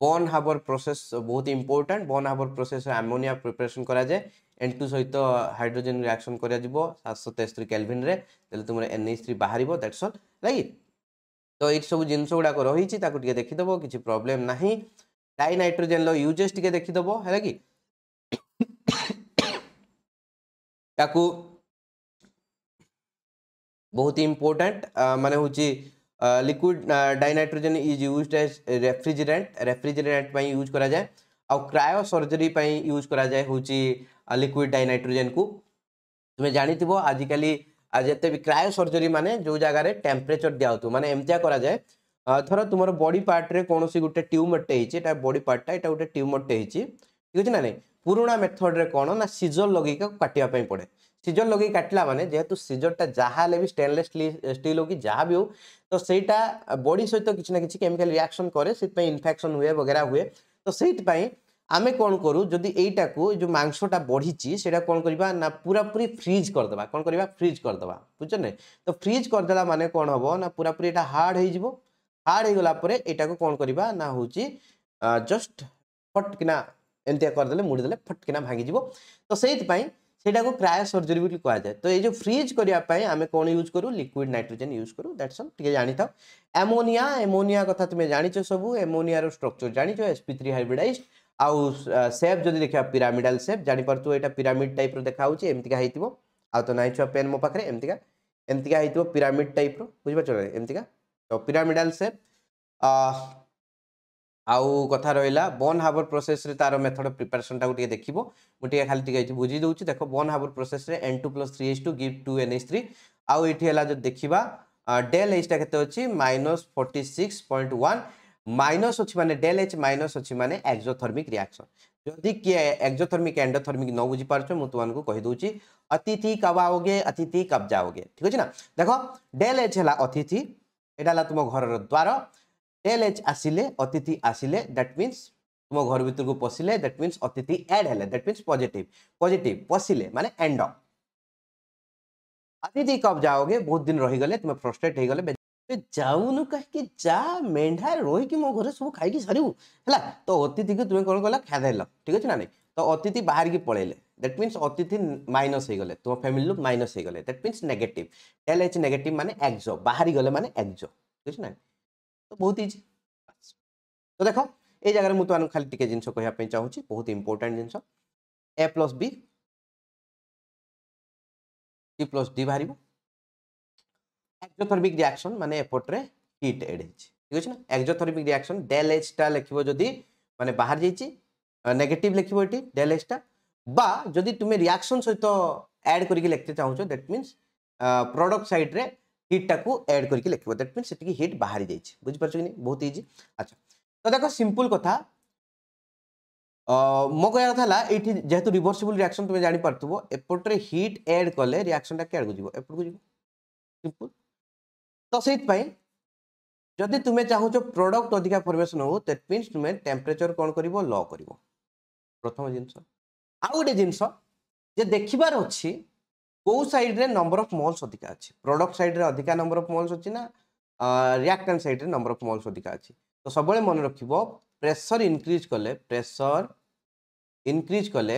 বন হাবর প্রসেস বহুত ইম্পর্টাট বন হাবর প্রসেস আমোনিয়া প্রিপারেশন করা যায় ଏନ୍ ଟୁ ସହିତ ହାଇଡ୍ରୋଜେନ୍ ରିଆକ୍ସନ୍ କରାଯିବ ସାତଶହ ତେସ୍ତରୀ କ୍ୟାଲଭିନ୍ରେ ତାହେଲେ ତୁମର ଏନ୍ ଏଚ୍ ଥ୍ରୀ ବାହାରିବ ଦ୍ୟାଟ୍ସ ଅଲ୍ ରାଇଟ୍ ତ ଏଇଠି ସବୁ ଜିନିଷ ଗୁଡ଼ାକ ରହିଛି ତାକୁ ଟିକେ ଦେଖିଦେବ କିଛି ପ୍ରୋବ୍ଲେମ୍ ନାହିଁ ଡାଇ ନାଇଟ୍ରୋଜେନ୍ର ୟୁଜେସ୍ ଟିକେ ଦେଖିଦେବ ହେଲା କି ତାକୁ बहुत ही इम्पोर्टाट माने हूँ liquid dinitrogen is use as refrigerate refrigerate use कराए ଆଉ କ୍ରାୟୋ ସର୍ଜରୀ ପାଇଁ ୟୁଜ୍ କରାଯାଏ ହେଉଛି ଲିକ୍ୱିଡ଼ ଡାଇନାଇଟ୍ରୋଜେନ୍କୁ ତୁମେ ଜାଣିଥିବ ଆଜିକାଲି ଯେତେ ବି କ୍ରାୟୋ ସର୍ଜରୀ ମାନେ ଯେଉଁ ଜାଗାରେ ଟେମ୍ପରେଚର ଦିଆହେଉଥିବ ମାନେ ଏମିତିଆ କରାଯାଏ ଧର ତୁମର ବଡି ପାର୍ଟରେ କୌଣସି ଗୋଟେ ଟ୍ୟୁମରଟେ ହେଇଛି ଏଇଟା ବଡି ପାର୍ଟଟା ଏଇଟା ଗୋଟେ ଟ୍ୟୁମରଟେ ହେଇଛି ଠିକ୍ ଅଛି ନା ନାହିଁ ପୁରୁଣା ମେଥଡ଼ରେ କ'ଣ ନା ସିଜର ଲଗେଇକି କାଟିବା ପାଇଁ ପଡ଼େ ସିଜର ଲଗେଇକି କାଟିଲା ମାନେ ଯେହେତୁ ସିଜରଟା ଯାହା ହେଲେ ବି ଷ୍ଟେନଲେସ୍ ଷ୍ଟିଲ୍ ହଉ କି ଯାହା ବି ହଉ ତ ସେଇଟା ବଡି ସହିତ କିଛି ନା କିଛି କେମିକାଲ ରିଆକ୍ସନ୍ କରେ ସେଥିପାଇଁ ଇନଫେକ୍ସନ୍ ହୁଏ ବଗେରା ହୁଏ তো ସେଇଥିପାଇଁ ଆମେ କ'ଣ କରୁ ଯଦି ଏଇଟାକୁ ଏ ଯେଉଁ ମାଂସଟା ବଢ଼ିଛି ସେଇଟା କ'ଣ କରିବା ନା ପୁରାପୁରି ଫ୍ରିଜ୍ କରିଦେବା କ'ଣ କରିବା ଫ୍ରିଜ୍ କରିଦେବା ବୁଝୁଛନ୍ତି ତ ଫ୍ରିଜ୍ କରିଦେଲା ମାନେ କ'ଣ ହେବ ନା ପୁରାପୁରି ଏଇଟା ହାର୍ଡ଼ ହେଇଯିବ ହାର୍ଡ଼ ହେଇଗଲା ପରେ ଏଇଟାକୁ କ'ଣ କରିବା ନା ହେଉଛି ଜଷ୍ଟ ଫଟକିନା ଏମିତିଆ କରିଦେଲେ ମୁଡ଼ିଦେଲେ ଫଟକିନା ଭାଙ୍ଗିଯିବ ତ ସେଇଥିପାଇଁ সেটাকে ক্রায়ো সর্জরি বলে কুযায় তো এই যে ফ্রিজ করা আমি কোণ ইউজ করু লিকুইড নাইট্রোজেন ইউজ করু দ্যাটস অল টিকে জানি থাও আমোনিয়া এমোনিয়া কথা তুমি জাঁচ সবু এমোনিয়ার স্ট্রকচর জাঁচ এসপি থ্রি হাইব্রিডাইজ আউ সেপ যদি দেখা পিরামিডাল সেপ জাঁপারু এটা পিরামিড টাইপ্র দেখা হচ্ছে এমতিকা হয়েছিল আউ তো নাই ছুয়া পেন মো পাখে এমতিকা এমতিকা হয়েছিল পিরামিড টাইপ্র বুঝিপারছ না এমতিকা তো পিরামিডাল সেপ ଆଉ କଥା ରହିଲା ବର୍ନ ହାର୍ବର ପ୍ରୋସେସରେ ତାର ମେଥଡ଼ ପ୍ରିପାରେସନଟାକୁ ଟିକେ ଦେଖିବ ମୁଁ ଟିକେ ଖାଲି ଟିକେ ଏଠି ବୁଝି ଦେଉଛି ଦେଖ ବର୍ନ ହାର୍ବର ପ୍ରୋସେସରେ N two plus three H two give two N H three ଆଉ ଏଠି ହେଲା ଯଦି ଦେଖିବା ଡେଲ୍ ଏଚ୍ଟା କେତେ ଅଛି minus forty six point one minus ଅଛି ମାନେ ଡେଲ୍ ଏଚ୍ ମାଇନସ୍ ଅଛି ମାନେ ଏକ୍ଜୋଥର୍ମିକ୍ ରିଆକ୍ସନ୍ ଯଦି କିଏ ଏକ୍ଜୋଥର୍ମିକ୍ ଏଣ୍ଡୋଥର୍ମିକ୍ ନ ବୁଝିପାରୁଛ ମୁଁ ତୁମମାନଙ୍କୁ କହିଦେଉଛି ଅତିଥି କବ ଆଓଗେ ଅତିଥି କବ ଯାଓଗେ ଠିକ୍ ଅଛି ନା ଦେଖ ଡେଲ୍ ଏଚ୍ ହେଲା ଅତିଥି ଏଇଟା ହେଲା ତୁମ ଘରର ଦ୍ୱାର टेल एच आसिले अतिथि आसिले दैट মিন্স तुम घर भितर को पशिले दैट मीन अतिथि एड है दैट मीन पजिट पजिट पशिले मानते एंड अतिथि कब जाओगे बहुत दिन रहीगले तुम फ्रस्ट्रेट हो गले जाऊन कहीं जा मेढा रही मो घर सब खाई सरू है तो अतिथि को तुम्हें कौन कल खाद ठीक अच्छे ना नहीं तो अतिथि बाहर की पड़ेले दैट मीन अतिथि माइनस हो गले तुम फैमिली रू माइनस हो गले that mean negative del H negative मानते एक्जो बाहरी गले मानते एक्जो ठीक अच्छे ना तो बहुत इजी तो देख ये जगह मुझे तो खाली टी जिन कहना चाहूँगी बहुत इंपोर्टां जिन A plus B C plus D बाहर एक्जोथर्मिक रिएक्शन मानने एपटे हिट एड हो ठीक अच्छे ना एक्जोथर्मिक रिएक्शन डेल एचटा लिखो जदि मानने बाहर जाइए नेगेटिव लिखो डेल एचटा बा जदि तुम्हें रियाक्शन सहित एड करके लिखते चाहो दैट मीनस प्रडक्ट सैड्रे হিটটাকে এড করি লিখব দ্যাট মিন্স সেটি হিট বাহারি যাই বুঝিপারছ কি বহুত ইজি আচ্ছা তো দেখ সিম্পল কথা মো কয়া কথা হল এইটি যেহেতু রিভর্সিবল রিয়াকশন তুমি জাঁপারথব এপটরে হিট এড কলে রিয়াকশনটা কেয়াড়ক যাব এপটক যাব সিম্পল তো সেইপাই যদি তুমি চাহুছ প্রডক্ট অধিকা ফর্মেসন হো দ্যাট মিন্স তুমি টেম্পরেচর কম করব ল করব প্রথম জিনিস আউ গোটে জিনিস যে দেখবার অছি কেউ সাইড্রে নম্বর অফ মোলস অধিকা আছে প্রডক্ট সাইড্রে অধিকা নম্বর অফ মোলস অছি না ରିଆକ୍ଟାଣ୍ଟ ସାଇଡ଼୍ରେ ନମ୍ବର ଅଫ୍ ମଲ୍ସ ଅଧିକା ଅଛି ତ ସବୁବେଳେ ମନେ ରଖିବ ପ୍ରେସର ଇନକ୍ରିଜ୍ କଲେ ପ୍ରେସର ଇନକ୍ରିଜ୍ କଲେ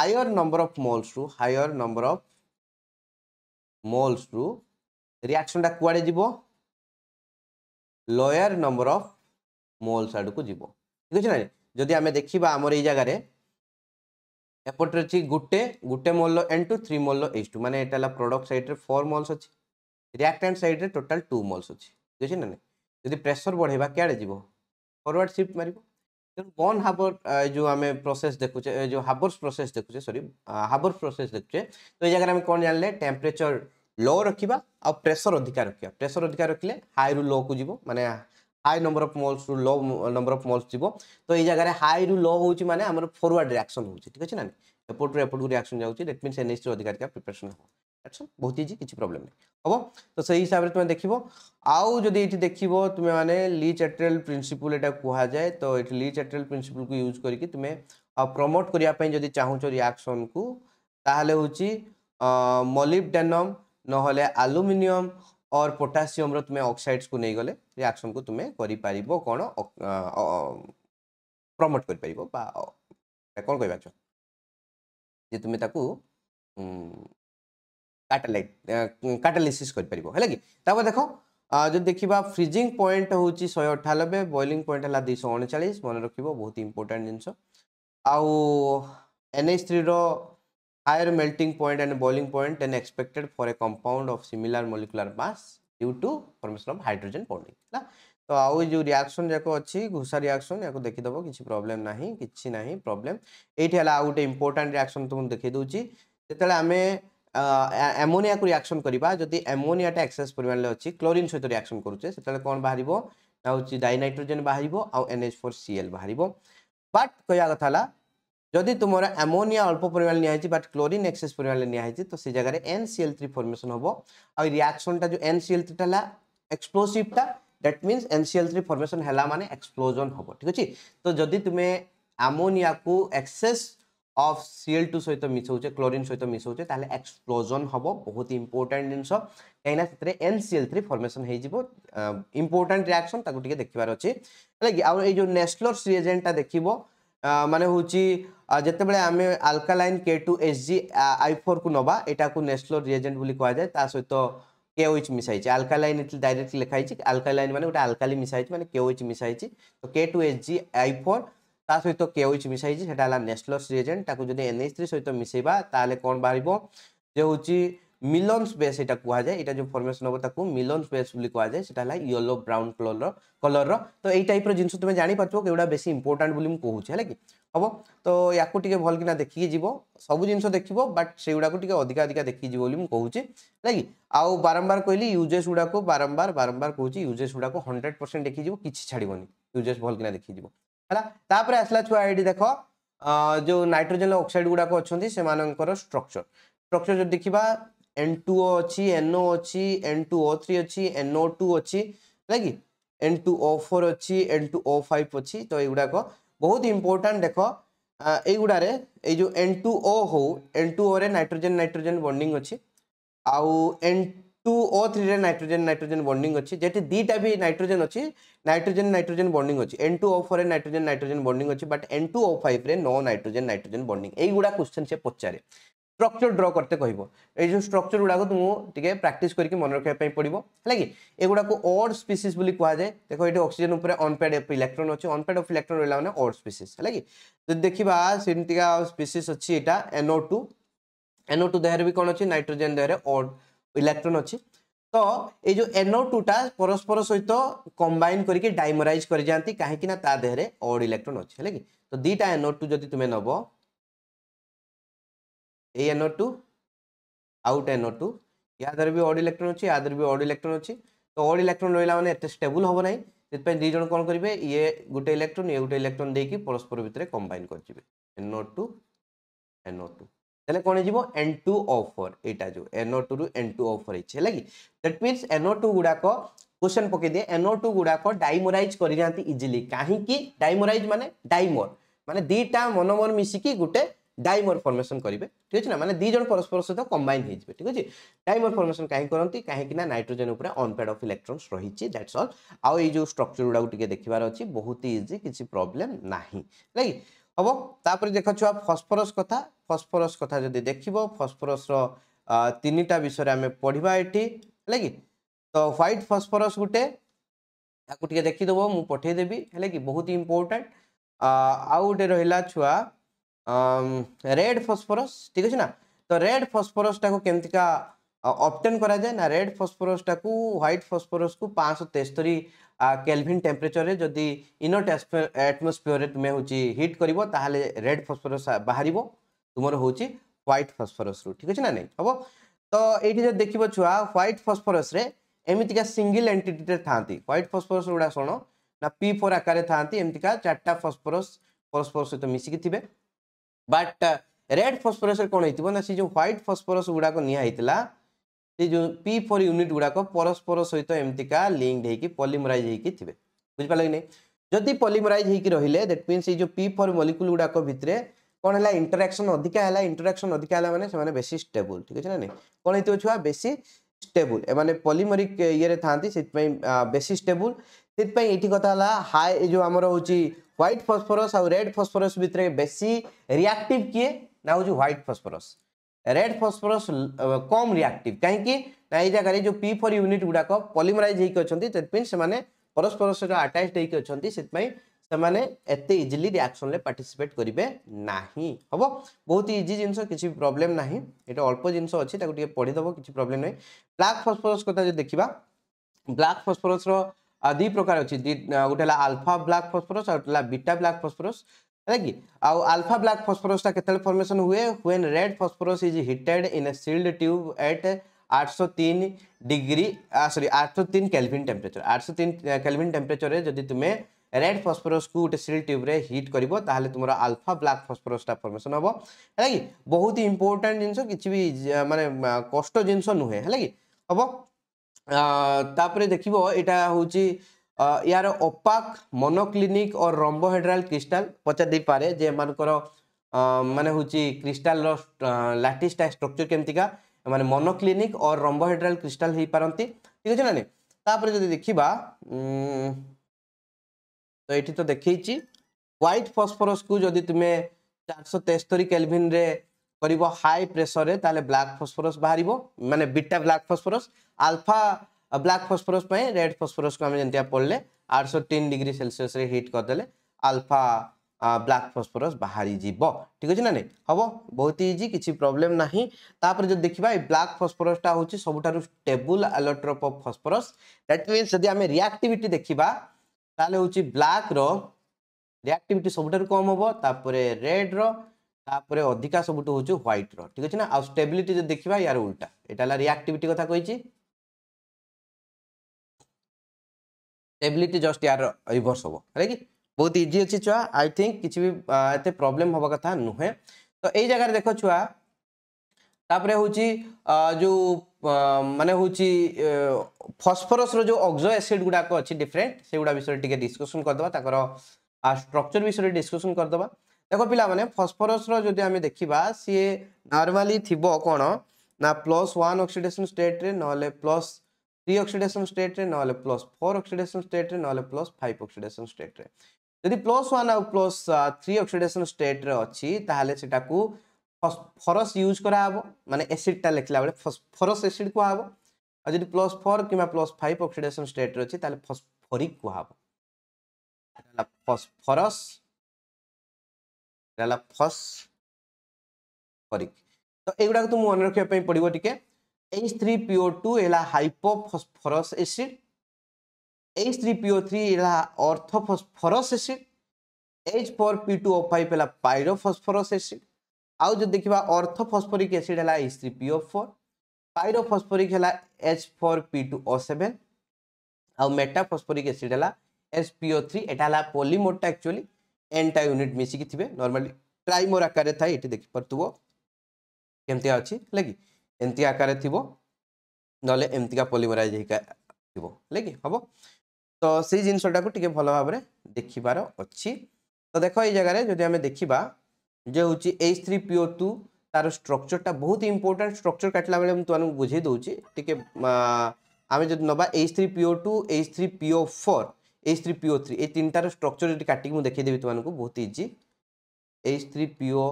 ହାୟର ନମ୍ବର ଅଫ୍ ମଲ୍ସରୁ ହାୟର ନମ୍ବର ଅଫ୍ ମଲ୍ସରୁ ରିଆକ୍ସନ୍ଟା କୁଆଡ଼େ ଯିବ ଲୋୟର ନମ୍ବର ଅଫ୍ ମଲ୍ସ ଆଡ଼କୁ ଯିବ ଠିକ୍ ଅଛି ନା ଯଦି ଆମେ ଦେଖିବା ଆମର ଏଇ ଜାଗାରେ ଏପଟରେ ଅଛି ଗୋଟେ ଗୋଟେ ମୋଲ୍ର ଏନ୍ ଟୁ ଥ୍ରୀ ମୋଲ୍ର ଏଚ୍ ଟୁ ମାନେ ଏଇଟା ହେଲା ପ୍ରଡ଼କ୍ଟ ସାଇଡ଼୍ରେ ଫୋର୍ ମୋଲ୍ସ ଅଛି ରିଆକ୍ଟାଣ୍ଟ ସାଇଡ଼୍ରେ ଟୋଟାଲ୍ ଟୁ ମୋଲ୍ସ ଅଛି ବୁଝିଛି ନା ନାଇଁ ଯଦି ପ୍ରେସର ବଢ଼େଇବା କ୍ୟାଡ଼େ ଯିବ ଫରୱାର୍ଡ଼ ସିଫ୍ଟ ମାରିବ ତେଣୁ ବନ୍ ହାବର ଯେଉଁ ଆମେ ପ୍ରୋସେସ୍ ଦେଖୁଛେ ଯେଉଁ ହାବର୍ସ ପ୍ରୋସେସ୍ ଦେଖୁଛେ ସରି ହାବର୍ସ ପ୍ରୋସେସ୍ ଦେଖୁଛେ ତ ଏଇ ଜାଗାରେ ଆମେ କ'ଣ ଜାଣିଲେ ଟେମ୍ପରେଚର लो रखा आ प्रेसर अधिका रखा प्रेसर अधिका रखिले हाई रु लो को जी मैंने হাই নম্বর অফ মোলস রু লো নম্বর অফ মোলস যাব তো এই জায়গায় হাই রু লো হচ্ছে মানে আমার ফরওয়ার্ড রিয়াকশন হচ্ছে ঠিক আছে না এপট রু এপট রিয়াকশন যাচ্ছে দ্যাট মিনস এনএসটি অধিকারিকা প্রিপারেশন হব আচ্ছা বহুত ইজি কিছু প্রোবলেম নাই হব তো সেই হিসাবে তুমি দেখিব আউ যদি এটি দেখিব তুমি মানে লি চ্যাটেল প্রিন্সিপল এটা কুহযায়ে তো এটি লি চ্যাটেল প্রিন্সিপল কু ইউজ করিকি তুমি প্রমোট করিয়া পাই যদি চাহুছ রিয়াকশন কু তাহলে হচ্ছে মলিবডেনম নহলে আলুমিনিয়ম और पोटासीयम तुम्हें अक्साइड्स को नहीं गले रिएक्शन को तुम्हें कर कौन प्रमोट कर कौन कह যে তুমি তাকে কাটালাইট কাটালিসিস করে হলে কি তারপর দেখ যদি দেখা ফ্রিজিং পয়েন্ট হচ্ছে শহে অঠানবে বইলিং পয়েন্ট হল দুইশ অনচাশ মনে রাখব বহুত ইম্পর্টাট জিনিস আউ এনএচ থ্রির higher melting point and boiling point than expected for a compound of similar molecular mass due to formation of hydrogen bonding ହେଲା ତ ଆଉ ଯୋଉ ରିଆକ୍ସନ୍ ଯାକ ଅଛି ଘୁଷା ରିଆକ୍ସନ୍ ୟାକୁ ଦେଖିଦେବ କିଛି ପ୍ରୋବ୍ଲେମ୍ ନାହିଁ କିଛି ନାହିଁ ପ୍ରୋବ୍ଲେମ୍ ଏଇଠି ହେଲା ଆଉ ଗୋଟେ ଇମ୍ପୋର୍ଟାଣ୍ଟ ରିଆକ୍ସନ୍ ତୁମକୁ ଦେଖେଇ ଦେଉଛି ଯେତେବେଳେ ଆମେ ଆମୋନିଆକୁ ରିଆକ୍ସନ୍ କରିବା ଯଦି ଆମୋନିଆଟା ଏକ୍ସେସ୍ ପରିମାଣରେ ଅଛି କ୍ଲୋରିନ୍ ସହିତ ରିଆକ୍ସନ୍ କରୁଛେ ସେତେବେଳେ କ'ଣ ବାହାରିବ ନା ହେଉଛି ଡାଇନାଇଟ୍ରୋଜେନ୍ ବାହାରିବ ଆଉ N H four C L ବାହାରିବ ବଟ୍ କହିବା କଥା ହେଲା যদি তোমার আমোনিয়া অল্প পরিমাণে নিয়া হয়েছে বাট ক্লোরিন এক্সেস পরিমাণে নিয়া হয়েছে তো সে জায়গায় এন সিএল থ্রি ফর্মেসন হব আর রিয়াকশনটা যে এন সিএল থ্রিটা হল এক্সপ্লোসিভটা that means N C L three formation হল মানে এক্সপ্লোজন হব ঠিক আছে তো যদি তুমি আমোনিয়া কু এক্সেস অফ সিএল টু সহিত মিশাউছে ক্লোরিন সহিত মিশাউছে তাহলে এক্সপ্লোজন হব বহুত ইম্পর্টাট জিনিস কিনা সেতরে এন সিএল থ্রি ফর্মেসন হয়ে যাব ইম্পর্টাট রিয়াকশন তাকে টিকে দেখবার অছে হলে কি আর এই যে নেসলোর সিএজেন্টটা দেখিব ମାନେ ହେଉଛି ଯେତେବେଳେ ଆମେ alkaline K two H G I ଫୋର୍କୁ ନେବା ଏଟାକୁ ନେସ୍ଲୋ ରିଏଜେଣ୍ଟ ବୋଲି କୁହାଯାଏ ତା ସହିତ କେଓଇଚ୍ ମିଶାଇଛି ଆଲକାଲାଇନ୍ ଏଠି ଡାଇରେକ୍ଟ ଲେଖାହେଇଛି ଆଲକାଲାଇନ୍ ମାନେ ଗୋଟେ ଆଲକାଲି ମିଶାଇଛି ମାନେ କେଓଇଚ୍ ମିଶାଇଛି ତ K two H G I four ତା ସହିତ କେଓଇଚ୍ ମିଶାଇଛି ସେଟା ହେଲା ନେସ୍ଲୋସ୍ ରିଏଜେଣ୍ଟ ତାକୁ ଯଦି ଏନ୍ଏଚ୍ ଥ୍ରୀ ସହିତ ମିଶାଇବା ତାହେଲେ କ'ଣ ବାହାରିବ ଯେ ହେଉଛି মিলন স্পেস এটা কুহযায় এটা যে ফর্মেসন হব তাকে মিলন স্পেস বলে কুহযায় সেটা হল ইয়েলো ব্রাউন কলর কলর তো এই টাইপর জিনিস তুমি জাঁপার কেউটা বেশি ইম্পর্টাট বলে কুচি হল কি হব তো ইয়াকু টিকে ভালকিনা দেখিকি যাব সবু জিনিস দেখব বাট সেগুড়া টিকে অধিকা অধিকা দেখিকি যাব বলে কুচি হল কি আউ বারম্বার কহিলি ইউজেস গুড়া বারম্বার বারম্বার কুচি ইউজেস গুড়া হন্ড্রেড পরসেন্ট দেখিযোগ কিছু ছাড়বনি ইউজেস ভালকিনা দেখিযোগ হল তাপরে আসলা ছুয়া এটি দেখ जो नाइट्रोजेन अक्साइड गुड़ाक अच्छा से स्ट्रक्चर स्ट्रक्चर जो देखा ଏନ୍ ଟୁ ଓ ଅଛି ଏନ୍ଓ ଅଛି ଏନ୍ ଟୁ ଓ ଥ୍ରୀ ଅଛି ଏନ୍ଓ ଟୁ ଅଛି ହେଲା କି ଏନ୍ ଟୁ ଓ ଫୋର୍ ଅଛି ଏନ୍ ଟୁ ଓ ଫାଇଭ୍ ଅଛି ତ ଏଗୁଡ଼ାକ ବହୁତ ଇମ୍ପୋର୍ଟାଣ୍ଟ ଦେଖ ଏଇଗୁଡ଼ାରେ ଏଇ ଯେଉଁ ଏନ୍ ଟୁ ଓ ହଉ ଏନ୍ ଟୁ ଓରେ ନାଇଟ୍ରୋଜେନ୍ ନାଇଟ୍ରୋଜେନ୍ ବଣ୍ଡିଂ ଅଛି ଆଉ ଏନ୍ ଟୁ ଓ ଥ୍ରୀରେ ନାଇଟ୍ରୋଜେନ୍ ନାଇଟ୍ରୋଜେନ୍ ବଣ୍ଡିଂ ଅଛି ଯେଠି ଦୁଇଟା ବି ନାଇଟ୍ରୋଜେନ୍ ଅଛି ନାଇଟ୍ରୋଜେନ୍ ନାଇଟ୍ରୋଜେନ୍ ବଣ୍ଡିଂ ଅଛି ଏନ୍ ଟୁ ଓ ଫୋର୍ରେ ନାଇଟ୍ରୋଜେନ୍ ନାଇଟ୍ରୋଜେନ୍ ବଣ୍ଡିଂ ଅଛି ବଟ୍ ଏନ୍ ଟୁ ଓ ଫାଇଭ୍ରେ ନୋ ନାଇଟ୍ରୋଜେନ୍ ନାଇଟ୍ରୋଜେନ୍ ବଣ୍ଡିଂ ଏଇଗୁଡ଼ା କ୍ୱେଶ୍ଚନ୍ ସେ ପଚାରେ স্ট্রকচর ড্র করতে কহব এই যে স্ট্রকচর গুড়া তুমি টিকি প্রাকটিস করি মনে রাখা পড়ব হ্যাঁ কি এগুলা অড স্পিসিস বলে কুহযায় দেখ এটি অক্সিজেন উপরে অনপেড এফ ইলেকট্রন অছে অনপেড অফ ইলেকট্রন রহলা মানে অড স্পিসিস হ্যাঁ কি যদি দেখা সেমিকা স্পিসিস অছি এটা এনও টু এনও টু দেহরে বি কোণ অছে নাইট্রোজেন দেহরে অড ইলেকট্রন অছে তো এই যে এনও টুটা পরস্পর সহিত কম্বাইন করিকি ডাইমরাইজ করে যাতে কী না তা দেহরে অড ইলেকট্রন অছে হ্যাঁ কি তো দুইটা এনও টু যদি তুমি নব এই NO2 out NO2 ୟା ଦେହରେ ବି ଅଡ୍ ଇଲେକ୍ଟ୍ରନ୍ ଅଛି ୟା ଦେହରେ ବି ଅଡ୍ ଇଲେକ୍ଟ୍ରନ୍ ଅଛି ତ ଅଡ୍ ଇଲେକ୍ଟ୍ରନ୍ ରହିଲା ମାନେ ଏତେ ଷ୍ଟେବୁଲ୍ ହେବ ନାହିଁ ସେଥିପାଇଁ ଦୁଇ ଜଣ କ'ଣ କରିବେ ଇଏ ଗୋଟେ ଇଲେକ୍ଟ୍ରନ୍ ଇଏ ଗୋଟେ ଇଲେକ୍ଟ୍ରନ୍ ଦେଇକି ପରସ୍ପର ଭିତରେ କମ୍ବାଇନ୍ କରିଯିବେ ଏନ୍ଓ ଟୁ ଏନ୍ଓ ଟୁ ତାହେଲେ କ'ଣ ହେଇଯିବ ଏନ୍ ଟୁ ଅଫର୍ ଏଇଟା ଯେଉଁ ଏନ୍ଓ ଟୁରୁ ଏନ୍ ଟୁ ଅଫର୍ ହେଇଛି ହେଲା କି ଦ୍ୟାଟ୍ ମିନ୍ସ ଏନ୍ଓ ଟୁ ଗୁଡ଼ାକ क्वेश्चन पकईदे एनओ टू गुड़ाक डाइमोराइज करना इजिली कहीं डाइमोराइज मान डाइमर मान दीटा मनोमर मिसिकी गोटे ডাইমর ফর্মেসন করবে ঠিক আছে না মানে দুই জন পরস্পর সহ কম্বাইন হয়ে যাবে ঠিক আছে ডাইমর ফর্মেসন কাহি করতে কাহি না নাইট্রোজেন উপরে অনপেড অফ ইলেকট্রোনস রয়েছে দ্যাটস অল আউ এই যে স্ট্রকচর গুড়া টিকে দেখবার অছি বহুত ইজি কিছু প্রোবলেম না রাইট হব তাপরে দেখ ছুয়া ফসফরস কথা ফসফরস কথা যদি দেখব ফসফরসর তিনটা বিষয়ে আমি পড়া এটি ହେଲା କି ତ ହ୍ୱାଇଟ୍ ଫସ୍ଫରସ୍ ଗୋଟେ ତାକୁ ଟିକେ ଦେଖିଦେବ ମୁଁ ପଠେଇଦେବି ହେଲା କି ବହୁତ ଇମ୍ପୋର୍ଟାଣ୍ଟ ଆଉ ଗୋଟେ ରହିଲା ଛୁଆ ରେଡ୍ ଫସଫରସ୍ ଠିକ୍ ଅଛି ନା ତ ରେଡ୍ ଫସଫରସ୍ଟାକୁ କେମିତିକା ଅପ୍ଟେନ୍ କରାଯାଏ ନା ରେଡ୍ ଫସଫରସ୍ଟାକୁ ହ୍ୱାଇଟ୍ ଫସଫରସ୍କୁ ପାଞ୍ଚଶହ ତେସ୍ତରୀ କେଲଭିନ୍ ଟେମ୍ପରେଚରରେ ଯଦି ଇନଟ୍ ଆଟମସ୍ଫିୟରରେ ତୁମେ ହେଉଛି ହିଟ୍ କରିବ ତାହେଲେ ରେଡ୍ ଫସଫରସ୍ ବାହାରିବ ତୁମର ହେଉଛି ହ୍ୱାଇଟ୍ ଫସଫରସ୍ରୁ ଠିକ୍ ଅଛି ନା ନାଇଁ ହେବ ତ ଏଇଠି ଯଦି ଦେଖିବ ଛୁଆ ହ୍ୱାଇଟ୍ ଫସଫରସ୍ରେ ଏମିତିକା ସିଙ୍ଗିଲ୍ ଏଣ୍ଟିଟିରେ ଥାନ୍ତି ହ୍ୱାଇଟ୍ ଫସଫରସ୍ ଗୁଡ଼ା କ'ଣ ନା ପି ଫୋର୍ ଆକାରରେ ଥାନ୍ତି ଏମିତିକା ଚାରିଟା ଫସଫରସ୍ ପରସ୍ପର ସହିତ ମିଶିକି ଥିବେ बट रेड फस्फोरस कौन हो ना जो ह्वैट फस्फोरस गुड़ाक निहला जो पी फोर यूनिट गुड़ाक परस्पर सहित एमतीका लिंक्ड होकर पलिमराइज होकर बुझिपार कि जदि पलिमराइज होकर रही दैट मीन से जो पी फोर मलिकुल गुड़ाक भितर कौन है इंटराक्शन अधिका है इंटराक्शन अधिका है मैंने बेस स्टेबुल ठीक है ना नहीं कौन हो छुआ बेस स्टेबुल एम पलिमरिक ये था से बेस स्टेबल से कथा हाई जो आमर हो হোয়াইট ফসফরস আউ রেড ফসফরস ভিতরে বেশি রিয়াক্টিভ কিয়ে না হচ্ছে হোয়াইট ফসফরস রেড ফসফরস কম রিয়াক্টিভ কাইকি না এই জায়গায় যে পি ফর ইউনিট গুড়াক পলিমরাইজ হইকি অনেক তেপাই সে পরস্পর সহ আটাচড হইকি অনেক সেই ସେମାନେ ଏତେ ଇଜିଲି ରିଆକ୍ସନ୍ରେ ପାର୍ଟିସିପେଟ୍ କରିବେ ନାହିଁ ହବ ବହୁତ ଇଜି ଜିନିଷ କିଛି ପ୍ରୋବ୍ଲେମ୍ ନାହିଁ ଏଇଟା ଅଳ୍ପ ଜିନିଷ ଅଛି ତାକୁ ଟିକେ ପଢ଼ିଦେବ କିଛି ପ୍ରୋବ୍ଲେମ୍ ନାହିଁ ବ୍ଲାକ୍ ଫସ୍ଫରସ୍ କଥା ଯଦି ଦେଖିବା ବ୍ଲାକ୍ ଫସ୍ଫରସ୍ର दु प्रकार ଅଛି ଗୋଟେ ହେଲା ଆଲଫା ବ୍ଲାକ୍ ଫସଫରସ୍ ଆଉ ଗୋଟେ ହେଲା ବିଟା ବ୍ଲାକ୍ ଫସଫରସ୍ ହେଲା କି ଆଉ ଆଲଫା ବ୍ଲାକ୍ ଫସଫରସ୍ଟା କେତେବେଳେ ଫର୍ମେସନ୍ ହୁଏ ହୁଏନ୍ red phosphorus is heated in a sealed tube at तीन डिग्री सॉरी आठशो तीन कैलविन टेम्परेचर आठशो तीन कैलविन टेम्परेचर जदि तुम्हें रेड फसफरस को गोटे सिल ट्यूब हिट कर तुम आल्फा ब्लाक फस्फोरसटा फर्मेसन हम है कि बहुत ही इंपोर्टाट जिन कि मानने कष्ट जिनस नुहे है कि हम तापर देख ये यार ओपाक मोनोक्लिनिक और रम्बोहेड्राल क्रिस्टाल पचार पारे जे मान माने हूँ क्रिस्टाल लाटिस्टा स्ट्रक्चर केमतीका मैंने मोनोक्लिनिक और रम्बोहेड्राल क्रिस्टाल हो पारती ठीक अच्छे ना नहीं तापर जब देखा तो ये तो देखी व्हाइट फस्फोरस को जदि तुम्हें चार सौ तेस्तरी केलभिन रे କରିବ ହାଇ ପ୍ରେସରରେ ତାହେଲେ ବ୍ଲାକ୍ ଫସଫରସ୍ ବାହାରିବ ମାନେ beta black phosphorus alpha black phosphorus ପାଇଁ ରେଡ୍ ଫସଫରସ୍କୁ ଆମେ ଯେମିତିଆ ପଡ଼ିଲେ ଆଠଶହ ତିନି ଡିଗ୍ରୀ ସେଲସିୟସରେ ହିଟ୍ କରିଦେଲେ ଆଲଫା ବ୍ଲାକ୍ ଫସଫରସ୍ ବାହାରିଯିବ ଠିକ୍ ଅଛି ନା ନାଇଁ ହବ ବହୁତ ଇଜି କିଛି ପ୍ରୋବ୍ଲେମ୍ ନାହିଁ ତାପରେ ଯଦି ଦେଖିବା ଏ ବ୍ଲାକ୍ ଫସଫରସ୍ଟା ହେଉଛି ସବୁଠାରୁ stable allotrope of phosphorus that means ଯଦି ଆମେ ରିଆକ୍ଟିଭିଟି ଦେଖିବା ତାହେଲେ ହେଉଛି ବ୍ଲାକ୍ର ରିଆକ୍ଟିଭିଟି ସବୁଠାରୁ କମ୍ ହେବ ତାପରେ ରେଡ୍ର তাপরে অধিকা সবুঠু হচ্ছে হোয়াইটর ঠিক আছে না আটেবিলিটি যদি দেখা ইয়ার উল্টা এটা হল রিয়াক্টিভিটি কথা কইছি টেবিলিটি জস্ট ইয়ার রিভর্স হব হলে কি ବହୁତ ଇଜି ଅଛି ଛୁଆ ଆଇ ଥିଙ୍କ କିଛି ବି ଏତେ ପ୍ରୋବ୍ଲେମ୍ ହେବା କଥା ନୁହେଁ ତ ଏଇ ଜାଗାରେ ଦେଖ ଛୁଆ ତାପରେ ହେଉଛି ଯେଉଁ ମାନେ ହେଉଛି ଫସ୍ଫରସ୍ର ଯେଉଁ ଅକ୍ସୋ ଏସିଡ୍ ଗୁଡ଼ାକ ଅଛି ଡିଫରେଣ୍ଟ ସେଗୁଡ଼ା ବିଷୟରେ ଟିକେ ଡିସ୍କସନ୍ କରିଦେବା ତାଙ୍କର ଷ୍ଟ୍ରକ୍ଚର୍ ବିଷୟରେ ଡିସ୍କସନ୍ କରିଦେବା ଦେଖ ପିଲାମାନେ ଫସ୍ଫରସର ଯଦି ଆମେ ଦେଖିବା ସିଏ ନର୍ମାଲି ଥିବ କ'ଣ ନା ପ୍ଲସ୍ ୱାନ୍ ଅକ୍ସିଡେସନ୍ ଷ୍ଟେଟ୍ରେ ନହେଲେ प्लस थ्री अक्सीडेसन स्टेट रे प्लस फोर अक्सीडेसन स्टेट रे प्लस फाइव अक्सीडेसन स्टेट रे यदि प्लस वन आ प्लस थ्री अक्सीडेसन स्टेट रे अच्छी से सेटा को यूज करा हबो माने एसिड ता लिखला बेले फस्फोरस एसिड को हबो यदि प्लस फोर किमा प्लस फाइव अक्सीडेसन स्टेट रे अछि ताहले फस्फोरिक को हबो ହେଲା ଫସ୍ଫରିକ ତ ଏଗୁଡ଼ାକ ତ ମୁଁ ମନେ ରଖିବା ପାଇଁ ପଡ଼ିବ ଟିକେ ଏଚ୍ ଥ୍ରୀ ପିଓ ଟୁ ହେଲା hypophosphorous acid H three PO three ହେଲା orthophosphorous acid H four P two O five ହେଲା ପାଇରୋଫସ୍ଫରସ୍ ଏସିଡ୍ ଆଉ ଯଦି ଦେଖିବା ଅର୍ଥଫସ୍ଫରିକ ଏସିଡ୍ ହେଲା H three PO four pyrophosphoric ହେଲା H four P two O seven ଆଉ metaphosphoric acid ହେଲା H PO three ଏଇଟା ହେଲା ପୋଲିମୋଟା ଆକ୍ଚୁଆଲି এনটা ইউনিট মিশিকি থিবে নর্মালি ট্রাইমোর আকারে থাকে এটি দেখিপারুব কেমতি অছি হলে কি এমতি আকারে থিব নহলে এমতিকা পলিমরাইজ হইকা থিব হলে কি হব তো সেই জিনিসটাকে টিকে ভালো ভাবে দেখিবার অছি তো দেখো এই জায়গায় যদি আমি দেখিবা যে হচ্ছে এইচ থ্রি পিও টু তার স্ট্রকচরটা বহুত ইম্পর্টাট স্ট্রকচর কাটলা বেড়ে তোমাকে বুঝাই দেছি টিকে আমি যদি নবা H three PO two H three PO four H three PO three ଏଇ ତିନିଟାର ଷ୍ଟ୍ରକ୍ଚର୍ ଏଠି କାଟିକି ମୁଁ ଦେଖେଇଦେବି ତୁମମାନଙ୍କୁ ବହୁତ easy H three PO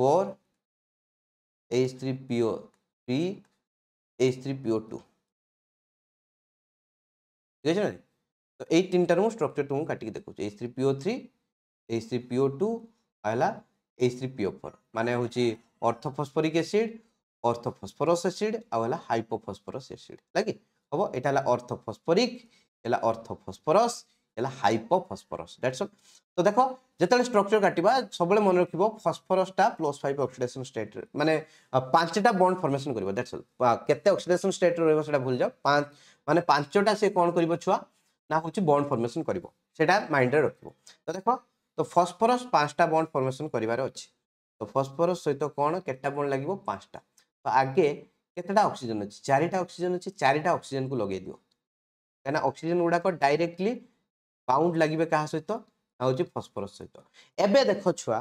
four H three PO three H three PO two ঠিক আছে না তো এই তিনটার মু স্ট্রকচর তোমাকে কাটিকি দেখুছি H three PO three H three PO two আহলা এইচ থ্রি পিও ফোর মানে হচ্ছে অর্থফসফরিক এসিড অর্থফসফরস এসিড আহলা হাইপোফসফরস এসিড লাগে হব এটা হল অর্থফসফরিক ହେଲା ଅର୍ଥଫସ୍ଫରସ୍ ହେଲା ହାଇପୋଫସ୍ଫରସ୍ ଦ୍ୟାଟ୍ସ ଅଲ୍ ତ ଦେଖ ଯେତେବେଳେ ଷ୍ଟ୍ରକ୍ଚର କାଟିବା ସବୁବେଳେ ମନେ ରଖିବ ଫସ୍ଫରସ୍ଟା ପ୍ଲସ୍ ଫାଇଭ୍ ଅକ୍ସିଡେସନ୍ ଷ୍ଟେଟ୍ ମାନେ ପାଞ୍ଚଟା ବଣ୍ଡ ଫର୍ମେସନ୍ କରିବ ଦ୍ୟାଟ୍ସ ଅଲ୍ କେତେ ଅକ୍ସିଡେସନ୍ ଷ୍ଟେଟ୍ରେ ରହିବ ସେଇଟା ଭୁଲ ଯାଅ ମାନେ ପାଞ୍ଚଟା ସେ କ'ଣ କରିବ ଛୁଆ ନା ହେଉଛି ବଣ୍ଡ ଫର୍ମେସନ୍ କରିବ ସେଇଟା ମାଇଣ୍ଡରେ ରଖିବ ତ ଦେଖ ତ ଫସ୍ଫରସ୍ ପାଞ୍ଚଟା ବଣ୍ଡ ଫର୍ମେସନ୍ କରିବାର ଅଛି ତ ଫସ୍ଫରସ୍ ସହିତ କ'ଣ କେତେଟା ବଣ୍ଡ ଲାଗିବ ପାଞ୍ଚଟା ତ ଆଗେ କେତେଟା ଅକ୍ସିଜେନ୍ ଅଛି ଚାରିଟା ଅକ୍ସିଜେନ୍ ଅଛି ଚାରିଟା ଅକ୍ସିଜେନ୍କୁ ଲଗେଇ ଦିଅ କାହିଁକିନା ଅକ୍ସିଜେନ୍ ଗୁଡ଼ାକ ଡାଇରେକ୍ଟଲି ବାଉଣ୍ଡ ଲାଗିବେ କାହା ସହିତ ହେଉଛି ଫସଫରସ୍ ସହିତ ଏବେ ଦେଖ ଛୁଆ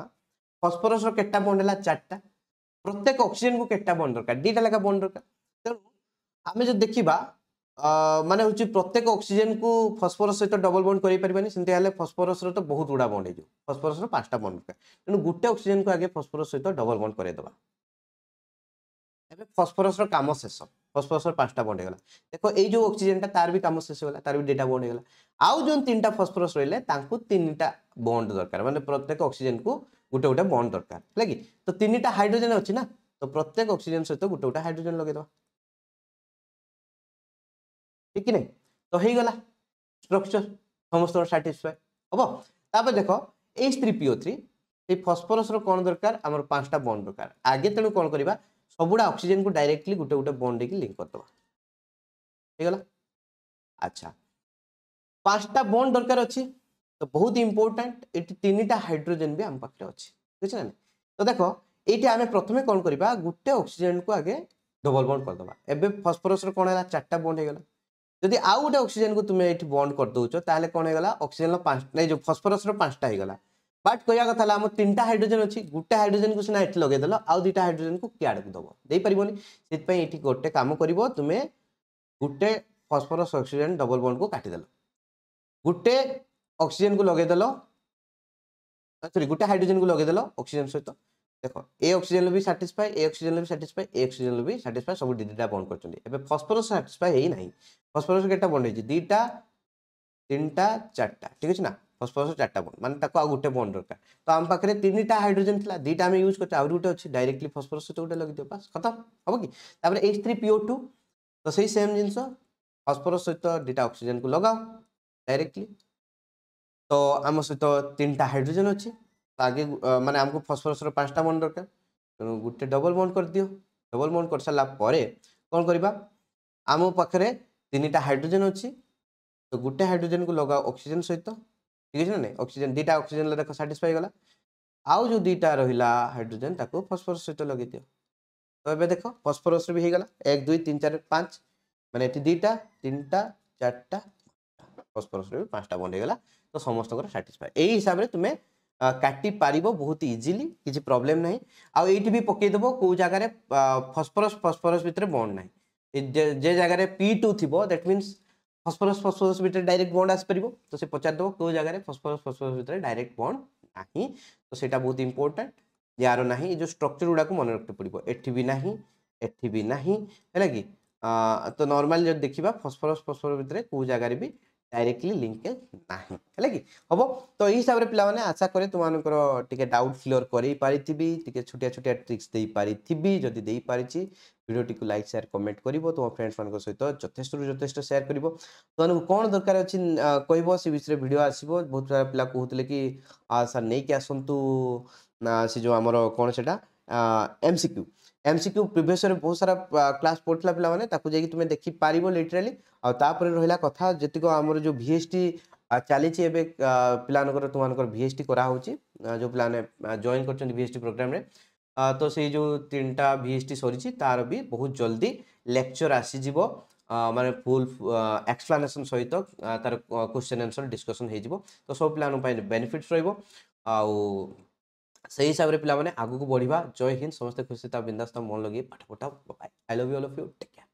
ଫସଫରସ୍ର କେତେଟା ବଣ୍ଡ ହେଲା ଚାରିଟା ପ୍ରତ୍ୟେକ ଅକ୍ସିଜେନ୍କୁ କେତେଟା ବଣ୍ଡ ଦରକାର ଦୁଇଟା ଲେଖା ବଣ୍ଡ ଦରକାର ତେଣୁ ଆମେ ଯଦି ଦେଖିବା ମାନେ ହେଉଛି ପ୍ରତ୍ୟେକ ଅକ୍ସିଜେନ୍କୁ ଫସଫରସ୍ ସହିତ ଡବଲ ବଣ୍ଡ କରିପାରିବାନି ସେମିତି ହେଲେ ଫସଫରସ୍ର ତ ବହୁତ ଗୁଡ଼ା ବଣ୍ଡ ହେଇଯିବ ଫସଫରସ୍ର ପାଞ୍ଚଟା ବଣ୍ଡ ଦରକାର ତେଣୁ ଗୋଟେ ଅକ୍ସିଜେନ୍କୁ ଆଗେ ଫସଫରସ୍ ସହିତ ଡବଲ ବଣ୍ଡ କରାଇଦେବା ଏବେ ଫସଫରସ୍ର କାମ ଶେଷ ফসফরসর পাঁচটা বন্ড হয়ে দেখো এই যে অক্সিজেনটা তার বি কাম শেষ হয়ে তার বি ডেটা বন্ড হয়ে আউ যে তিনটা ফসফরস রহলে তাঁকু তিনটা বন্ড দরকার মানে প্রত্যেক অক্সিজেন কু গোটে গোটে বন্ড দরকার হলে কি তো তিনটা হাইড্রোজেন অছি না তো প্রত্যেক অক্সিজেন সহ গোটে গোটে হাইড্রোজেন লগাই দেওয়া ঠিক কি না তো হয়েগলা স্ট্রকচর সমস্ত স্যাটিসফাই হব তাপরে দেখো এই থ্রি পিও থ্রি এই ফসফরসর কোণ দরকার আমার পাঁচটা বন্ড দরকার আগে তেমন কোণ করা ସବୁଗୁଡ଼ା ଅକ୍ସିଜେନ୍କୁ ଡାଇରେକ୍ଟଲି ଗୋଟେ ଗୋଟେ ବଣ୍ଡ ହେଇକି ଲିଙ୍କ୍ କରିଦେବା ହେଇଗଲା ଆଚ୍ଛା ପାଞ୍ଚଟା ବଣ୍ଡ ଦରକାର ଅଛି ତ ବହୁତ ଇମ୍ପୋର୍ଟାଣ୍ଟ ଏଠି ତିନିଟା ହାଇଡ୍ରୋଜେନ୍ ବି ଆମ ପାଖରେ ଅଛି ବୁଝିଛ ନା ତ ଦେଖ ଏଇଠି ଆମେ ପ୍ରଥମେ କ'ଣ କରିବା ଗୋଟେ ଅକ୍ସିଜେନ୍କୁ ଆଗେ ଡବଲ ବଣ୍ଡ କରିଦେବା ଏବେ ଫସଫରସର କ'ଣ ହେଲା ଚାରିଟା ବଣ୍ଡ ହେଇଗଲା ଯଦି ଆଉ ଗୋଟେ ଅକ୍ସିଜେନ୍କୁ ତୁମେ ଏଠି ବଣ୍ଡ କରିଦେଉଛ ତାହେଲେ କ'ଣ ହେଇଗଲା ଅକ୍ସିଜେନ୍ର ପାଞ୍ଚ ଏଇ ଯେଉଁ ଫସଫରସର ପାଞ୍ଚଟା ହେଇଗଲା বাট কয়া কথা হল আমার তিনটা হাইড্রোজেন অছি গোটে হাইড্রোজেন কু সিনা এটি লগাই দেল আউ দুইটা হাইড্রোজেন কু কিয়াড়ে দেব দেইপারিবনি সেইপাই এটি গোটে কাম করিব তুমি গোটে ফসফরস অক্সিজেন ডবল বন্ড কু কাটি দেল গোটে অক্সিজেন কু লগাই দেল সরি গোটে হাইড্রোজেন কু লগাই দেল অক্সিজেন সহিত দেখ এ অক্সিজেন বি সাটিসফাই এ অক্সিজেন বি সাটিসফাই এ অক্সিজেন বি সাটিসফাই সব দুইটা বন্ড করছেন এবে ফসফরস সাটিসফাই হেই নাই ফসফরস কেটা বন্ড হয়েছে দুইটা তিনটা চারটা ঠিক আছে না ফসফরস চারটা বন্ড মানে তাকে আর গোটে বন্ড দরকার তো আম পাখে তিনটা হাইড্রোজেন লা দুইটা আমি ইউজ করছে আহরি গোটে অছি ডাইরেক্টলি ফসফরস সহ গোটে লগাই দিও বাস খতম হব কি তারপরে এইচ থ্রি পিও টু তো সেই সেম জিনিস ফসফরস সহ দুইটা অক্সিজেন কু লগাও ডাইরেক্টলি তো আম সহ তিনটা হাইড্রোজেন অছি আগে মানে আমি ফসফরসর পাঁচটা বন্ড দরকার তেমন গোটে ডবল বন্ড করে ডবল বন্ড করে সারা পরে কম করা আম পাখে তিনটা হাইড্রোজেন অছি তো গোটে হাইড্রোজেন কু লগাও অক্সিজেন সহিত ঠিক আছে না অক্সিজেন দুইটা অক্সিজেন দেখ সাটিসফাই গলা আউ যে দুইটা রহিলা হাইড্রোজেন তাকে ফসফরস সহিত লগাই দিও তো এবে দেখ ফসফরসরে বি হয়ে গলা এক দুই তিন চার পাঁচ মানে এটি দুইটা তিনটা চারটা ফসফরসরে বি পাঁচটা বন্ড হয়ে গলা তো সমস্ত সাটিসফাই এই হিসাবে তুমি কাটি পারিব বহুত ইজিলি কিছু প্রোবলেম নাই আউ এইটি বি পকাই দেব কেউ জায়গায় ফসফরস ফসফরস ভিতরে বন্ড নাই যে জায়গায় পি টু থিব দ্যাট মিন্স ফসফরাস ফসফরাস ভিতরে ডাইরেক্ট বন্ড আসিপার তো সে পচারিদেব কেউ জায়গায় ফসফরাস ফসফরাস ভিতরে ডাইরেক্ট বন্ড না তো সেটা বহুত ইম্পর্টাট यार ना ये जो स्ट्रक्चर गुड़ाक मन रखते पड़ो एटी भी नाही एटी भी ना है कि तो नर्माल जब देखा फसफरस फसफर भितर कौ जगार भी डायरेक्टली लिंकेज ना है कि हम तो यही हिसाब से पे आशा कै तुम टे डाउट क्लीयर कर पारि छोटिया छोटिया ट्रिक्स दे पारि जदि दे पारि ভিডিওটিকে লাইক সেয়ার কমেন্ট করব তোমার ফ্রেন্ডস মান সহিত যথেষ্ট যথেষ্ট সেয়ার করব তোমাদের কোণ দরকার অছি কহব সে বিষয়ে ভিডিও আসব বহুত সারা পিলা কুলে কি স্যার নেইকি আসন্তু সে যে আমার কোণ সেটা এমসিকিউ এমসিকিউ প্রিভিয়াস ইয়ার বহুত সারা ক্লাস পড়ুলা পিলা মানে তাকে যাই তুমি দেখি পারিব লিটারালি আপরে রহিলা কথা যেতিক আমার যে ভিএসটি ଚାଲିଛି ଏବେ ପିଲାମାନଙ୍କର ତୁମାନଙ୍କର ଭି ଏସ୍ ଟି କରାହେଉଛି ଯେଉଁ ପିଲାମାନେ ଜଏନ୍ କରିଛନ୍ତି ଭି ଏସ୍ ଟି ପ୍ରୋଗ୍ରାମ୍ରେ ତ ସେଇ ଯେଉଁ ତିନିଟା ଭି ଏସ୍ ଟି ସରିଛି ତା'ର ବି ବହୁତ ଜଲ୍ଦି ଲେକ୍ଚର୍ ଆସିଯିବ ମାନେ ଫୁଲ୍ ଏକ୍ସପ୍ଲାନେସନ୍ ସହିତ ତା'ର କୋଶ୍ଚିନ୍ ଆନ୍ସର୍ ଡିସ୍କସନ୍ ହେଇଯିବ ତ ସବୁ ପିଲାମାନଙ୍କ ପାଇଁ ବେନିଫିଟ୍ସ ରହିବ ଆଉ ସେଇ ହିସାବରେ ପିଲାମାନେ ଆଗକୁ ବଢ଼ିବା ଜୟ ହିନ୍ଦ ସମସ୍ତେ ଖୁସି ତା ବିନ୍ଦାସ୍ତା ମନ ଲଗେଇ ପାଠ ପଠାଅ I love you all of you take care